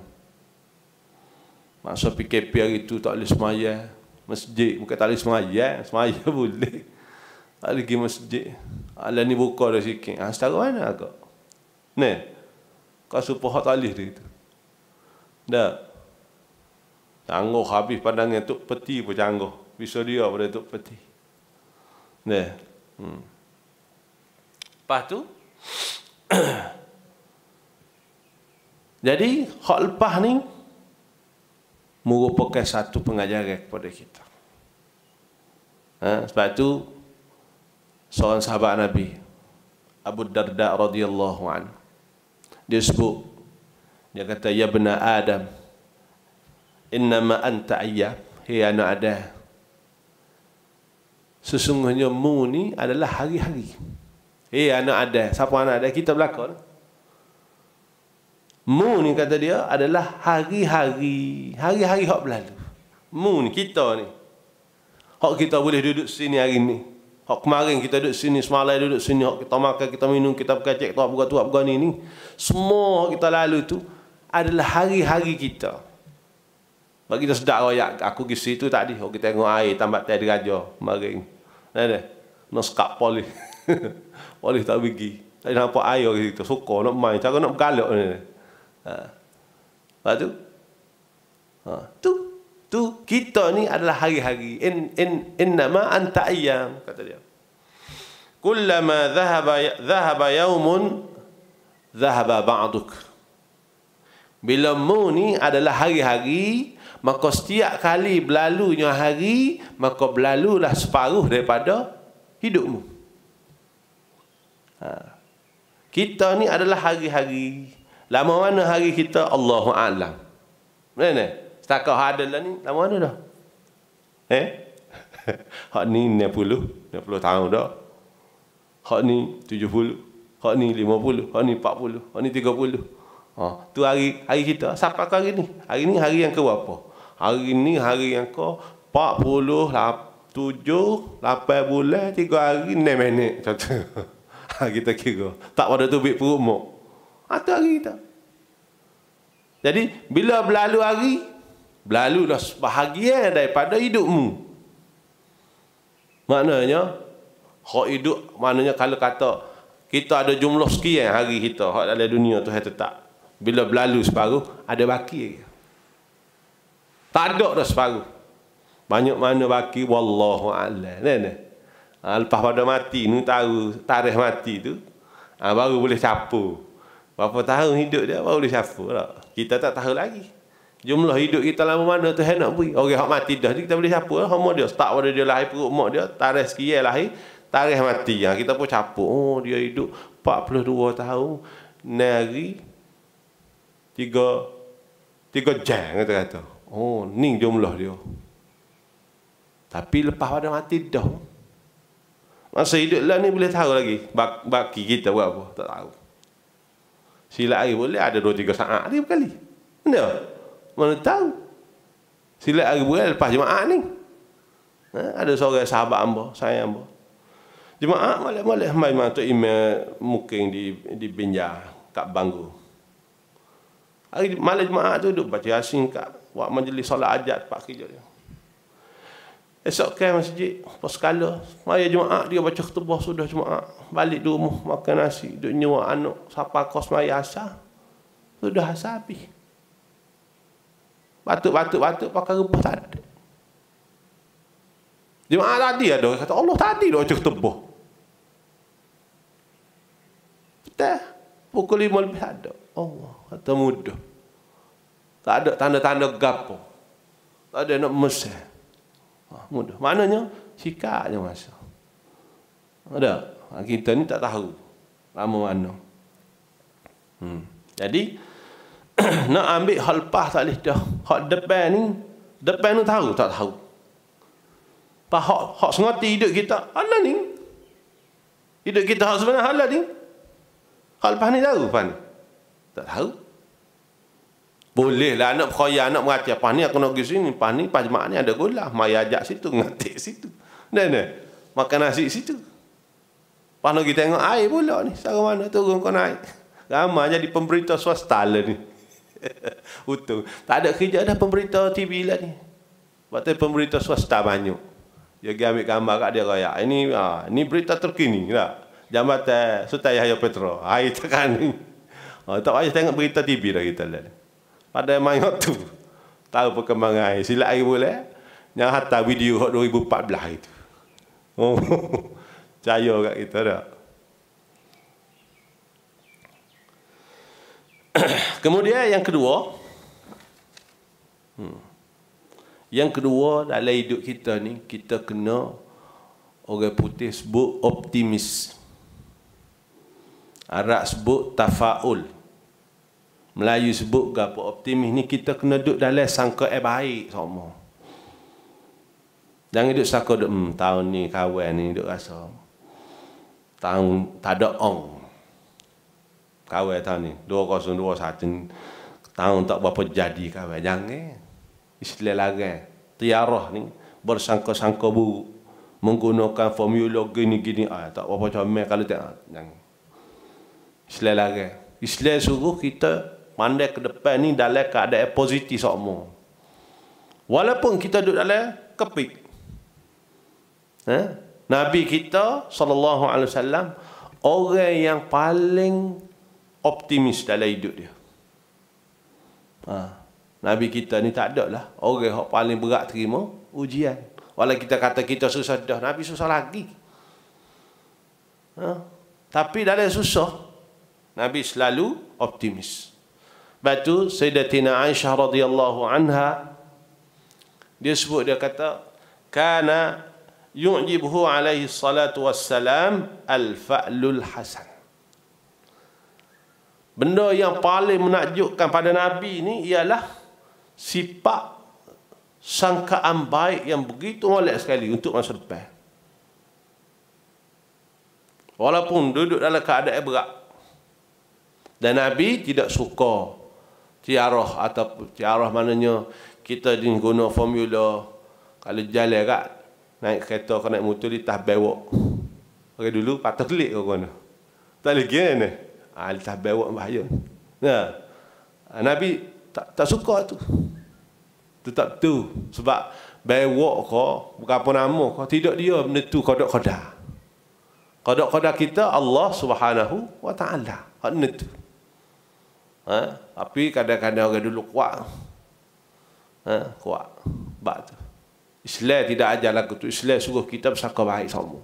masa PKP hari itu tak boleh semaya masjid bukan tak boleh semaya eh. semaya boleh tak boleh pergi masjid ala ni buka dah sikit ha, ah, setara mana kau, ni kau supaya tak boleh dia tu dah tangguh habis pandangan tu peti pun tangguh bisa dia pada tu peti ni hmm. lepas tu Jadi, hak lepas ni merupakan satu pengajaran kepada kita. Ha, sebab itu seorang sahabat Nabi Abu Darda radhiyallahu an dia sebut dia kata ya bena Adam inna ma anta ayya hi ana ada sesungguhnya mu ni adalah hari-hari hi ana ada siapa anak ada kita belakang Mu ni kata dia adalah hari-hari. Hari-hari hak berlalu. Mu ni kita ni. Hak kita boleh duduk sini hari ni. Hak kemarin kita duduk sini, semalai duduk sini. Hak kita makan, kita minum, kita berkacik, tuap kita tuap buka ni ni. Semua hak kita lalu tu adalah hari-hari kita. Bagi kita sedar raya, aku ke situ tadi. Hak kita tengok air, tambah teh diraja kemarin. Nak Nak sekap polis. polis tak pergi. Tak nampak air orang situ. Suka, nak main. Cara nak bergalak ni. Ha. Lepas tu? Ha. Tu. Tu. Kita ni adalah hari-hari. In, in, innama anta ayam. Kata dia. Kullama zahaba, zahaba ya, yaumun. Zahaba ba'duk. Bila mu ni adalah hari-hari. Maka setiap kali berlalunya hari. Maka berlalulah separuh daripada hidupmu. Ha. Kita ni adalah hari-hari. Lama mana hari kita Allahu a'lam. Benar ni? Setakat hak adalah ni lama mana dah? Eh? Hak ni 60, 60 tahun dah. Hak ni 70, hak ni 50, hak ni 40, hak ni 30. Ha, tu hari hari kita. Siapa hari ni? Hari ni hari yang ke apa? Hari ni hari yang ke 47 8 bulan 3 hari 6 minit. Ha kita kira. Tak pada tu bit perut mok. Atau hari kita. Jadi bila berlalu hari, berlalu dah sebahagian daripada hidupmu. Maknanya, hak hidup, maknanya kalau kata kita ada jumlah sekian hari kita kalau dalam dunia tu tak? Bila berlalu separuh, ada baki lagi. Tak ada dah separuh. Banyak mana baki wallahu a'lam. Nenek, ne. Ah, lepas pada mati ni tahu tarikh mati tu. Ah, baru boleh capur. Berapa tahun hidup dia baru dia syafa lah. Kita tak tahu lagi. Jumlah hidup kita lama mana tu nak beri. Orang okay, yang mati dah ni kita boleh siapa lah. Homo dia. Start pada dia lahir perut mak dia. Tarikh sekian lahir. Tarikh mati. Ha, kita pun capuk. Oh dia hidup 42 tahun. Nari. Tiga. Tiga jam kata kata. Oh ni jumlah dia. Tapi lepas pada mati dah. Masa hidup lah ni boleh tahu lagi. Bak baki kita buat apa. Tak tahu. Silat hari boleh ada dua tiga saat hari berkali. Mana? Mana tahu? Silat hari boleh lepas jemaah ni. Ha? ada seorang sahabat hamba, saya hamba. Jemaah boleh-boleh mai mantu email mungkin di di Binja kat Banggu. Hari malam jemaah tu duduk baca Yasin kat buat majlis solat ajat pak kerja dia. Esok ke kan masjid, apa sekala. Maya Jumaat, dia baca ketubah sudah Jumaat. Balik di rumah, makan nasi. Duduk nyawa anak, siapa kos maya asal. Sudah asal habis. Batuk-batuk-batuk, pakai rumah tak ada. Jumaat tadi ada. Kata Allah tadi dia baca ketubah. Betul. Pukul lima lebih ada. Allah, kata mudah. Tak ada tanda-tanda gapo. Tak ada nak mesin mudah. Maknanya sikap je masa. Ada. Ha, kita ni tak tahu lama mana. Hmm. Jadi nak ambil hal pas tak leh dah. Hak depan ni, depan ni tahu tak tahu. Pak hak hak sengati hidup kita Allah ni. Hidup kita hak sebenarnya Allah ni. Hal pas ni tahu pan. Tak tahu. Bolehlah anak berkhaya, anak merhati. Pah ni aku nak pergi sini. Pah ni, pah ni ada gula. Mari ajak situ, ngati situ. Dan ni, makan nasi situ. Pah nak tengok air pula ni. Sara mana turun kau naik. Ramai jadi pemberita swasta lah ni. Untung. Tak ada kerja dah pemberita TV lah ni. Waktu pemberita swasta banyak. Dia pergi ambil gambar kat dia raya. Ini, ha, ini berita terkini. lah Jambatan Sutai Yahya Petro. Air tekan ni. Ha, tak payah tengok berita TV dah kita lah ni pada mayat tu tahu perkembangan silap air boleh yang hantar video hot 2014 itu oh cahaya kat kita dah kemudian yang kedua hmm. yang kedua dalam hidup kita ni kita kena orang putih sebut optimis arak sebut tafa'ul Melayu sebut ke apa optimis ni kita kena duduk dalam sangka eh baik semua. Jangan duduk sangka duduk, hmm, tahun ni kawan ni duduk rasa. Tahun tak ada ong. Kawan tahun ni 2021 ni tahun tak berapa jadi kawan. Jangan. Eh. Istilah lagi. Tiarah ni bersangka-sangka bu menggunakan formula gini-gini ah, tak apa-apa comel kalau tak jangan Islam lagi Islam suruh kita pandai ke depan ni dalam keadaan positif sokmo. Walaupun kita duduk dalam kepik. Ha? Nabi kita sallallahu alaihi wasallam orang yang paling optimis dalam hidup dia. Ha. Nabi kita ni tak ada lah orang yang paling berat terima ujian. Walaupun kita kata kita susah dah, Nabi susah lagi. Ha. Tapi dalam susah Nabi selalu optimis. Batu, tu Sayyidatina Aisyah radhiyallahu anha dia sebut dia kata kana yu'jibuhu alaihi salatu wassalam al-fa'lul hasan. Benda yang paling menakjubkan pada Nabi ni ialah sifat sangkaan baik yang begitu molek sekali untuk masa depan. Walaupun duduk dalam keadaan berat. Dan Nabi tidak suka tiarah atau tiarah mananya kita di guna formula kalau jalan kat naik kereta kena naik motor di tas bewok okay, dulu patah klik ke guna tak lagi ni ni ah, tas bewok bahaya nah. Ah, Nabi tak, tak suka tu tu tak tu sebab bewok kau bukan apa nama ko tidak dia benda tu kodok kodak kodak kodak kita Allah subhanahu wa ta'ala hak benda Ha? Tapi kadang-kadang orang dulu kuat. Ha? Kuat. Sebab tu. Islam tidak ajar lagu tu. Islam suruh kita bersangka baik semua.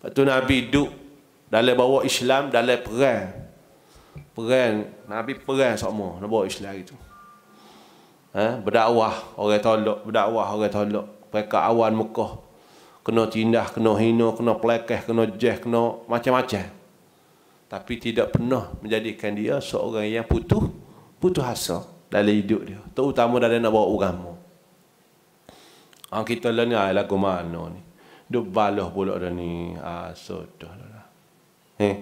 Sebab tu Nabi duduk dalam bawa Islam, dalam perang. Perang. Nabi perang semua. Nabi bawa Islam itu. Ha? Berdakwah orang tolak. Berdakwah orang tolak. Mereka awan Mekah. Kena tindah, kena hina, kena pelekeh, kena jeh, kena macam-macam tapi tidak pernah menjadikan dia seorang yang putus putus asa dalam hidup dia terutama dalam nak bawa agama ha, kita lah ni ayah lagu mana ni duk balah pula dah ni ha, ah, so dah lah eh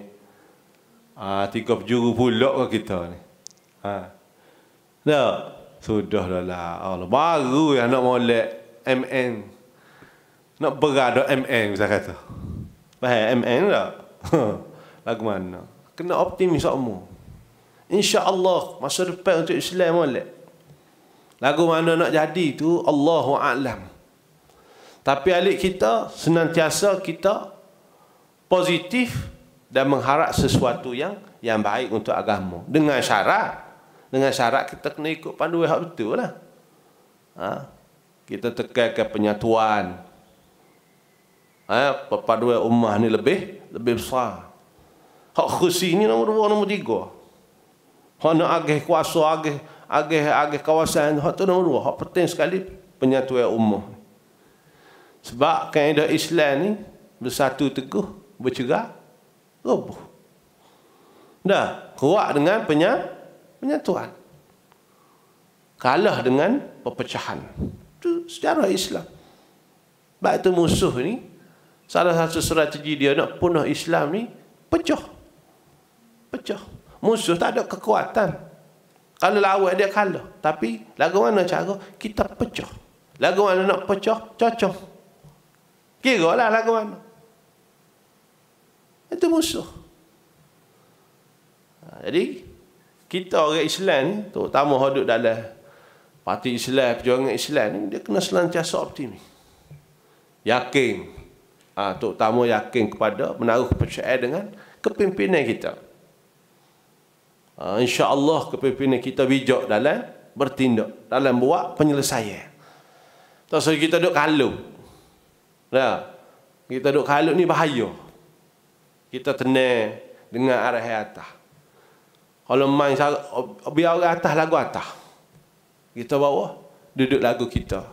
ha, tiga pejuru pula ke kita ni ha. Nah, sudah lah Allah. Baru yang nak molek MN. Nak berada MN, saya kata. Baik, MN tak? Lah. lagu mana kena optimis kamu. insyaallah masa depan untuk Islam molek lagu mana nak jadi tu Allahu alam tapi alik kita senantiasa kita positif dan mengharap sesuatu yang yang baik untuk agama dengan syarat dengan syarat kita kena ikut panduan hak betul lah ha? kita tekan ke penyatuan ha? perpaduan ummah ni lebih lebih besar Hak khusi ini nomor dua, nomor tiga. Hak nak agih kuasa, agih, agih, agih kawasan. Hak tu nombor dua. Hak penting sekali penyatuan umum. Sebab kaedah Islam ni bersatu teguh, bercerak, rubuh. Dah, kuat dengan penya, penyatuan. Kalah dengan perpecahan. Itu sejarah Islam. Sebab itu musuh ni, salah satu strategi dia nak punah Islam ni, pecah pecah. Musuh tak ada kekuatan. Kalau lawan dia kalah. Tapi lagu mana cara? Kita pecah. Lagu mana nak pecah? Cocok. Kira lah lagu mana. Itu musuh. Ha, jadi, kita orang Islam ni, terutama hadut dalam parti Islam, perjuangan Islam ni, dia kena selantiasa optimis. Yakin. Ha, terutama yakin kepada menaruh kepercayaan dengan kepimpinan kita uh, insyaallah kepimpinan kita bijak dalam bertindak dalam buat penyelesaian tak usah kita duduk kalut nah kita duduk kalut ni bahaya kita tenang dengan arah atas kalau main biar orang atas lagu atas kita bawah duduk lagu kita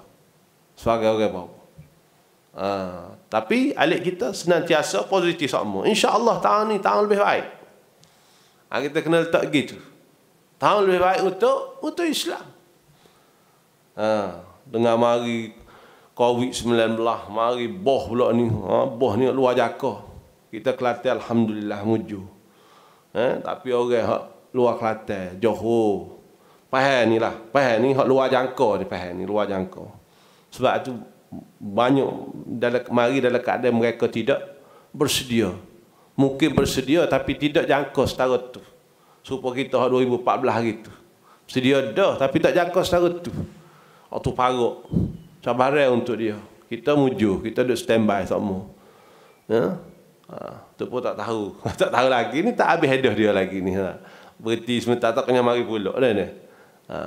sebagai orang bawah ha, Uh, tapi alik kita senantiasa positif semua. InsyaAllah tahun ni tahun lebih baik. Ha, kita kena letak gitu. Tahun lebih baik untuk untuk Islam. Ha, dengar mari COVID-19 mari boh pula ni. Ha, boh ni luar jaka. Kita kelate alhamdulillah muju. Ha, tapi orang hak luar kelate Johor. Faham ni lah. Faham ni hak luar jangka ni faham ni luar jangka. Sebab tu banyak dalam mari dalam keadaan mereka tidak bersedia mungkin bersedia tapi tidak jangka setara tu. Supaya kita 2014 hari tu. Sedia dah tapi tak jangka setara tu. Waktu parok. Cabaran untuk dia. Kita muju, kita duduk standby semua. Ya. Ha, tu pun tak tahu. tak tahu lagi ni tak habis hadiah dia lagi ni. Ha. Berhenti sementara tak kena mari pula dah ni. Ha.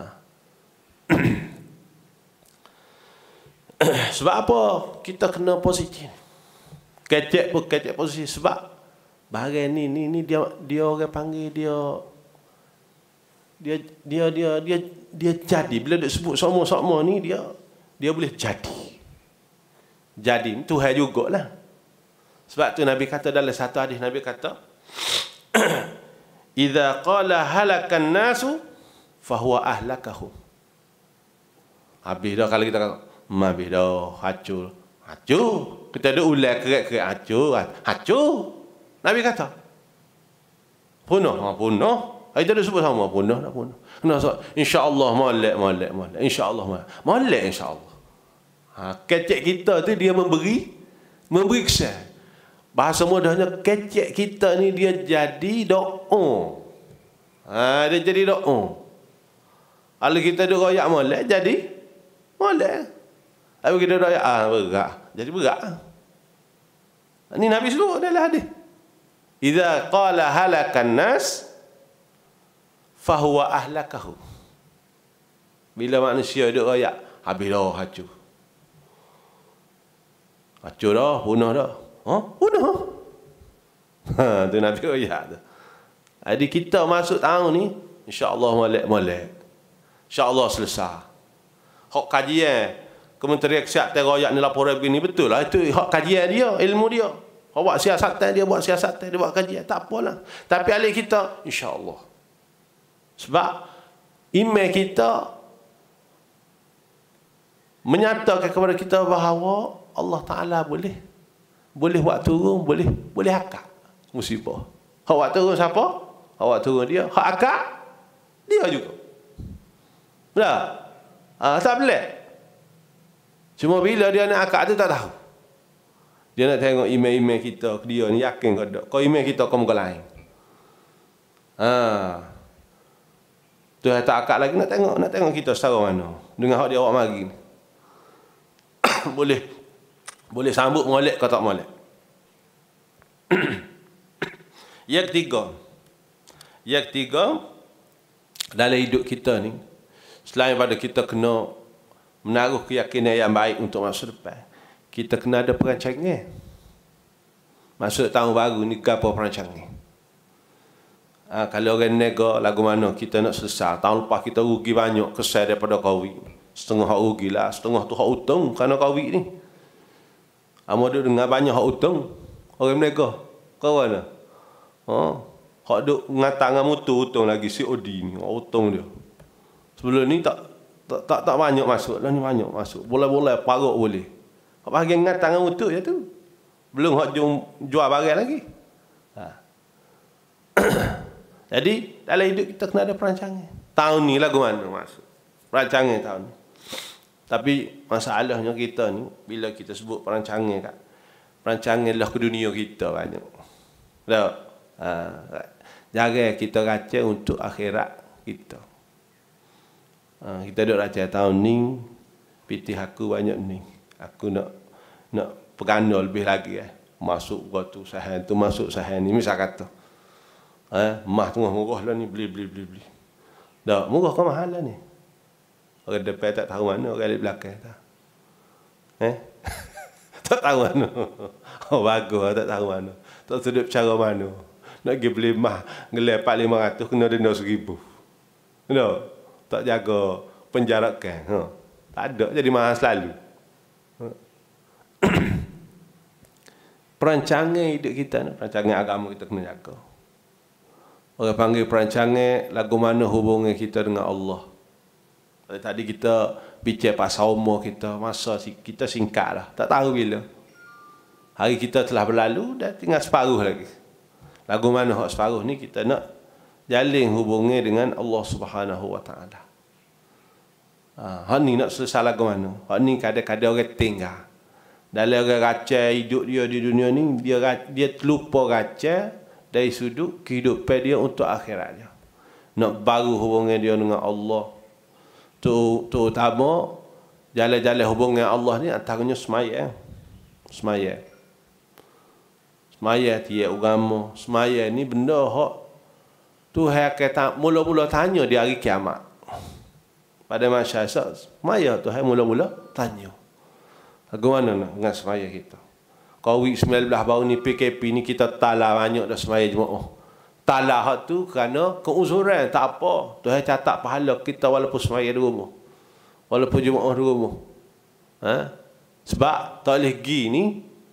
Sebab apa kita kena positif? Kecek pun kecek positif. Sebab bahagian ni ni ni dia dia orang panggil dia dia dia dia dia dia jadi bila dia sebut sama-sama ni dia dia boleh jadi jadi Tuhan jugalah sebab tu Nabi kata dalam satu hadis Nabi kata idza qala halakan nasu fahuwa ahlakahum habis dah kalau kita kata hmm, habis dah hacur hacur kita ada ulai kerek-kerek hacur hacur Nabi kata. Punah, ha, punah. Ayat tak ada sebut sama, punah nak punah. Kena sebut, insyaAllah malak, malak, malak. InsyaAllah malak. Malak insyaAllah. Ha, kecek kita tu dia memberi, memberi kesan. Bahasa mudahnya kecek kita ni dia jadi doo, Ha, dia jadi doo, Kalau kita duduk rakyat malak, jadi malak. Tapi kita rakyat, ah, berat. Jadi berat. Ini Nabi suruh dalam hadis idza qala halakan nas fahuwa ahlakahu bila manusia hidup raya habis dah hacu hacu dah punah dah ha punah ha tu nabi raya jadi kita masuk tahun ni insya Allah molek molek insyaallah selesai hak kajian Kementerian Kesihatan Rakyat ni laporan begini betul lah itu hak kajian dia ilmu dia kau buat siasatan dia, buat siasatan dia, buat kajian. Tak apalah. Tapi alih kita, insya Allah Sebab iman kita menyatakan kepada kita bahawa Allah Ta'ala boleh. Boleh buat turun, boleh boleh akak musibah. Kau buat turun siapa? Kau buat turun dia. Kau akak, dia juga. Dah? Ha, tak boleh. Cuma bila dia nak akak tu tak tahu. Dia nak tengok email-email kita, dia ni yakin ke tak. Kau email kita, kau muka lain. Ha. Tuhan tak akak lagi nak tengok, nak tengok kita secara mana. Dengan hak dia awak mari. boleh. Boleh sambut molek kau tak molek. yang ketiga. Yang ketiga, dalam hidup kita ni, selain pada kita kena menaruh keyakinan yang baik untuk masa depan kita kena ada perancangan. Masuk tahun baru ni apa perancangan? Ha, kalau orang nego lagu mana kita nak sesal. Tahun lepas kita rugi banyak kesal daripada COVID. Setengah hak rugi lah. Setengah tu hak utung kerana COVID ni. Amor ha, duduk dengar banyak hak utung. Orang nego Kau mana? Lah? Ha? Hak duduk ngata dengan mutu utung lagi. Si Odi ni. Hak utung dia. Sebelum ni tak tak tak, banyak masuk. Lah ni banyak masuk. Boleh-boleh parok boleh. Kau bahagian dengan tangan utuh je tu. Belum hak jual barang lagi. Ha. Jadi dalam hidup kita kena ada perancangan. Tahun ni lagu mana masuk. Perancangan tahun ni. Tapi masalahnya kita ni bila kita sebut perancangan kat perancangan lah ke dunia kita banyak. Tak? Ha. Jaga kita raca untuk akhirat kita. Ha. kita duduk raca tahun ni piti aku banyak ni aku nak nak perkana lebih lagi eh. Masuk gua tu sahan tu masuk sahan ni misal kata. Eh, mah tu murah lah ni beli beli beli beli. Dah, murah kau mahal lah ni. Orang depan tak tahu mana, orang di belakang tak. Eh? tak tahu mana. Oh, bagus tak tahu mana. Tak sedap cara mana. Nak pergi beli mah, ngelepak lima ratus, kena denda seribu. Tak jaga penjarakan. Ha. Tak ada, jadi mahal selalu. perancangan hidup kita ni, perancangan agama kita kena jaga. Orang panggil perancangan lagu mana hubungan kita dengan Allah. Tadi kita bincang pasal umur kita, masa kita singkat lah. Tak tahu bila. Hari kita telah berlalu, dah tinggal separuh lagi. Lagu mana hak separuh ni kita nak jalin hubungan dengan Allah Subhanahu Wa Taala. Ha, hak ni nak selesai lagu mana? Hak ni kadang-kadang orang tinggal dalam raca hidup dia di dunia ni dia dia terlupa raca dari sudut kehidupan dia untuk akhiratnya nak baru hubungan dia dengan Allah tu tu utama jalan-jalan hubungan Allah ni antaranya semaya semaya semaya tiap agama semaya ni benda hak tu kata mula-mula tanya di hari kiamat pada masyarakat semaya tu tu mula-mula tanya Bagaimana nak dengan semaya kita? Covid-19 baru ni PKP ni kita talah banyak dah semaya jemaah. Oh. Talah tu kerana keuzuran. Tak apa. Tuhan catat pahala kita walaupun semaya di rumah. Walaupun jemaah di rumah. Ha? Sebab tak boleh pergi ni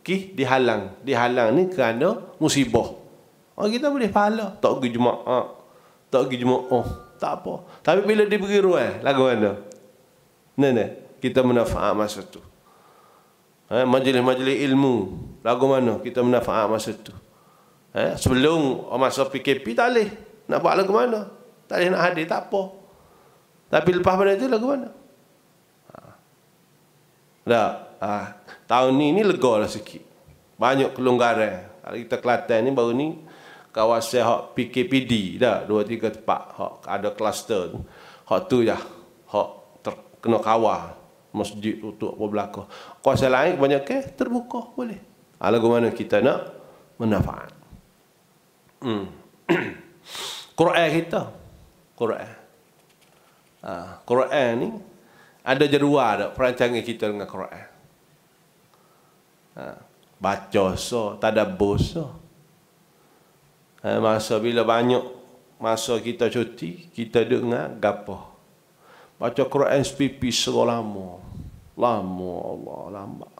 kih, dihalang. Dihalang ni kerana musibah. Oh, kita boleh pahala. Tak pergi jemaah. Tak pergi jemaah. Oh, tak apa. Tapi bila diberi ruang, lagu mana? Nenek, kita menafak masa tu. Eh, majlis-majlis ilmu. Lagu mana kita menafa'at masa tu. Eh, sebelum masa PKP tak boleh. Nak buat lagu mana. Tak boleh nak hadir, tak apa. Tapi lepas pada itu lagu mana. Ha. Tak. Ha. Tahun ni, ni lega lah sikit. Banyak kelonggaran. Kalau kita Kelantan ni baru ni kawasan hak PKPD dah dua tiga tempat hak ada kluster tu hak tu ya hak terkena kawal masjid tutup apa kuasa banyak ke terbuka boleh. Alangkah mana kita nak manfaat. Hmm. Quran kita. Quran. Ha, Quran ni ada jeruah tak perancangan kita dengan Quran. Ha, baca so, tak ada boso. Ha, ah, masa bila banyak masa kita cuti, kita dengar gapo. Baca Quran SPP selama Lama Allah, lama.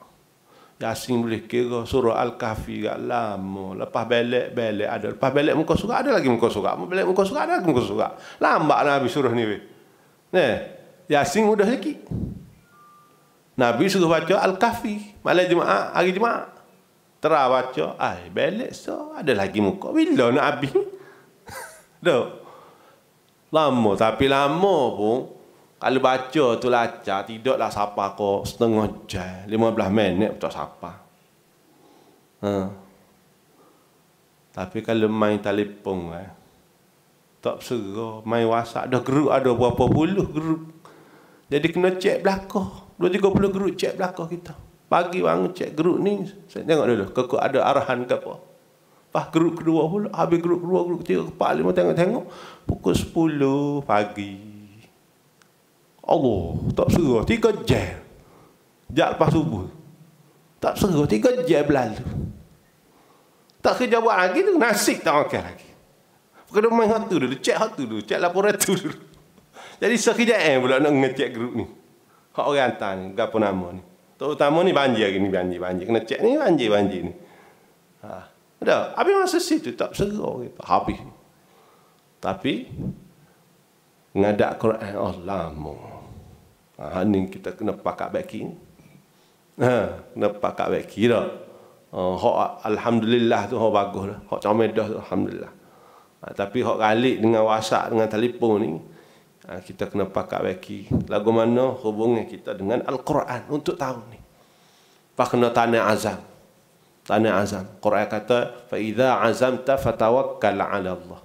Yasin boleh kira surah Al-Kahfi juga lama. Lepas belek, belek ada. Lepas belek muka surat, ada lagi muka surat. Belek muka surat, ada lagi muka surat. Lama lah Nabi suruh ni. Nih, Yasin mudah lagi. Nabi suruh baca Al-Kahfi. Malah Jumaat, hari Jumaat. Terah baca, ay, belek so, ada lagi muka. Bila Nabi? Tuh. lama, tapi lama pun. Kalau baca tu laca, tidaklah sapa kau setengah jam, lima belas minit tak sapa. Ha. Tapi kalau main telefon eh, tak bersera, main WhatsApp, ada grup, ada berapa puluh grup. Jadi kena cek belakang. Dua tiga puluh grup cek belakang kita. Pagi bangun cek grup ni, saya tengok dulu, kau ada arahan ke apa. Pas grup kedua pula, habis grup kedua, grup ketiga, kepala lima tengok-tengok. Pukul sepuluh pagi. Allah tak serah tiga jam jam lepas subuh tak serah tiga jam berlalu tak kerja buat lagi tu nasi tak makan lagi kena main hatu dulu cek hatu dulu cek laporan tu dulu jadi sekejap eh pula nak ngecek grup ni hak orang hantar ni berapa nama ni terutama ni banjir ni banjir banjir kena cek ni banjir banjir ni ha. ada habis masa situ tak serah eh, gitu. habis tapi ngadak Quran Allah oh, Ha, ni kita kena pakat baki. Ha, kena pakat baki dah. Uh, ha, alhamdulillah tu hok bagus dah. Hok comel dah alhamdulillah. Ha, tapi hok galik dengan WhatsApp dengan telefon ni, ha, kita kena pakat baki. Lagu mana hubungan kita dengan Al-Quran untuk tahun ni. Pak kena tanya azam. Tanya azam. Quran kata, "Fa azam azamta fatawakkal 'ala Allah."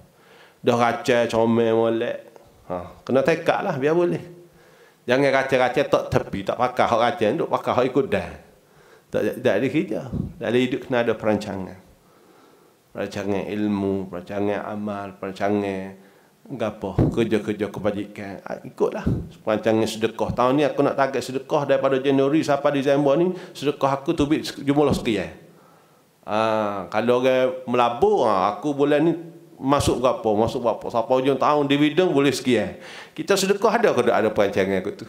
Dah raca comel molek. Ha, kena tekaklah biar boleh. Jangan raja-raja tak tepi, tak pakai hak raja, duk pakai hak ikut dah. Tak, tak, tak ada kerja. Tak ada hidup kena ada perancangan. Perancangan ilmu, perancangan amal, perancangan gapo kerja-kerja kebajikan. Ha, ikutlah perancangan sedekah. Tahun ni aku nak target sedekah daripada Januari sampai Disember ni, sedekah aku tu bit jumlah sekian. ha, kalau orang melabur, ha, aku bulan ni masuk berapa, masuk berapa. Sampai hujung tahun, dividen boleh sekian. Kita sedekah ada ke tak ada perancangan aku tu?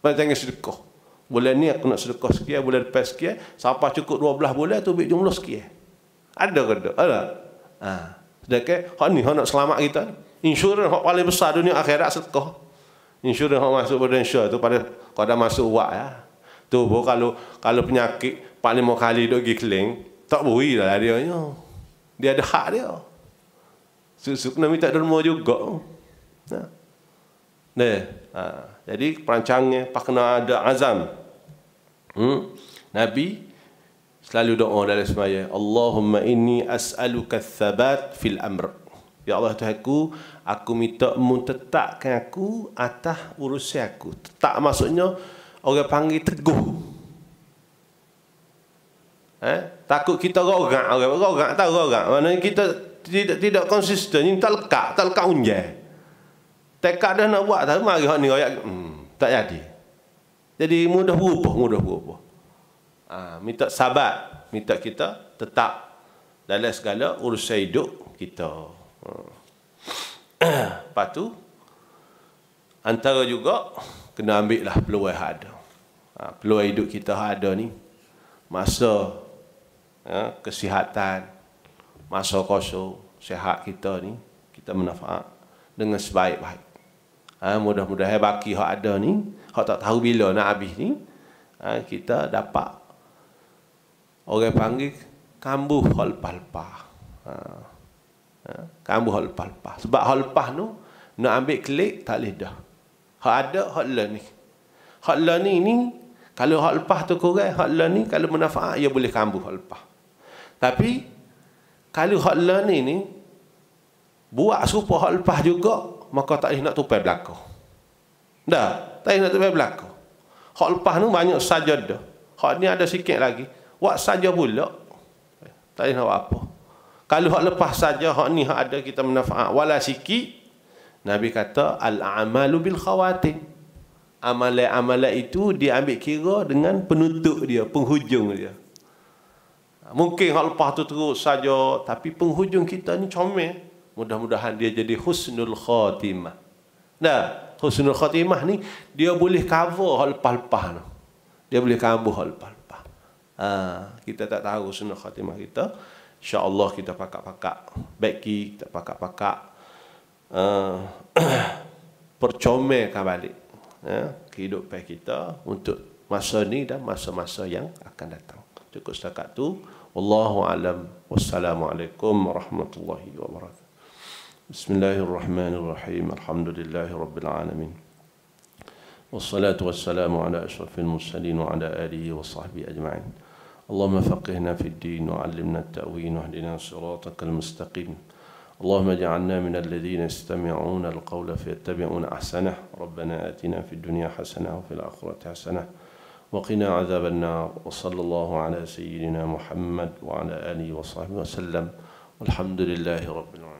Perancangan sedekah. Boleh ni aku nak sedekah sekian, boleh depan sekian. Sampai cukup 12 boleh tu, ambil jumlah sekian. Ada ke tak? Ada. Ha. Sedekah, kalau ni, kalau nak selamat kita. Insurans, kalau paling besar dunia akhirat sedekah. Insurans, kalau masuk badan syur tu, pada, kau dah masuk uang ya. Tu, kalau kalau penyakit, paling mau kali dok gigling, tak beri lah dia. Dia ada hak dia. Susuk nak minta derma juga. Nah. Ha. Nah. Ha. Jadi perancangnya pak kena ada azam. Hmm? Nabi selalu doa dalam semaya. Allahumma inni as'aluka thabat fil amr. Ya Allah Tuhan aku, aku minta mu tetapkan aku atas urusan aku. Tetap maksudnya orang panggil teguh. Eh? Takut kita gogak, orang gogak tak gogak. Mana kita tidak tidak konsisten ini tak lekat tak lekat unje tekad dah nak buat tapi mari hak ni royak hmm, tak jadi jadi mudah berubah mudah berubah ha, minta sabat minta kita tetap dalam segala urusan hidup kita hmm. lepas tu antara juga kena ambil lah peluang yang ada ha, peluang hidup kita ada ni masa ya, kesihatan masa kosong, sehat kita ni, kita manfaat dengan sebaik-baik. Ha, mudah-mudahan baki hak ada ni, hak tak tahu bila nak habis ni, ha, kita dapat orang panggil kambuh hal halpah Ha, ha, kambuh hal halpah Sebab hal halpah tu, nak ambil klik, tak boleh dah. Hak ada, hak le ni. Hak le ni ni, kalau hak lepas tu korang, hak le ni kalau manfaat, ia ya boleh kambuh hal lepas. Tapi, kalau hak lani ni buat serupa hak lepas juga maka tak boleh nak tupai belaka dah tak boleh nak tupai belaka hak lepas ni banyak saja dah hak ni ada sikit lagi buat saja pula tak boleh nak buat apa kalau hak lepas saja hak ni hak ada kita manfaat wala sikit Nabi kata al-amalu bil khawatin. amal-amal itu diambil kira dengan penutup dia penghujung dia Mungkin hak lepas tu teruk saja tapi penghujung kita ni comel. Mudah-mudahan dia jadi husnul khatimah. Nah, husnul khatimah ni dia boleh cover hak lepas-lepas tu. Dia boleh kambuh hak lepas-lepas. Ha, kita tak tahu husnul khatimah kita. Insya-Allah kita pakak-pakak. Baik kita pakak-pakak. Uh, percomelkan balik ya, kehidupan kita untuk masa ni dan masa-masa yang akan datang. Cukup setakat tu. والله أعلم والسلام عليكم ورحمة الله وبركاته بسم الله الرحمن الرحيم الحمد لله رب العالمين والصلاة والسلام على أشرف المرسلين وعلى آله وصحبه أجمعين اللهم فقهنا في الدين وعلمنا التأويل واهدنا صراطك المستقيم اللهم اجعلنا من الذين يستمعون القول فيتبعون أحسنه ربنا آتنا في الدنيا حسنة وفي الآخرة حسنة وقنا عذاب النار وصلى الله على سيدنا محمد وعلى آله وصحبه وسلم والحمد لله رب العالمين